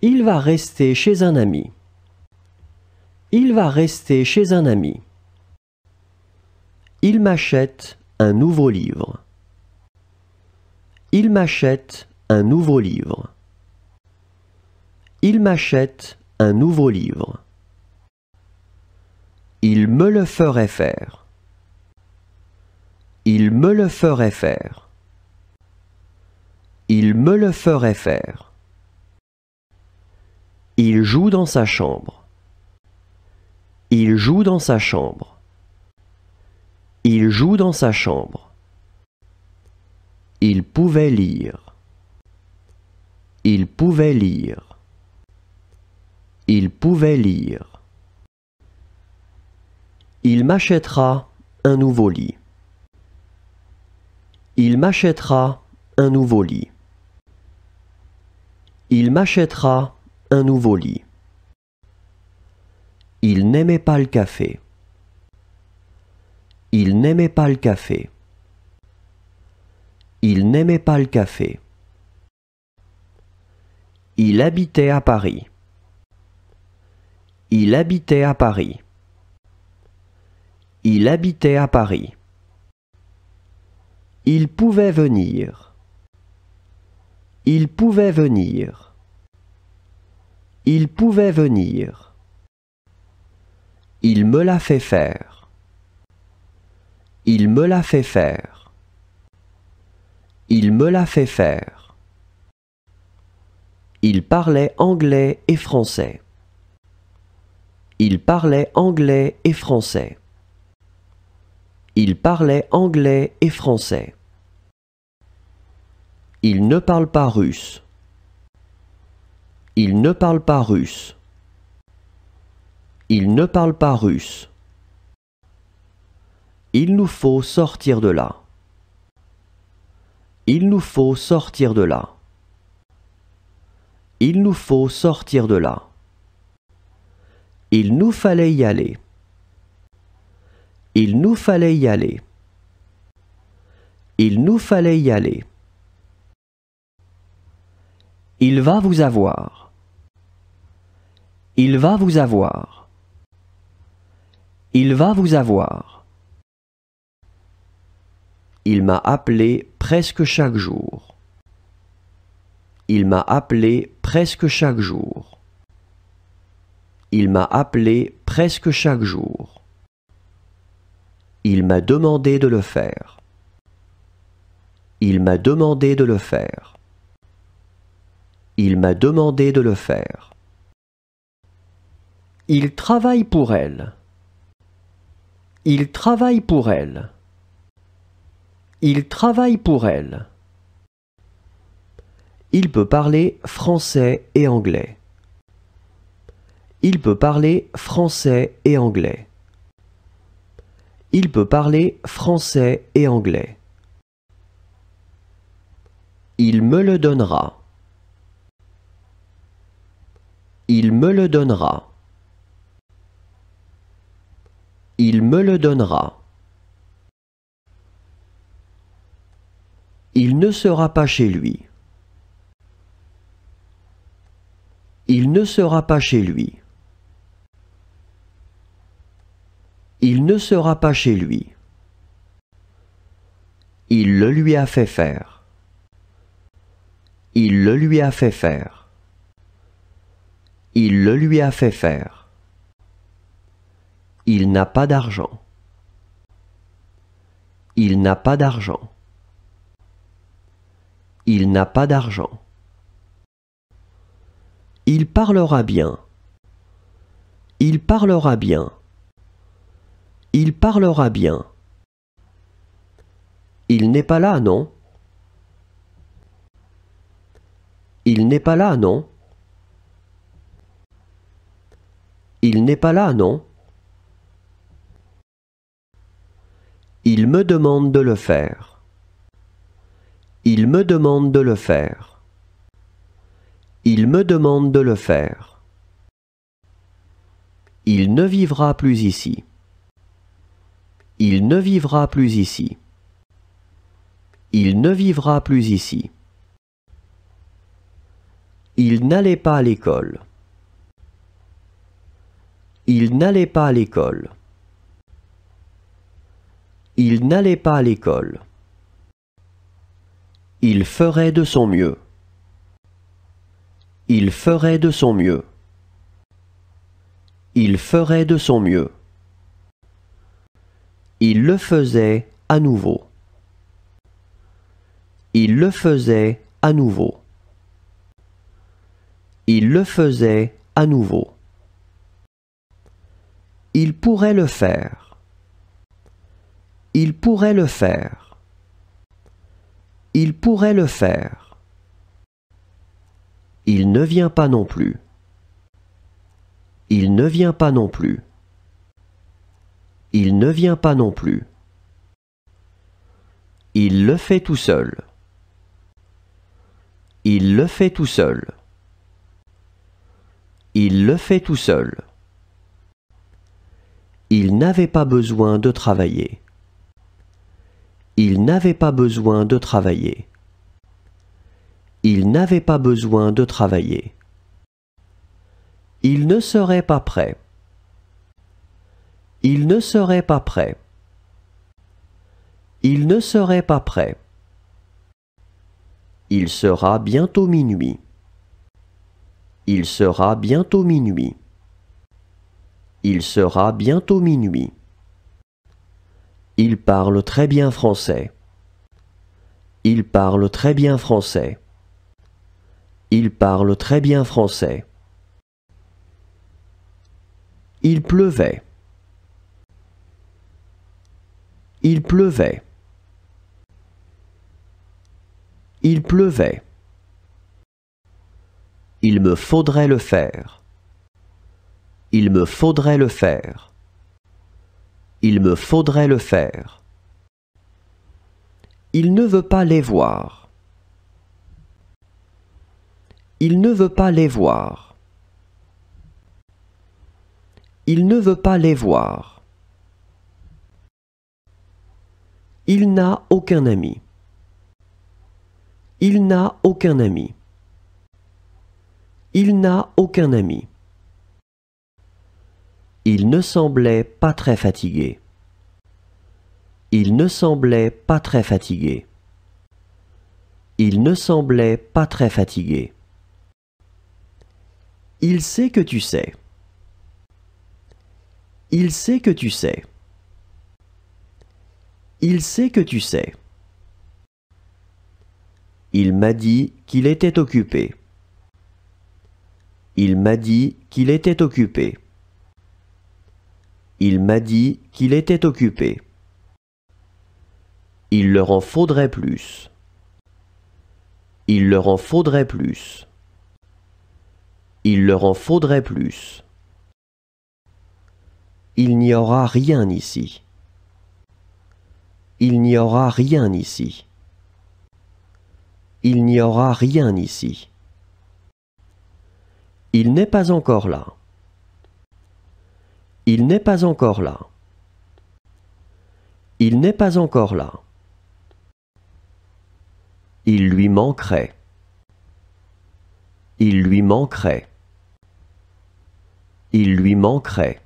Il va rester chez un ami. Il va rester chez un ami. Il m'achète un nouveau livre. Il m'achète un nouveau livre. Il m'achète un nouveau livre. Il me le ferait faire. Il me le ferait faire. Il me le ferait faire. Il joue dans sa chambre. Il joue dans sa chambre. Il joue dans sa chambre. Il pouvait lire. Il pouvait lire. Il pouvait lire. Il m'achètera un nouveau lit. Il m'achètera un nouveau lit. Il m'achètera un nouveau lit. Il n'aimait pas le café. Il n'aimait pas le café. Il n'aimait pas le café. Il habitait à Paris. Il habitait à Paris. Il habitait à Paris. Il pouvait venir. Il pouvait venir. Il pouvait venir. Il me l'a fait faire. Il me l'a fait faire. Il me l'a fait faire. Il parlait anglais et français. Il parlait anglais et français. Il parlait anglais et français. Il ne parle pas russe. Il ne parle pas russe. Il ne parle pas russe. Il nous faut sortir de là. Il nous faut sortir de là. Il nous faut sortir de là. Il nous fallait y aller. Il nous fallait y aller. Il nous fallait y aller. Il va vous avoir. Il va vous avoir. Il va vous avoir. Il m'a appelé presque chaque jour. Il m'a appelé presque chaque jour. Il m'a appelé presque chaque jour. Il m'a demandé de le faire. Il m'a demandé de le faire. Il m'a demandé de le faire. Il travaille pour elle. Il travaille pour elle. Il travaille pour elle. Il peut parler français et anglais. Il peut parler français et anglais. Il peut parler français et anglais. Il me le donnera. Il me le donnera. Il me le donnera. Il ne sera pas chez lui. Il ne sera pas chez lui. Il ne sera pas chez lui. Il le lui a fait faire. Il le lui a fait faire. Il le lui a fait faire. Il n'a pas d'argent. Il n'a pas d'argent. Il n'a pas d'argent. Il parlera bien. Il parlera bien. Il parlera bien. Il n'est pas là, non Il n'est pas là, non Il n'est pas là, non Il me demande de le faire. Il me demande de le faire. Il me demande de le faire. Il ne vivra plus ici. Il ne vivra plus ici. Il ne vivra plus ici. Il n'allait pas à l'école. Il n'allait pas à l'école. Il n'allait pas à l'école. Il ferait de son mieux. Il ferait de son mieux. Il ferait de son mieux. Il le faisait à nouveau. Il le faisait à nouveau. Il le faisait à nouveau. Il pourrait le faire. Il pourrait le faire. Il pourrait le faire. Il ne vient pas non plus. Il ne vient pas non plus. Il ne vient pas non plus. Il le fait tout seul. Il le fait tout seul. Il le fait tout seul. Il n'avait pas besoin de travailler. Il n'avait pas besoin de travailler. Il n'avait pas besoin de travailler. Il ne serait pas prêt. Il ne serait pas prêt. Il ne serait pas prêt. Il sera bientôt minuit. Il sera bientôt minuit. Il sera bientôt minuit. Il parle très bien français. Il parle très bien français. Il parle très bien français. Il pleuvait. Il pleuvait. Il pleuvait. Il me faudrait le faire. Il me faudrait le faire. Il me faudrait le faire. Il ne veut pas les voir. Il ne veut pas les voir. Il ne veut pas les voir. Il n'a aucun ami. Il n'a aucun ami. Il n'a aucun ami. Il ne semblait pas très fatigué. Il ne semblait pas très fatigué. Il ne semblait pas très fatigué. Il sait que tu sais. Il sait que tu sais. Il sait que tu sais. Il m'a dit qu'il était occupé. Il m'a dit qu'il était occupé. Il m'a dit qu'il était occupé. Il leur en faudrait plus. Il leur en faudrait plus. Il leur en faudrait plus. Il n'y aura rien ici. Il n'y aura rien ici. Il n'y aura rien ici. Il n'est pas encore là. Il n'est pas encore là. Il n'est pas encore là. Il lui manquerait. Il lui manquerait. Il lui manquerait.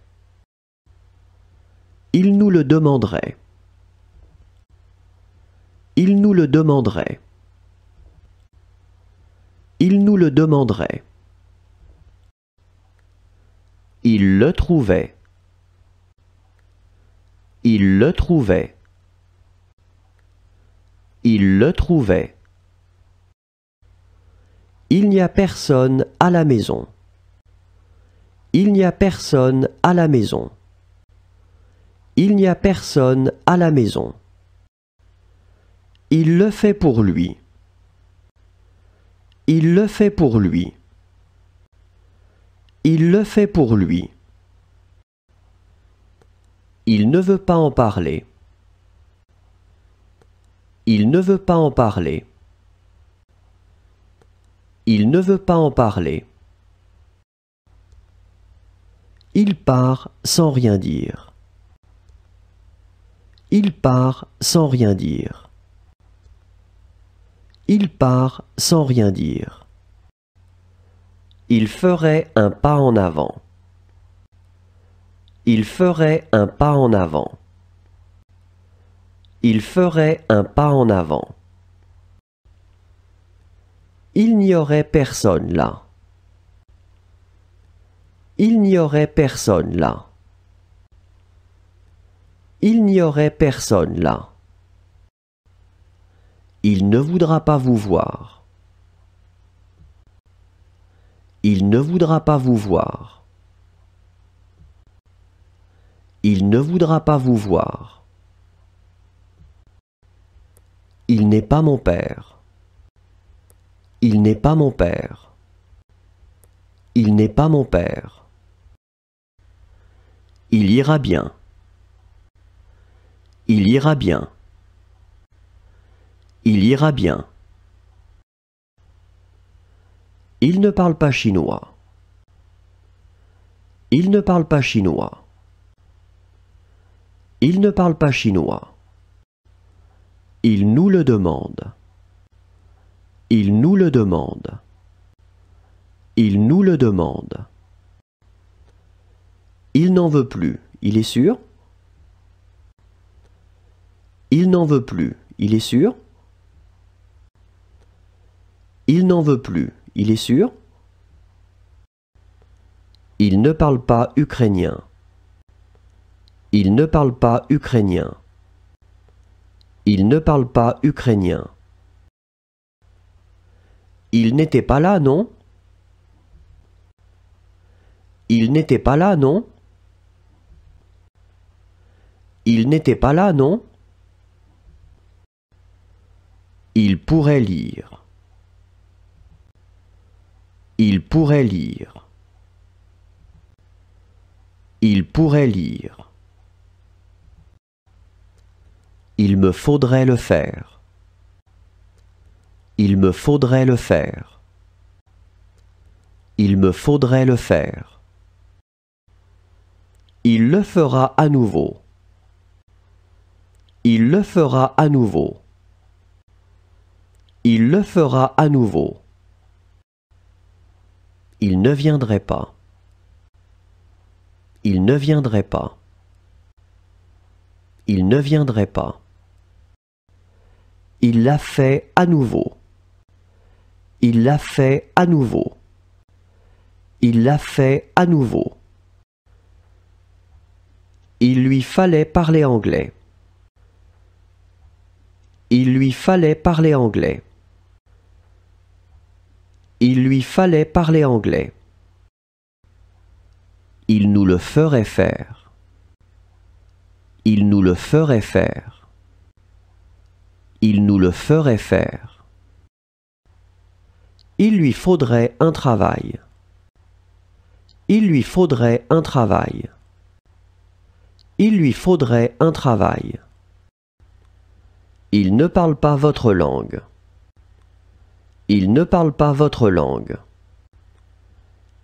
Il nous le demanderait. Il nous le demanderait. Il nous le demanderait. Il le trouvait. Il le trouvait. Il le trouvait. Il n'y a personne à la maison. Il n'y a personne à la maison. Il n'y a personne à la maison. Il le fait pour lui. Il le fait pour lui. Il le fait pour lui. Il ne veut pas en parler. Il ne veut pas en parler. Il ne veut pas en parler. Il part sans rien dire. Il part sans rien dire. Il part sans rien dire. Il ferait un pas en avant. Il ferait un pas en avant. Il ferait un pas en avant. Il n'y aurait personne là. Il n'y aurait personne là. Il n'y aurait personne là. Il ne voudra pas vous voir. Il ne voudra pas vous voir. Il ne voudra pas vous voir. Il n'est pas mon père. Il n'est pas mon père. Il n'est pas mon père. Il ira bien. Il ira bien. Il ira bien. Il ne parle pas chinois. Il ne parle pas chinois. Il ne parle pas chinois. Il nous le demande. Il nous le demande. Il nous le demande. Il n'en veut plus, il est sûr Il n'en veut plus, il est sûr Il n'en veut plus, il est sûr Il ne parle pas ukrainien. Il ne parle pas ukrainien. Il ne parle pas ukrainien. Il n'était pas là, non Il n'était pas là, non Il n'était pas là, non Il pourrait lire. Il pourrait lire. Il pourrait lire. Il me faudrait le faire. Il me faudrait le faire. Il me faudrait le faire. Il le fera à nouveau. Il le fera à nouveau. Il le fera à nouveau. Il ne viendrait pas. Il ne viendrait pas. Il ne viendrait pas. Il l'a fait à nouveau. Il l'a fait à nouveau. Il l'a fait à nouveau. Il lui fallait parler anglais. Il lui fallait parler anglais. Il lui fallait parler anglais. Il nous le ferait faire. Il nous le ferait faire il nous le ferait faire. Il lui faudrait un travail. Il lui faudrait un travail. Il lui faudrait un travail. Il ne parle pas votre langue. Il ne parle pas votre langue.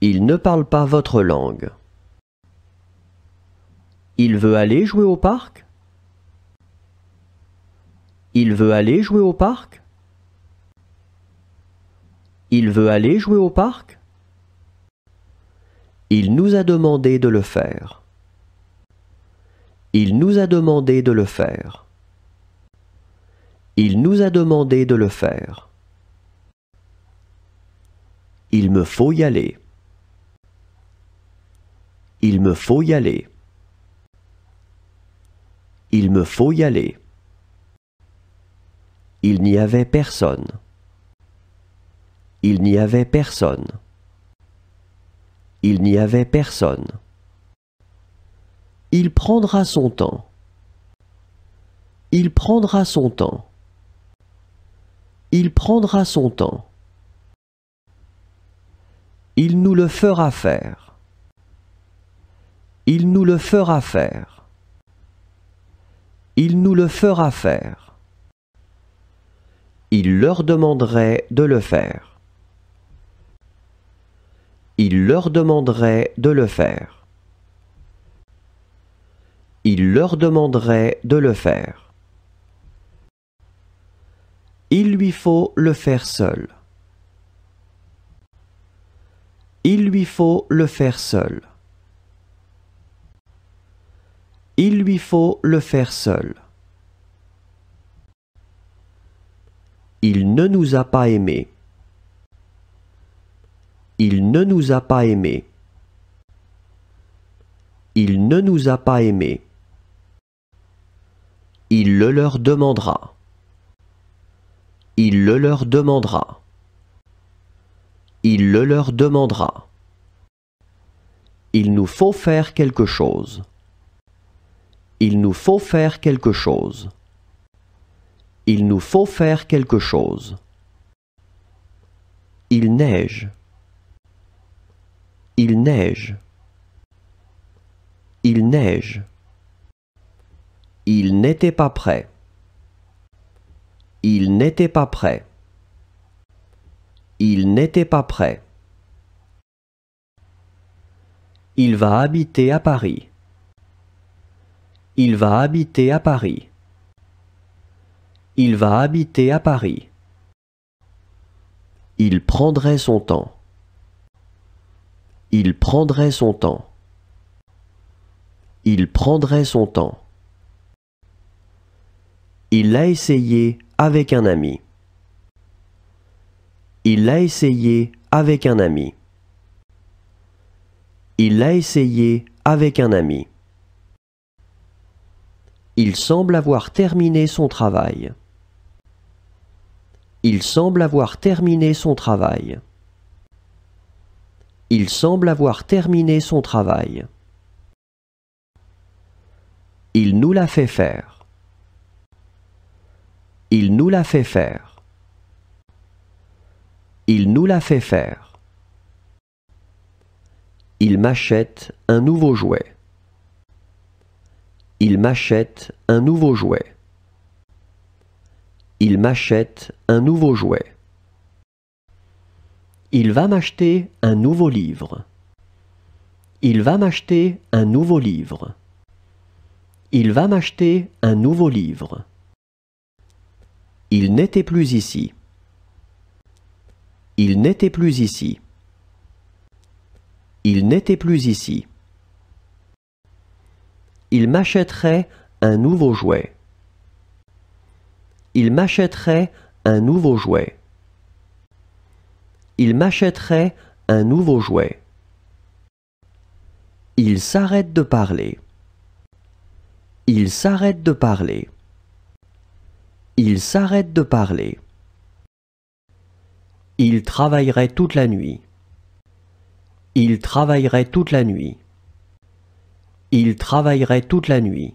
Il ne parle pas votre langue. Il veut aller jouer au parc il veut aller jouer au parc Il veut aller jouer au parc Il nous a demandé de le faire. Il nous a demandé de le faire. Il nous a demandé de le faire. Il me faut y aller. Il me faut y aller. Il me faut y aller. Il n'y avait personne. Il n'y avait personne. Il n'y avait personne. Il prendra son temps. Il prendra son temps. Il prendra son temps. Il nous le fera faire. Il nous le fera faire. Il nous le fera faire il leur demanderait de le faire. Il leur demanderait de le faire. Il leur demanderait de le faire. Il lui faut le faire seul. Il lui faut le faire seul. Il lui faut le faire seul. Il ne nous a pas aimés. Il ne nous a pas aimés. Il ne nous a pas aimés. Il le leur demandera. Il le leur demandera. Il le leur demandera. Il nous faut faire quelque chose. Il nous faut faire quelque chose. Il nous faut faire quelque chose. Il neige. Il neige. Il neige. Il n'était pas prêt. Il n'était pas prêt. Il n'était pas prêt. Il va habiter à Paris. Il va habiter à Paris. Il va habiter à Paris. Il prendrait son temps. Il prendrait son temps. Il prendrait son temps. Il l'a essayé avec un ami. Il l'a essayé avec un ami. Il l'a essayé avec un ami. Il semble avoir terminé son travail. Il semble avoir terminé son travail. Il semble avoir terminé son travail. Il nous l'a fait faire. Il nous l'a fait faire. Il nous l'a fait faire. Il m'achète un nouveau jouet. Il m'achète un nouveau jouet. Il m'achète un nouveau jouet. Il va m'acheter un nouveau livre. Il va m'acheter un nouveau livre. Il va m'acheter un nouveau livre. Il n'était plus ici. Il n'était plus ici. Il n'était plus ici. Il m'achèterait un nouveau jouet. Il m'achèterait un nouveau jouet. Il m'achèterait un nouveau jouet. Il s'arrête de parler. Il s'arrête de parler. Il s'arrête de parler. Il travaillerait toute la nuit. Il travaillerait toute la nuit. Il travaillerait toute la nuit.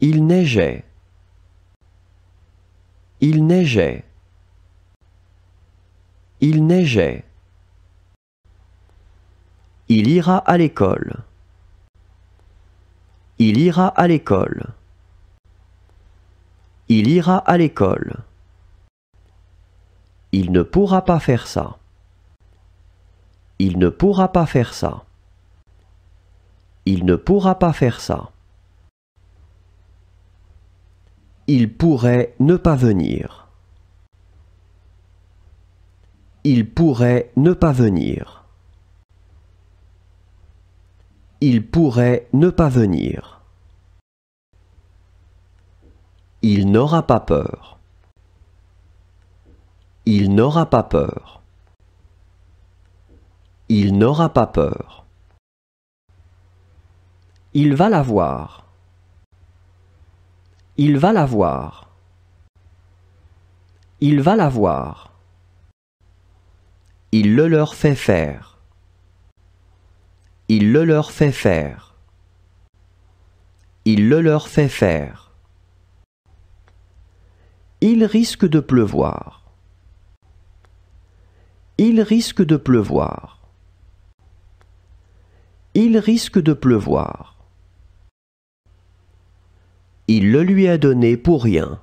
Il neigeait. Il neigeait. Il neigeait. Il ira à l'école. Il ira à l'école. Il ira à l'école. Il ne pourra pas faire ça. Il ne pourra pas faire ça. Il ne pourra pas faire ça. Il pourrait ne pas venir. Il pourrait ne pas venir. Il pourrait ne pas venir. Il n'aura pas peur. Il n'aura pas peur. Il n'aura pas peur. Il va la voir. Il va la voir. Il va la voir. Il le leur fait faire. Il le leur fait faire. Il le leur fait faire. Il risque de pleuvoir. Il risque de pleuvoir. Il risque de pleuvoir. Il le lui a donné pour rien.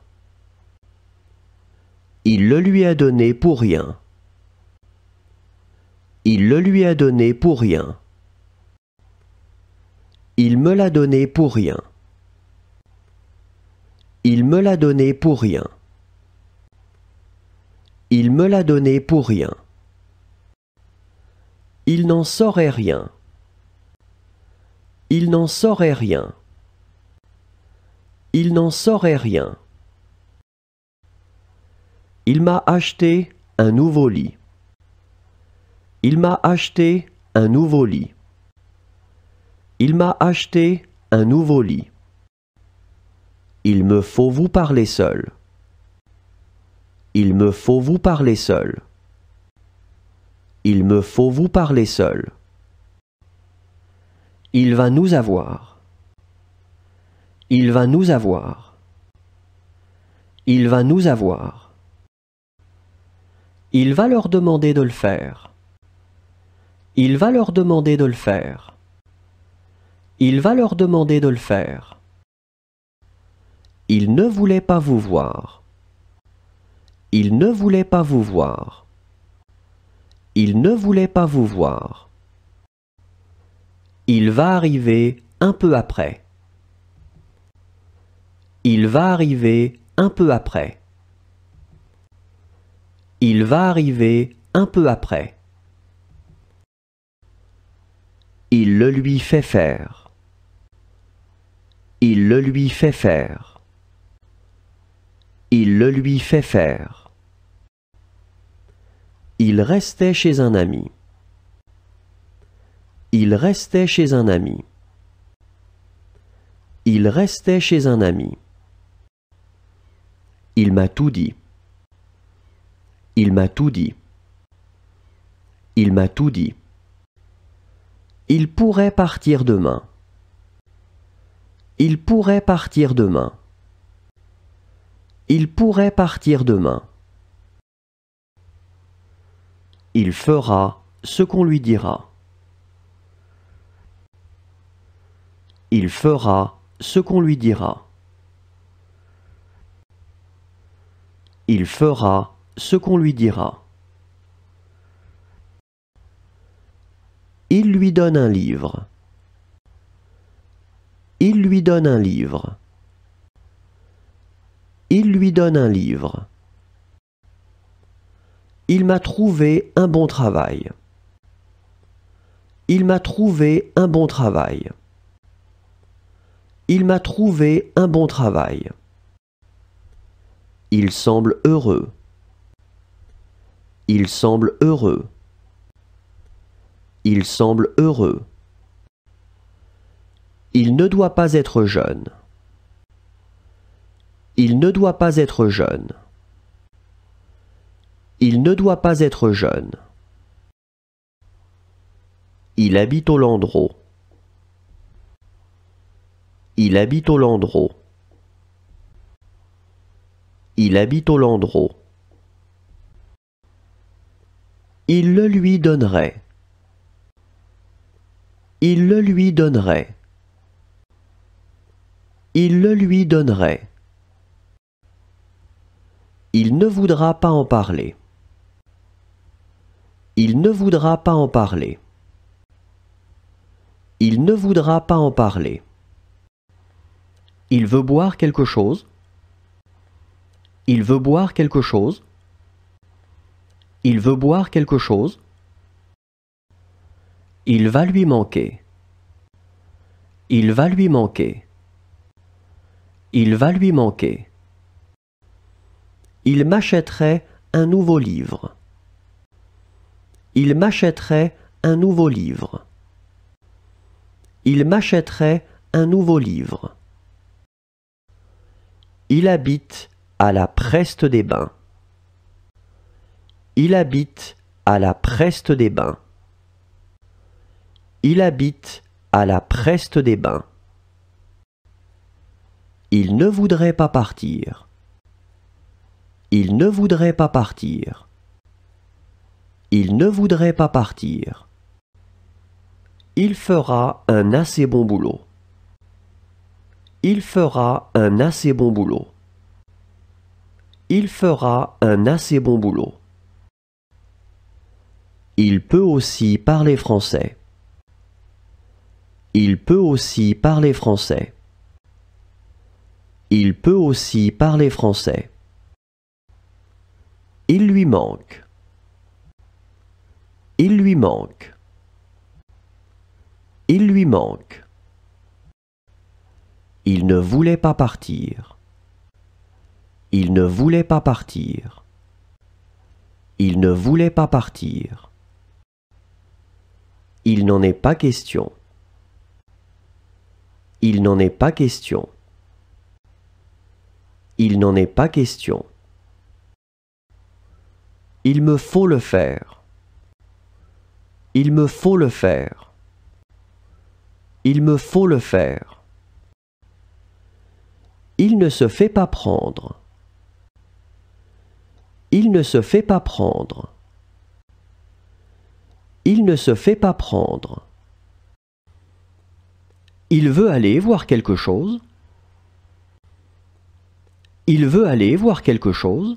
Il le lui a donné pour rien. Il le lui a donné pour rien. Il me l'a donné pour rien. Il me l'a donné pour rien. Il me l'a donné pour rien. Il n'en saurait rien. Il n'en saurait rien il n'en saurait rien. Il m'a acheté un nouveau lit. Il m'a acheté un nouveau lit. Il m'a acheté un nouveau lit. Il me faut vous parler seul. Il me faut vous parler seul. Il me faut vous parler seul. Il va nous avoir. Il va nous avoir. Il va nous avoir. Il va leur demander de le faire. Il va leur demander de le faire. Il va leur demander de le faire. Il ne voulait pas vous voir. Il ne voulait pas vous voir. Il ne voulait pas vous voir. Il va arriver un peu après. Il va arriver un peu après. Il va arriver un peu après. Il le lui fait faire. Il le lui fait faire. Il le lui fait faire. Il restait chez un ami. Il restait chez un ami. Il restait chez un ami. Il m'a tout dit. Il m'a tout dit. Il m'a tout dit. Il pourrait partir demain. Il pourrait partir demain. Il pourrait partir demain. Il fera ce qu'on lui dira. Il fera ce qu'on lui dira. Il fera ce qu'on lui dira. Il lui donne un livre. Il lui donne un livre. Il lui donne un livre. Il m'a trouvé un bon travail. Il m'a trouvé un bon travail. Il m'a trouvé un bon travail. Il semble heureux. Il semble heureux. Il semble heureux. Il ne doit pas être jeune. Il ne doit pas être jeune. Il ne doit pas être jeune. Il habite au landreau. Il habite au landreau. Il habite au Landreau. Il le lui donnerait. Il le lui donnerait. Il le lui donnerait. Il ne voudra pas en parler. Il ne voudra pas en parler. Il ne voudra pas en parler. Il veut boire quelque chose. Il veut boire quelque chose. Il veut boire quelque chose. Il va lui manquer. Il va lui manquer. Il va lui manquer. Il m'achèterait un nouveau livre. Il m'achèterait un nouveau livre. Il m'achèterait un nouveau livre. Il habite la Preste des Bains. Il habite à la Preste des Bains. Il habite à la Preste des Bains. Il ne voudrait pas partir. Il ne voudrait pas partir. Il ne voudrait pas partir. Il fera un assez bon boulot. Il fera un assez bon boulot il fera un assez bon boulot. Il peut aussi parler français. Il peut aussi parler français. Il peut aussi parler français. Il lui manque. Il lui manque. Il lui manque. Il ne voulait pas partir. Il ne voulait pas partir. Il ne voulait pas partir. Il n'en est pas question. Il n'en est pas question. Il n'en est pas question. Il me faut le faire. Il me faut le faire. Il me faut le faire. Il ne se fait pas prendre. Il ne se fait pas prendre. Il ne se fait pas prendre. Il veut aller voir quelque chose. Il veut aller voir quelque chose.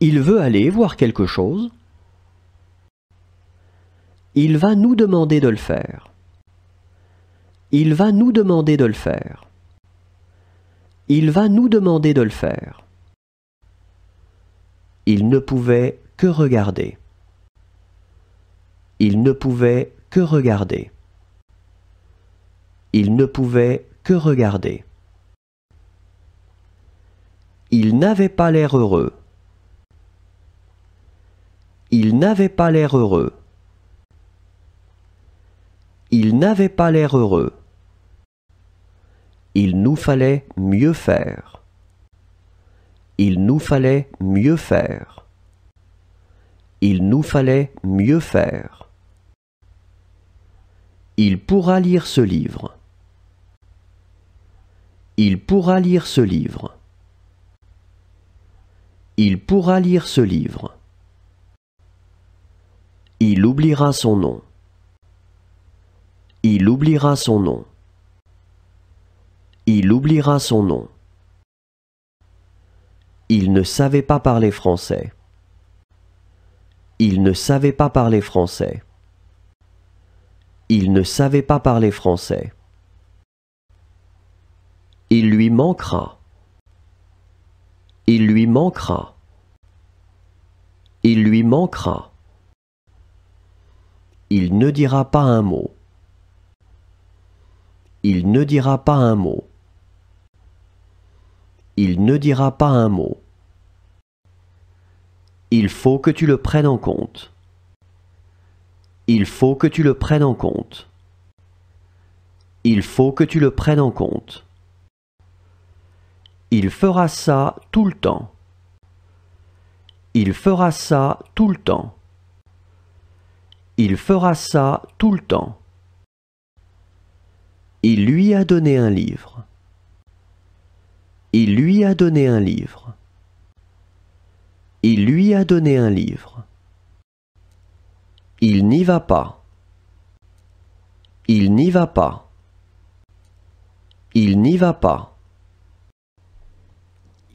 Il veut aller voir quelque chose. Il va nous demander de le faire. Il va nous demander de le faire. Il va nous demander de le faire. Il ne pouvait que regarder. Il ne pouvait que regarder. Il ne pouvait que regarder. Il n'avait pas l'air heureux. Il n'avait pas l'air heureux. Il n'avait pas l'air heureux. Il nous fallait mieux faire. Il nous fallait mieux faire. Il nous fallait mieux faire. Il pourra lire ce livre. Il pourra lire ce livre. Il pourra lire ce livre. Il oubliera son nom. Il oubliera son nom. Il oubliera son nom. Il ne savait pas parler français. Il ne savait pas parler français. Il ne savait pas parler français. Il lui manquera. Il lui manquera. Il lui manquera. Il ne dira pas un mot. Il ne dira pas un mot il ne dira pas un mot. Il faut que tu le prennes en compte. Il faut que tu le prennes en compte. Il faut que tu le prennes en compte. Il fera ça tout le temps. Il fera ça tout le temps. Il fera ça tout le temps. Il lui a donné un livre. Il lui a donné un livre. Il lui a donné un livre. Il n'y va pas. Il n'y va pas. Il n'y va pas.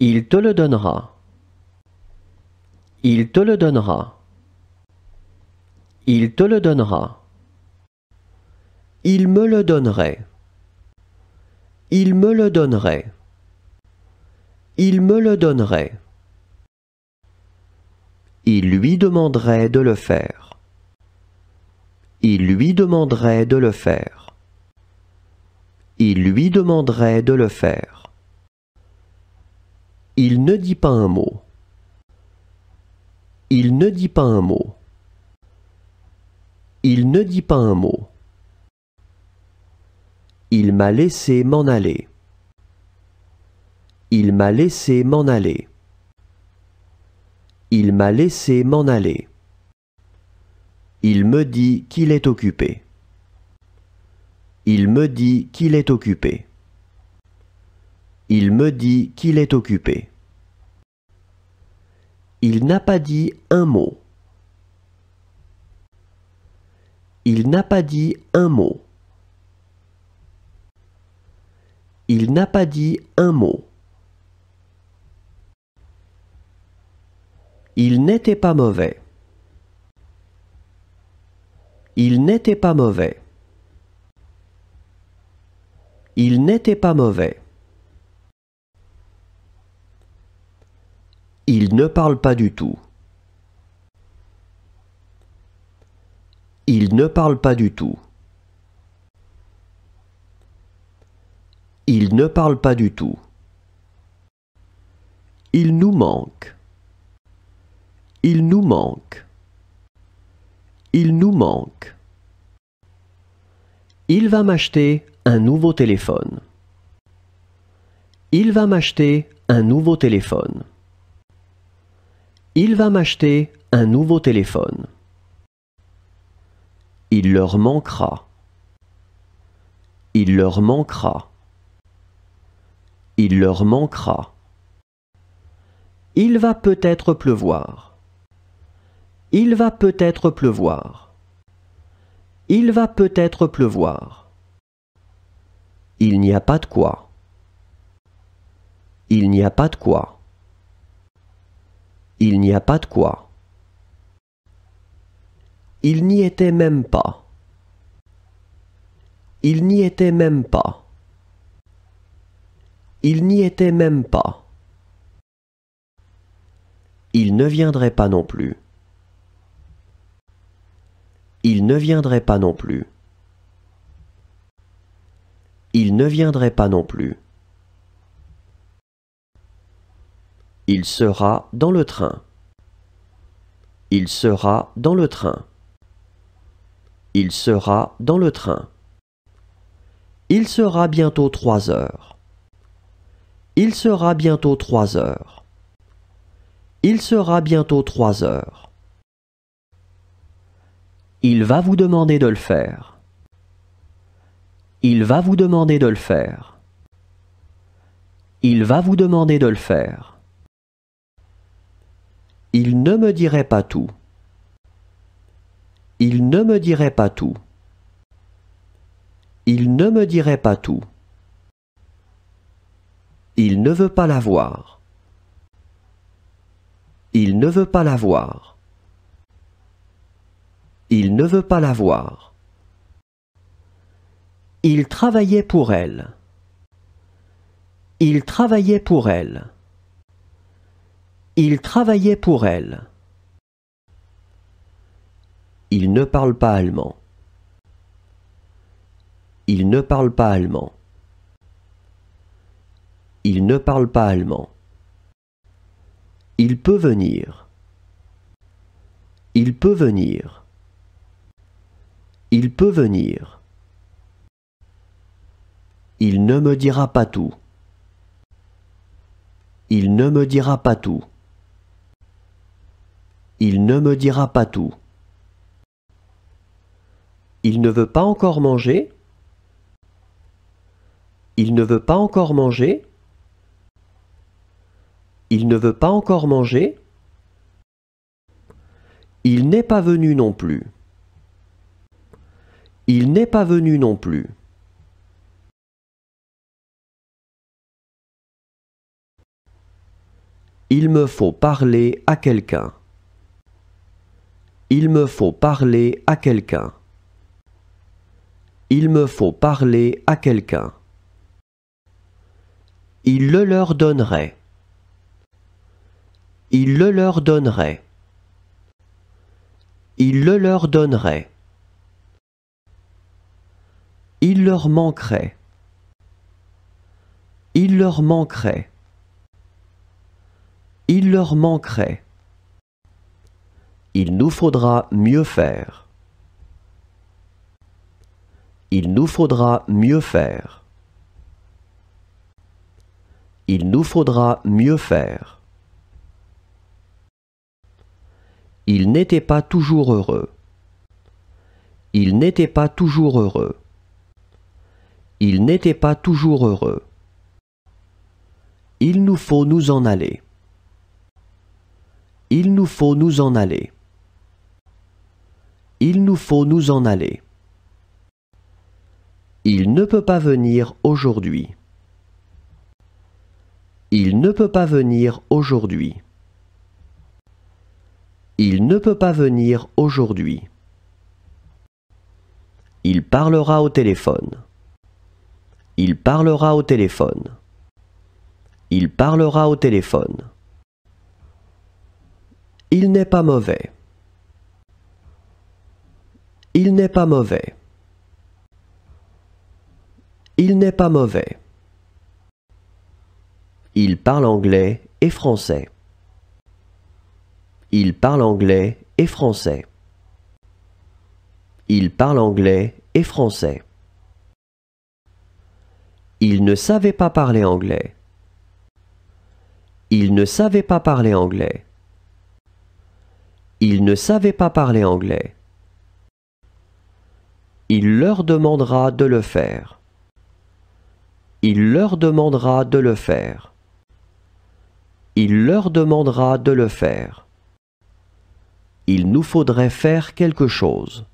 Il te le donnera. Il te le donnera. Il te le donnera. Il me le donnerait. Il me le donnerait il me le donnerait. Il lui demanderait de le faire. Il lui demanderait de le faire. Il lui demanderait de le faire. Il ne dit pas un mot. Il ne dit pas un mot. Il ne dit pas un mot. Il m'a laissé m'en aller. Il m'a laissé m'en aller. Il m'a laissé m'en aller. Il me dit qu'il est occupé. Il me dit qu'il est occupé. Il me dit qu'il est occupé. Il n'a pas dit un mot. Il n'a pas dit un mot. Il n'a pas dit un mot. Il n'était pas mauvais. Il n'était pas mauvais. Il n'était pas mauvais. Il ne parle pas du tout. Il ne parle pas du tout. Il ne parle pas du tout. Il nous manque. Il nous manque. Il nous manque. Il va m'acheter un nouveau téléphone. Il va m'acheter un nouveau téléphone. Il va m'acheter un nouveau téléphone. Il leur manquera. Il leur manquera. Il leur manquera. Il va peut-être pleuvoir. Il va peut-être pleuvoir. Il va peut-être pleuvoir. Il n'y a pas de quoi. Il n'y a pas de quoi. Il n'y a pas de quoi. Il n'y était même pas. Il n'y était même pas. Il n'y était même pas. Il ne viendrait pas non plus. Il ne viendrait pas non plus. Il ne viendrait pas non plus. Il sera dans le train. Il sera dans le train. Il sera dans le train. Il sera bientôt trois heures. Il sera bientôt trois heures. Il sera bientôt trois heures. Il va vous demander de le faire. Il va vous demander de le faire. Il va vous demander de le faire. Il ne me dirait pas tout. Il ne me dirait pas tout. Il ne me dirait pas tout. Il ne veut pas la voir. Il ne veut pas la voir. Il ne veut pas la voir. Il travaillait pour elle. Il travaillait pour elle. Il travaillait pour elle. Il ne parle pas allemand. Il ne parle pas allemand. Il ne parle pas allemand. Il peut venir. Il peut venir. Il peut venir. Il ne me dira pas tout. Il ne me dira pas tout. Il ne me dira pas tout. Il ne veut pas encore manger. Il ne veut pas encore manger. Il ne veut pas encore manger. Il n'est pas venu non plus. Il n'est pas venu non plus. Il me faut parler à quelqu'un. Il me faut parler à quelqu'un. Il me faut parler à quelqu'un. Il le leur donnerait. Il le leur donnerait. Il le leur donnerait. Il leur manquerait. Il leur manquerait. Il leur manquerait. Il nous faudra mieux faire. Il nous faudra mieux faire. Il nous faudra mieux faire. Il n'était pas toujours heureux. Il n'était pas toujours heureux. Il n'était pas toujours heureux. Il nous faut nous en aller. Il nous faut nous en aller. Il nous faut nous en aller. Il ne peut pas venir aujourd'hui. Il ne peut pas venir aujourd'hui. Il ne peut pas venir aujourd'hui. Il parlera au téléphone. Il parlera au téléphone. Il parlera au téléphone. Il n'est pas mauvais. Il n'est pas mauvais. Il n'est pas mauvais. Il parle anglais et français. Il parle anglais et français. Il parle anglais et français. Il ne savait pas parler anglais. Il ne savait pas parler anglais. Il ne savait pas parler anglais. Il leur demandera de le faire. Il leur demandera de le faire. Il leur demandera de le faire. Il nous faudrait faire quelque chose.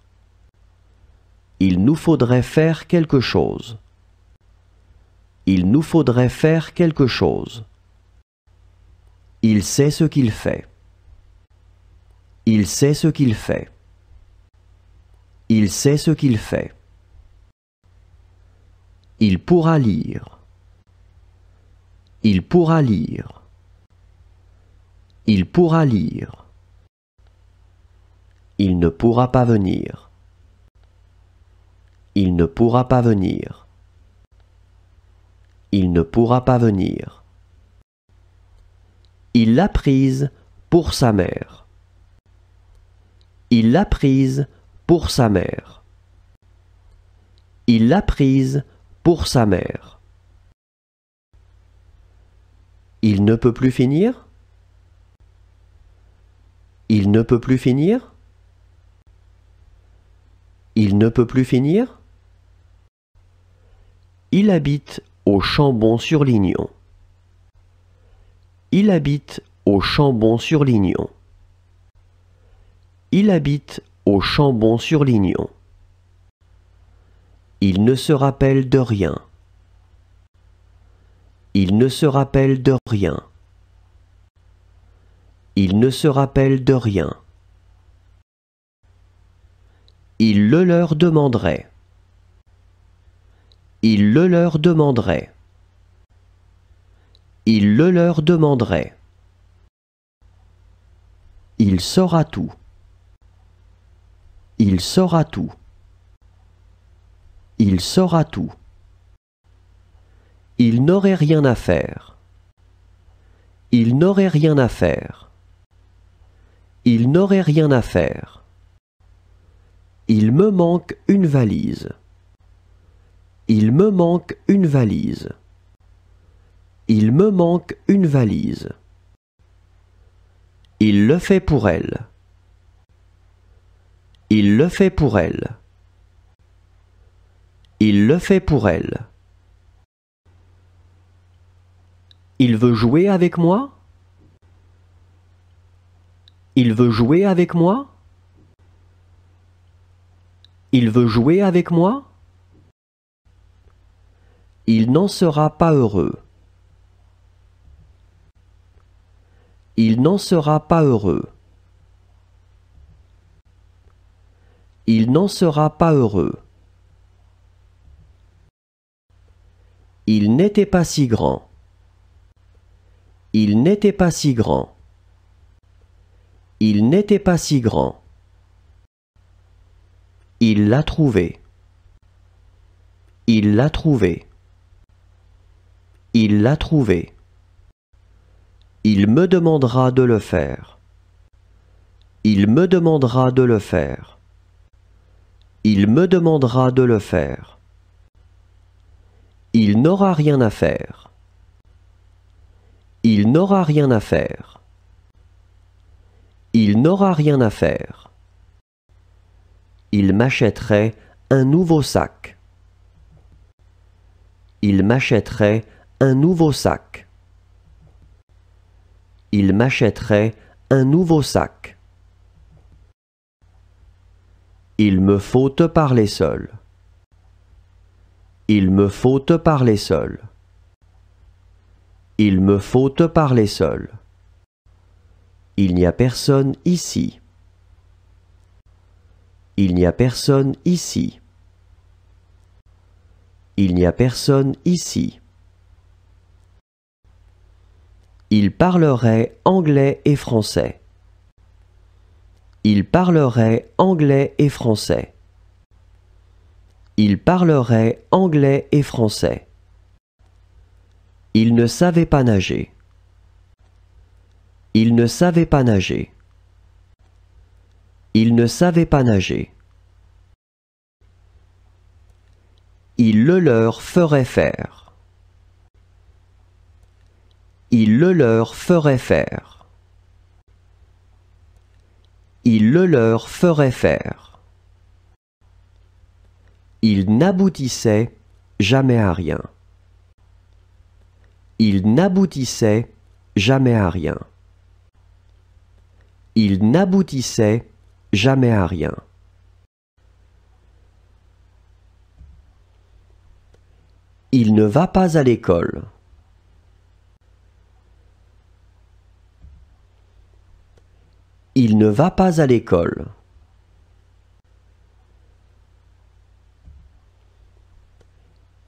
Il nous faudrait faire quelque chose. Il nous faudrait faire quelque chose. Il sait ce qu'il fait. Il sait ce qu'il fait. Il sait ce qu'il fait. Il pourra lire. Il pourra lire. Il pourra lire. Il ne pourra pas venir. Il ne pourra pas venir il ne pourra pas venir. Il l'a prise pour sa mère. Il l'a prise pour sa mère. Il l'a prise pour sa mère. Il ne peut plus finir Il ne peut plus finir Il ne peut plus finir Il habite au Chambon-sur-Lignon. Il habite au Chambon-sur-Lignon. Il habite au Chambon-sur-Lignon. Il ne se rappelle de rien. Il ne se rappelle de rien. Il ne se rappelle de rien. Il le leur demanderait. Il le leur demanderait. Il le leur demanderait. Il saura tout. Il saura tout. Il saura tout. Il n'aurait rien à faire. Il n'aurait rien à faire. Il n'aurait rien à faire. Il me manque une valise. Il me manque une valise. Il me manque une valise. Il le fait pour elle. Il le fait pour elle. Il le fait pour elle. Il veut jouer avec moi Il veut jouer avec moi Il veut jouer avec moi il n'en sera pas heureux. Il n'en sera pas heureux. Il n'en sera pas heureux. Il n'était pas si grand. Il n'était pas si grand. Il n'était pas si grand. Il l'a trouvé. Il l'a trouvé. Il l'a trouvé. Il me demandera de le faire. Il me demandera de le faire. Il me demandera de le faire. Il n'aura rien à faire. Il n'aura rien à faire. Il n'aura rien à faire. Il m'achèterait un nouveau sac. Il m'achèterait un nouveau sac. Il m'achèterait un nouveau sac. Il me faut te parler seul. Il me faut te parler seul. Il me faut te parler seul. Il n'y a personne ici. Il n'y a personne ici. Il n'y a personne ici. Il parlerait anglais et français. Il parlerait anglais et français. Il parlerait anglais et français. Il ne savait pas nager. Il ne savait pas nager. Il ne savait pas nager. Il le leur ferait faire. Il le leur ferait faire. Il le leur ferait faire. Il n'aboutissait jamais à rien. Il n'aboutissait jamais à rien. Il n'aboutissait jamais à rien. Il ne va pas à l'école. Il ne va pas à l'école.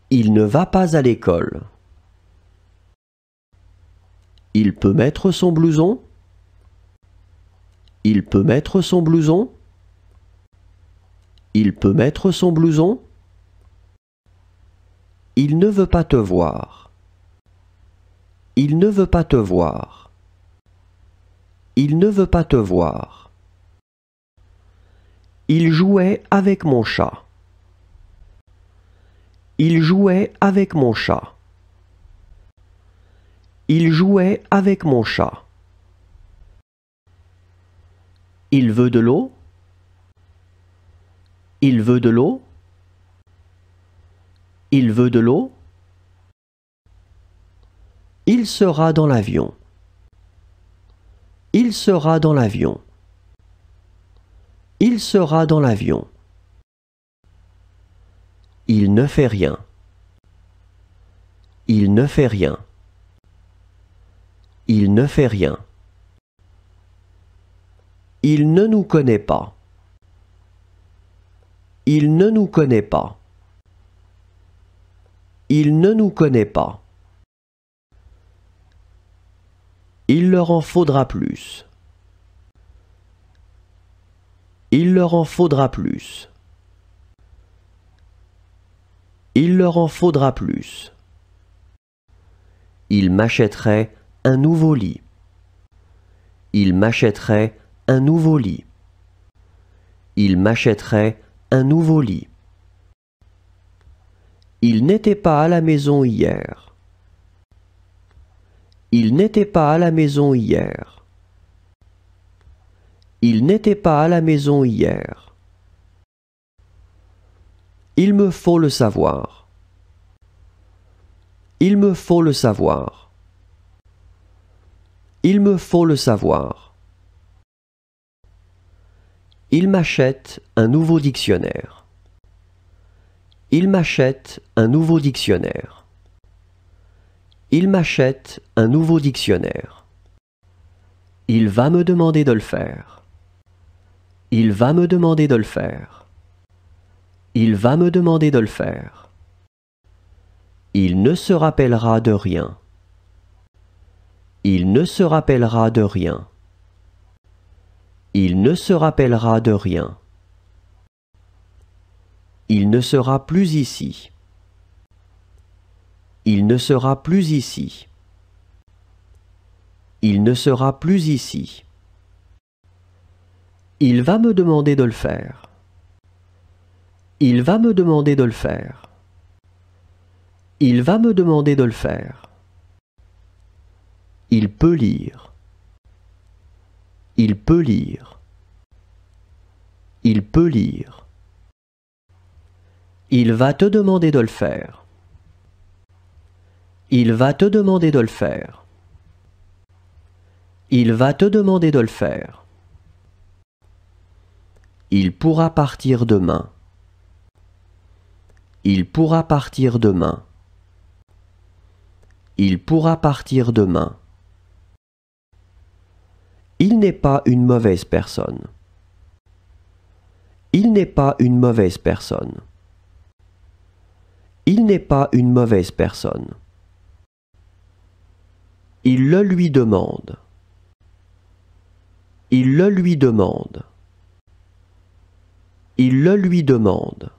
Il ne va pas à l'école. Il peut mettre son blouson Il peut mettre son blouson Il peut mettre son blouson Il ne veut pas te voir. Il ne veut pas te voir. Il ne veut pas te voir. Il jouait avec mon chat. Il jouait avec mon chat. Il jouait avec mon chat. Il veut de l'eau. Il veut de l'eau. Il veut de l'eau. Il sera dans l'avion. Il sera dans l'avion. Il sera dans l'avion. Il ne fait rien. Il ne fait rien. Il ne fait rien. Il ne nous connaît pas. Il ne nous connaît pas. Il ne nous connaît pas. Il leur en faudra plus. Il leur en faudra plus. Il leur en faudra plus. Il m'achèterait un nouveau lit. Il m'achèterait un nouveau lit. Il m'achèterait un nouveau lit. Il n'était pas à la maison hier. Il n'était pas à la maison hier. Il n'était pas à la maison hier. Il me faut le savoir. Il me faut le savoir. Il me faut le savoir. Il m'achète un nouveau dictionnaire. Il m'achète un nouveau dictionnaire. Il m'achète un nouveau dictionnaire. Il va me demander de le faire. Il va me demander de le faire. Il va me demander de le faire. Il ne se rappellera de rien. Il ne se rappellera de rien. Il ne se rappellera de rien. Il ne sera plus ici. Il ne sera plus ici. Il ne sera plus ici. Il va me demander de le faire. Il va me demander de le faire. Il va me demander de le faire. Il peut lire. Il peut lire. Il peut lire. Il va te demander de le faire. Il va te demander de le faire. Il va te demander de le faire. Il pourra partir demain. Il pourra partir demain. Il pourra partir demain. Il n'est pas une mauvaise personne. Il n'est pas une mauvaise personne. Il n'est pas une mauvaise personne. Il le lui demande. Il le lui demande. Il le lui demande.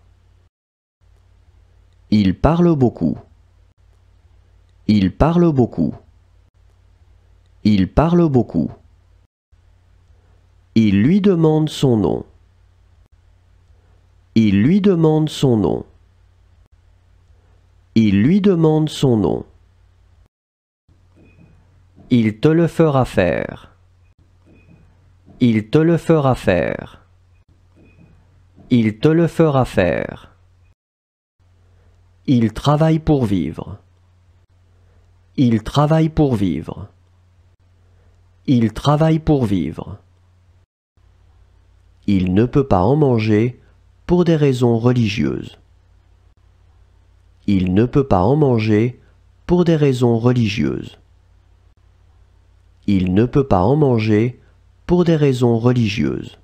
Il parle beaucoup. Il parle beaucoup. Il parle beaucoup. Il lui demande son nom. Il lui demande son nom. Il lui demande son nom. Il te le fera faire. Il te le fera faire. Il te le fera faire. Il travaille pour vivre. Il travaille pour vivre. Il travaille pour vivre. Il ne peut pas en manger pour des raisons religieuses. Il ne peut pas en manger pour des raisons religieuses il ne peut pas en manger pour des raisons religieuses.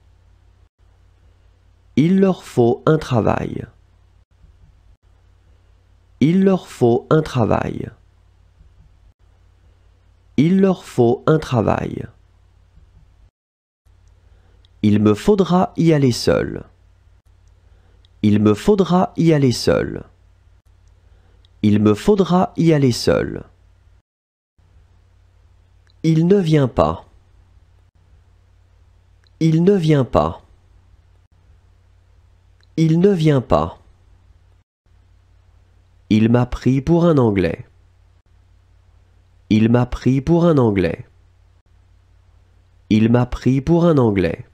Il leur faut un travail. Il leur faut un travail. Il leur faut un travail. Il me faudra y aller seul. Il me faudra y aller seul. Il me faudra y aller seul. Il ne vient pas. Il ne vient pas. Il ne vient pas. Il m'a pris pour un Anglais. Il m'a pris pour un Anglais. Il m'a pris pour un Anglais.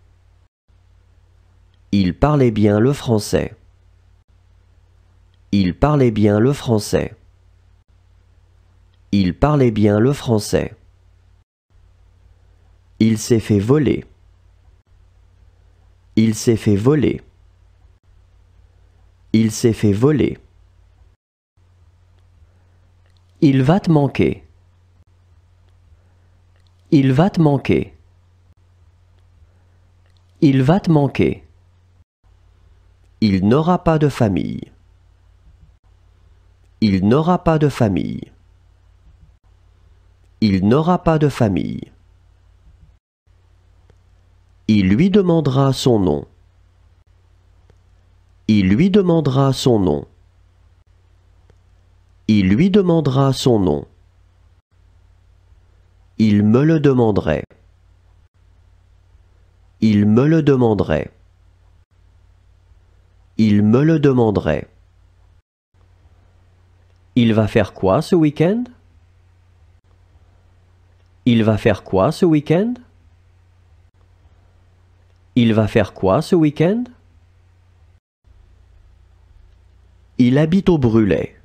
Il parlait bien le français. Il parlait bien le français. Il parlait bien le français. Il s'est fait voler. Il s'est fait voler. Il s'est fait voler. Il va te manquer. Il va te manquer. Il va te manquer. Il n'aura pas de famille. Il n'aura pas de famille. Il n'aura pas de famille. Il lui demandera son nom. Il lui demandera son nom. Il lui demandera son nom. Il me le demanderait. Il me le demanderait. Il me le demanderait. Il va faire quoi ce week-end Il va faire quoi ce week-end il va faire quoi ce week-end Il habite au Brûlé.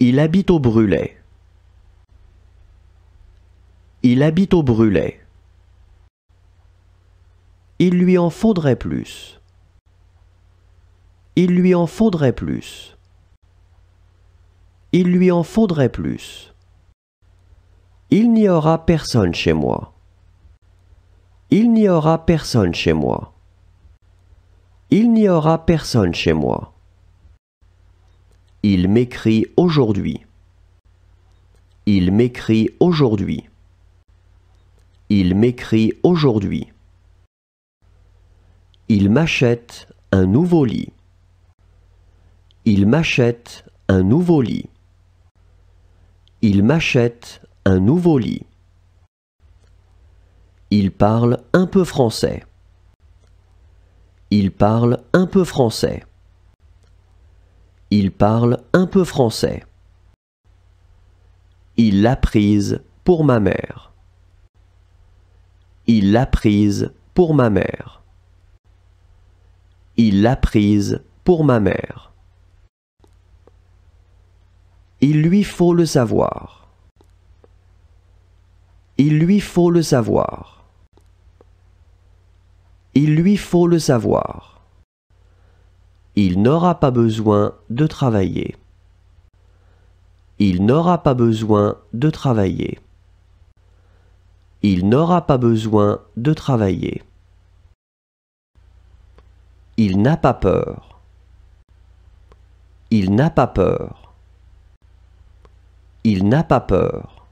Il habite au Brûlé. Il habite au Brûlé. Il lui en faudrait plus. Il lui en faudrait plus. Il lui en faudrait plus. Il n'y aura personne chez moi. Il n'y aura personne chez moi. Il n'y aura personne chez moi. Il m'écrit aujourd'hui. Il m'écrit aujourd'hui. Il m'écrit aujourd'hui. Il m'achète un nouveau lit. Il m'achète un nouveau lit. Il m'achète un nouveau lit. Il parle un peu français. Il parle un peu français. Il parle un peu français. Il l'a prise pour ma mère. Il l'a prise pour ma mère. Il l'a prise pour ma mère. Il lui faut le savoir. Il lui faut le savoir il lui faut le savoir. Il n'aura pas besoin de travailler. Il n'aura pas besoin de travailler. Il n'aura pas besoin de travailler. Il n'a pas peur. Il n'a pas peur. Il n'a pas peur.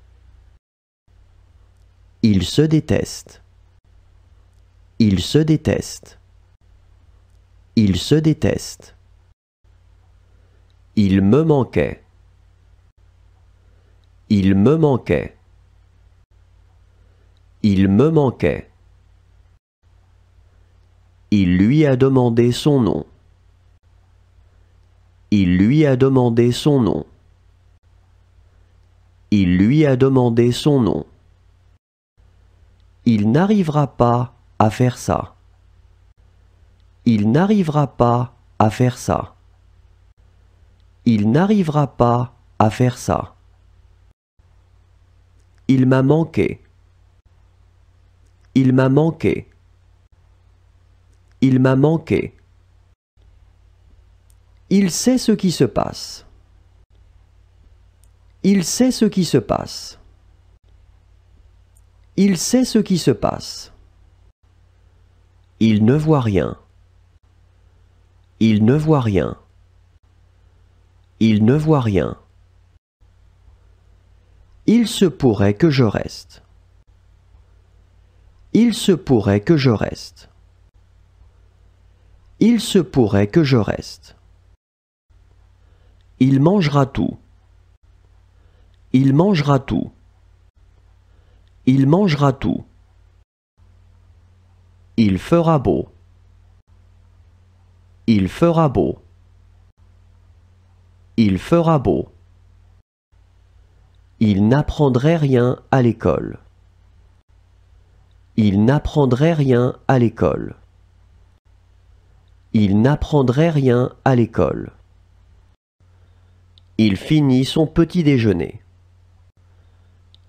Il se déteste. Il se déteste. Il se déteste. Il me manquait. Il me manquait. Il me manquait. Il lui a demandé son nom. Il lui a demandé son nom. Il lui a demandé son nom. Il n'arrivera pas faire ça. Il n'arrivera pas à faire ça. Il n'arrivera pas à faire ça. Il m'a manqué. Il m'a manqué. Il m'a manqué. Il sait ce qui se passe. Il sait ce qui se passe. Il sait ce qui se passe. Il ne voit rien. Il ne voit rien. Il ne voit rien. Il se pourrait que je reste. Il se pourrait que je reste. Il se pourrait que je reste. Il mangera tout. Il mangera tout. Il mangera tout. Il fera beau. Il fera beau. Il fera beau. Il n'apprendrait rien à l'école. Il n'apprendrait rien à l'école. Il n'apprendrait rien à l'école. Il finit son petit déjeuner.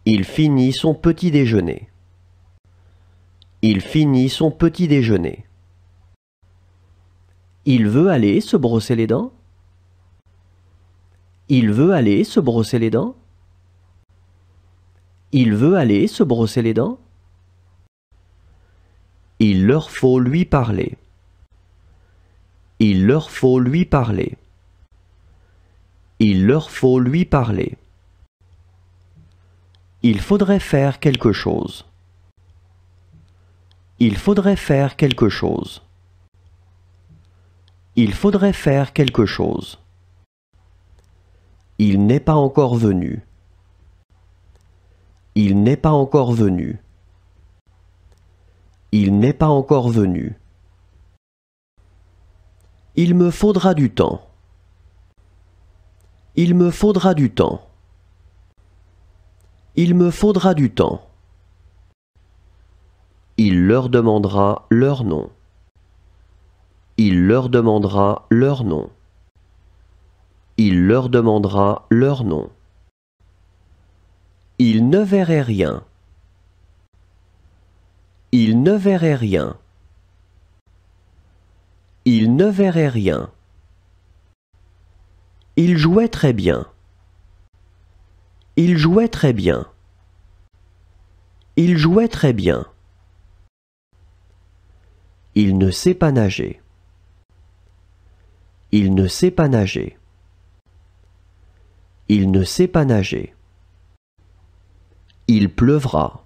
Il finit son petit déjeuner. Il finit son petit déjeuner. Il veut aller se brosser les dents. Il veut aller se brosser les dents. Il veut aller se brosser les dents. Il leur faut lui parler. Il leur faut lui parler. Il leur faut lui parler. Il faudrait faire quelque chose. Il faudrait faire quelque chose. Il faudrait faire quelque chose. Il n'est pas encore venu. Il n'est pas encore venu. Il n'est pas encore venu. Il me faudra du temps. Il me faudra du temps. Il me faudra du temps. Il leur demandera leur nom. Il leur demandera leur nom. Il leur demandera leur nom. Il ne verrait rien. Il ne verrait rien. Il ne verrait rien. Il jouait très bien. Il jouait très bien. Il jouait très bien. Il ne sait pas nager. Il ne sait pas nager. Il ne sait pas nager. Il pleuvra.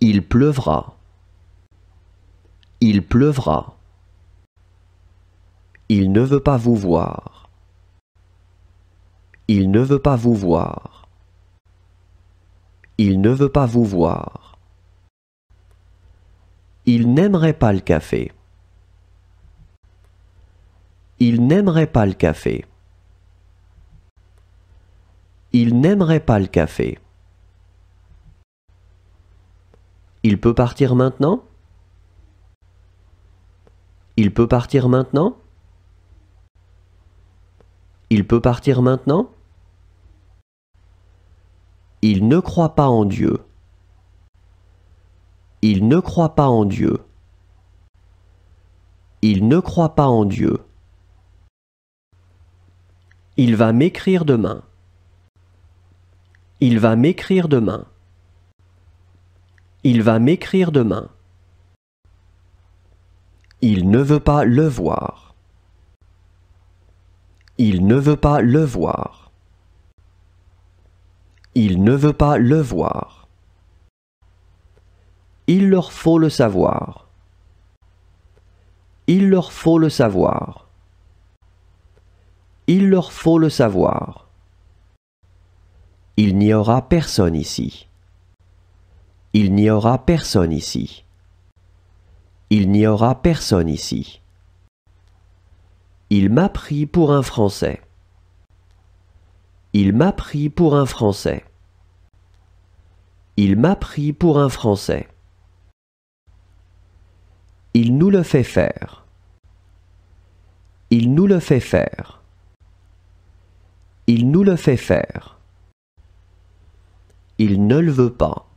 Il pleuvra. Il pleuvra. Il ne veut pas vous voir. Il ne veut pas vous voir. Il ne veut pas vous voir. Il n'aimerait pas le café. Il n'aimerait pas le café. Il n'aimerait pas le café. Il peut partir maintenant Il peut partir maintenant Il peut partir maintenant Il ne croit pas en Dieu. Il ne croit pas en Dieu. Il ne croit pas en Dieu. Il va m'écrire demain. Il va m'écrire demain. Il va m'écrire demain. Il ne veut pas le voir. Il ne veut pas le voir. Il ne veut pas le voir. Il leur faut le savoir. Il leur faut le savoir. Il leur faut le savoir. Il n'y aura personne ici. Il n'y aura personne ici. Il n'y aura personne ici. Il m'a pris pour un Français. Il m'a pris pour un Français. Il m'a pris pour un Français. Il nous le fait faire. Il nous le fait faire. Il nous le fait faire. Il ne le veut pas.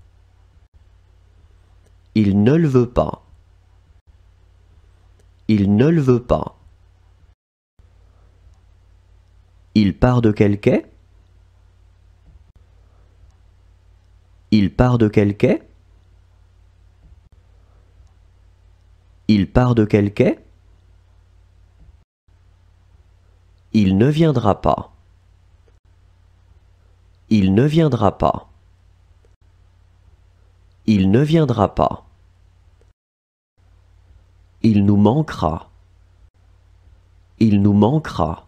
Il ne le veut pas. Il ne le veut pas. Il part de quel quai Il part de quel quai Il part de quel quai Il ne viendra pas. Il ne viendra pas. Il ne viendra pas. Il nous manquera. Il nous manquera.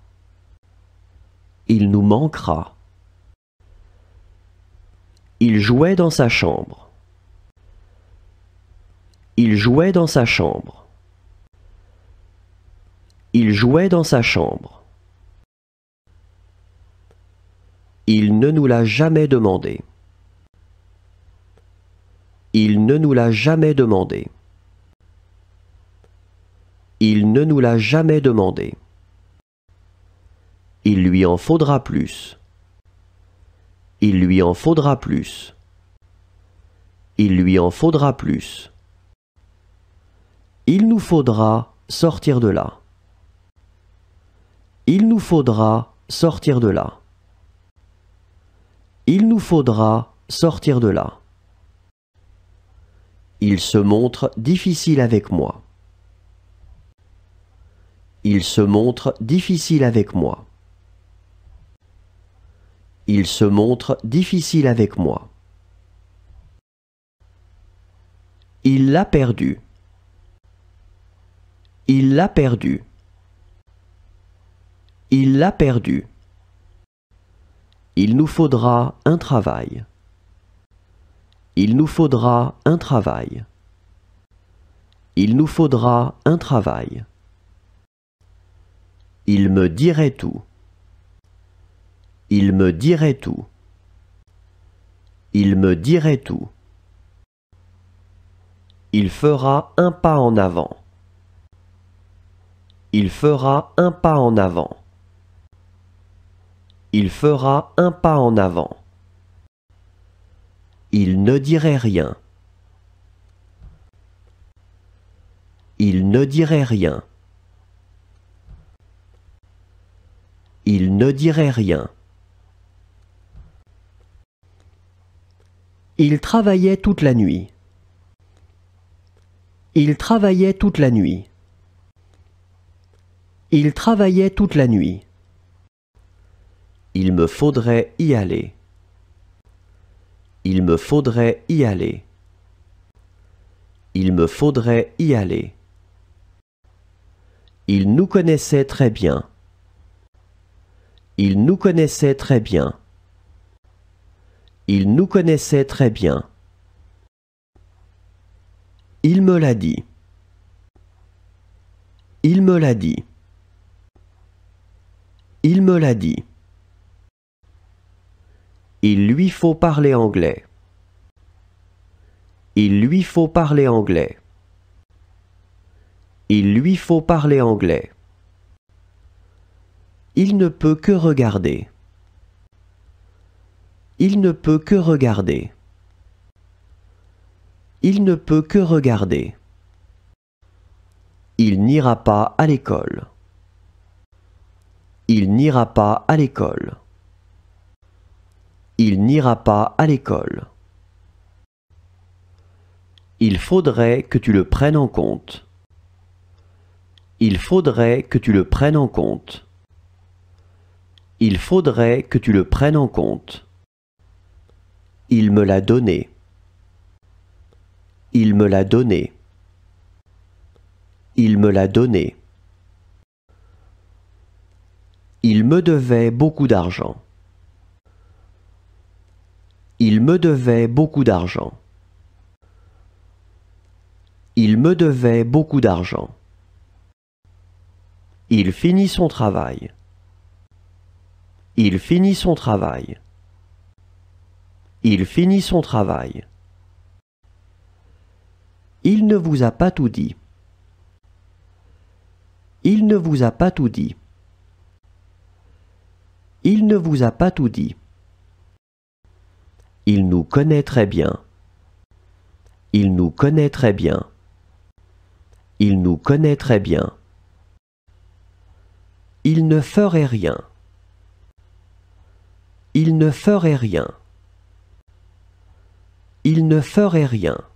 Il nous manquera. Il jouait dans sa chambre. Il jouait dans sa chambre. Il jouait dans sa chambre. Il ne nous l'a jamais demandé. Il ne nous l'a jamais demandé. Il ne nous l'a jamais demandé. Il lui en faudra plus. Il lui en faudra plus. Il lui en faudra plus. Il nous faudra sortir de là. Il nous faudra sortir de là. Il nous faudra sortir de là. Il se montre difficile avec moi. Il se montre difficile avec moi. Il se montre difficile avec moi. Il l'a perdu. Il l'a perdu. Il l'a perdu. Il nous faudra un travail. Il nous faudra un travail. Il nous faudra un travail. Il me dirait tout. Il me dirait tout. Il me dirait tout. Il fera un pas en avant. Il fera un pas en avant. Il fera un pas en avant. Il ne dirait rien. Il ne dirait rien. Il ne dirait rien. Il travaillait toute la nuit. Il travaillait toute la nuit. Il travaillait toute la nuit. Il me faudrait y aller. Il me faudrait y aller. Il me faudrait y aller. Il nous connaissait très bien. Il nous connaissait très bien. Il nous connaissait très bien. Il me l'a dit. Il me l'a dit. Il me l'a dit. Il lui faut parler anglais. Il lui faut parler anglais. Il lui faut parler anglais. Il ne peut que regarder. Il ne peut que regarder. Il ne peut que regarder. Il n'ira pas à l'école. Il n'ira pas à l'école. Il n'ira pas à l'école. Il faudrait que tu le prennes en compte. Il faudrait que tu le prennes en compte. Il faudrait que tu le prennes en compte. Il me l'a donné. Il me l'a donné. Il me l'a donné. Il me devait beaucoup d'argent. Il me devait beaucoup d'argent. Il me devait beaucoup d'argent. Il finit son travail. Il finit son travail. Il finit son travail. Il ne vous a pas tout dit. Il ne vous a pas tout dit. Il ne vous a pas tout dit. Il nous connaît très bien. Il nous connaît très bien. Il nous connaît très bien. Il ne ferait rien. Il ne ferait rien. Il ne ferait rien.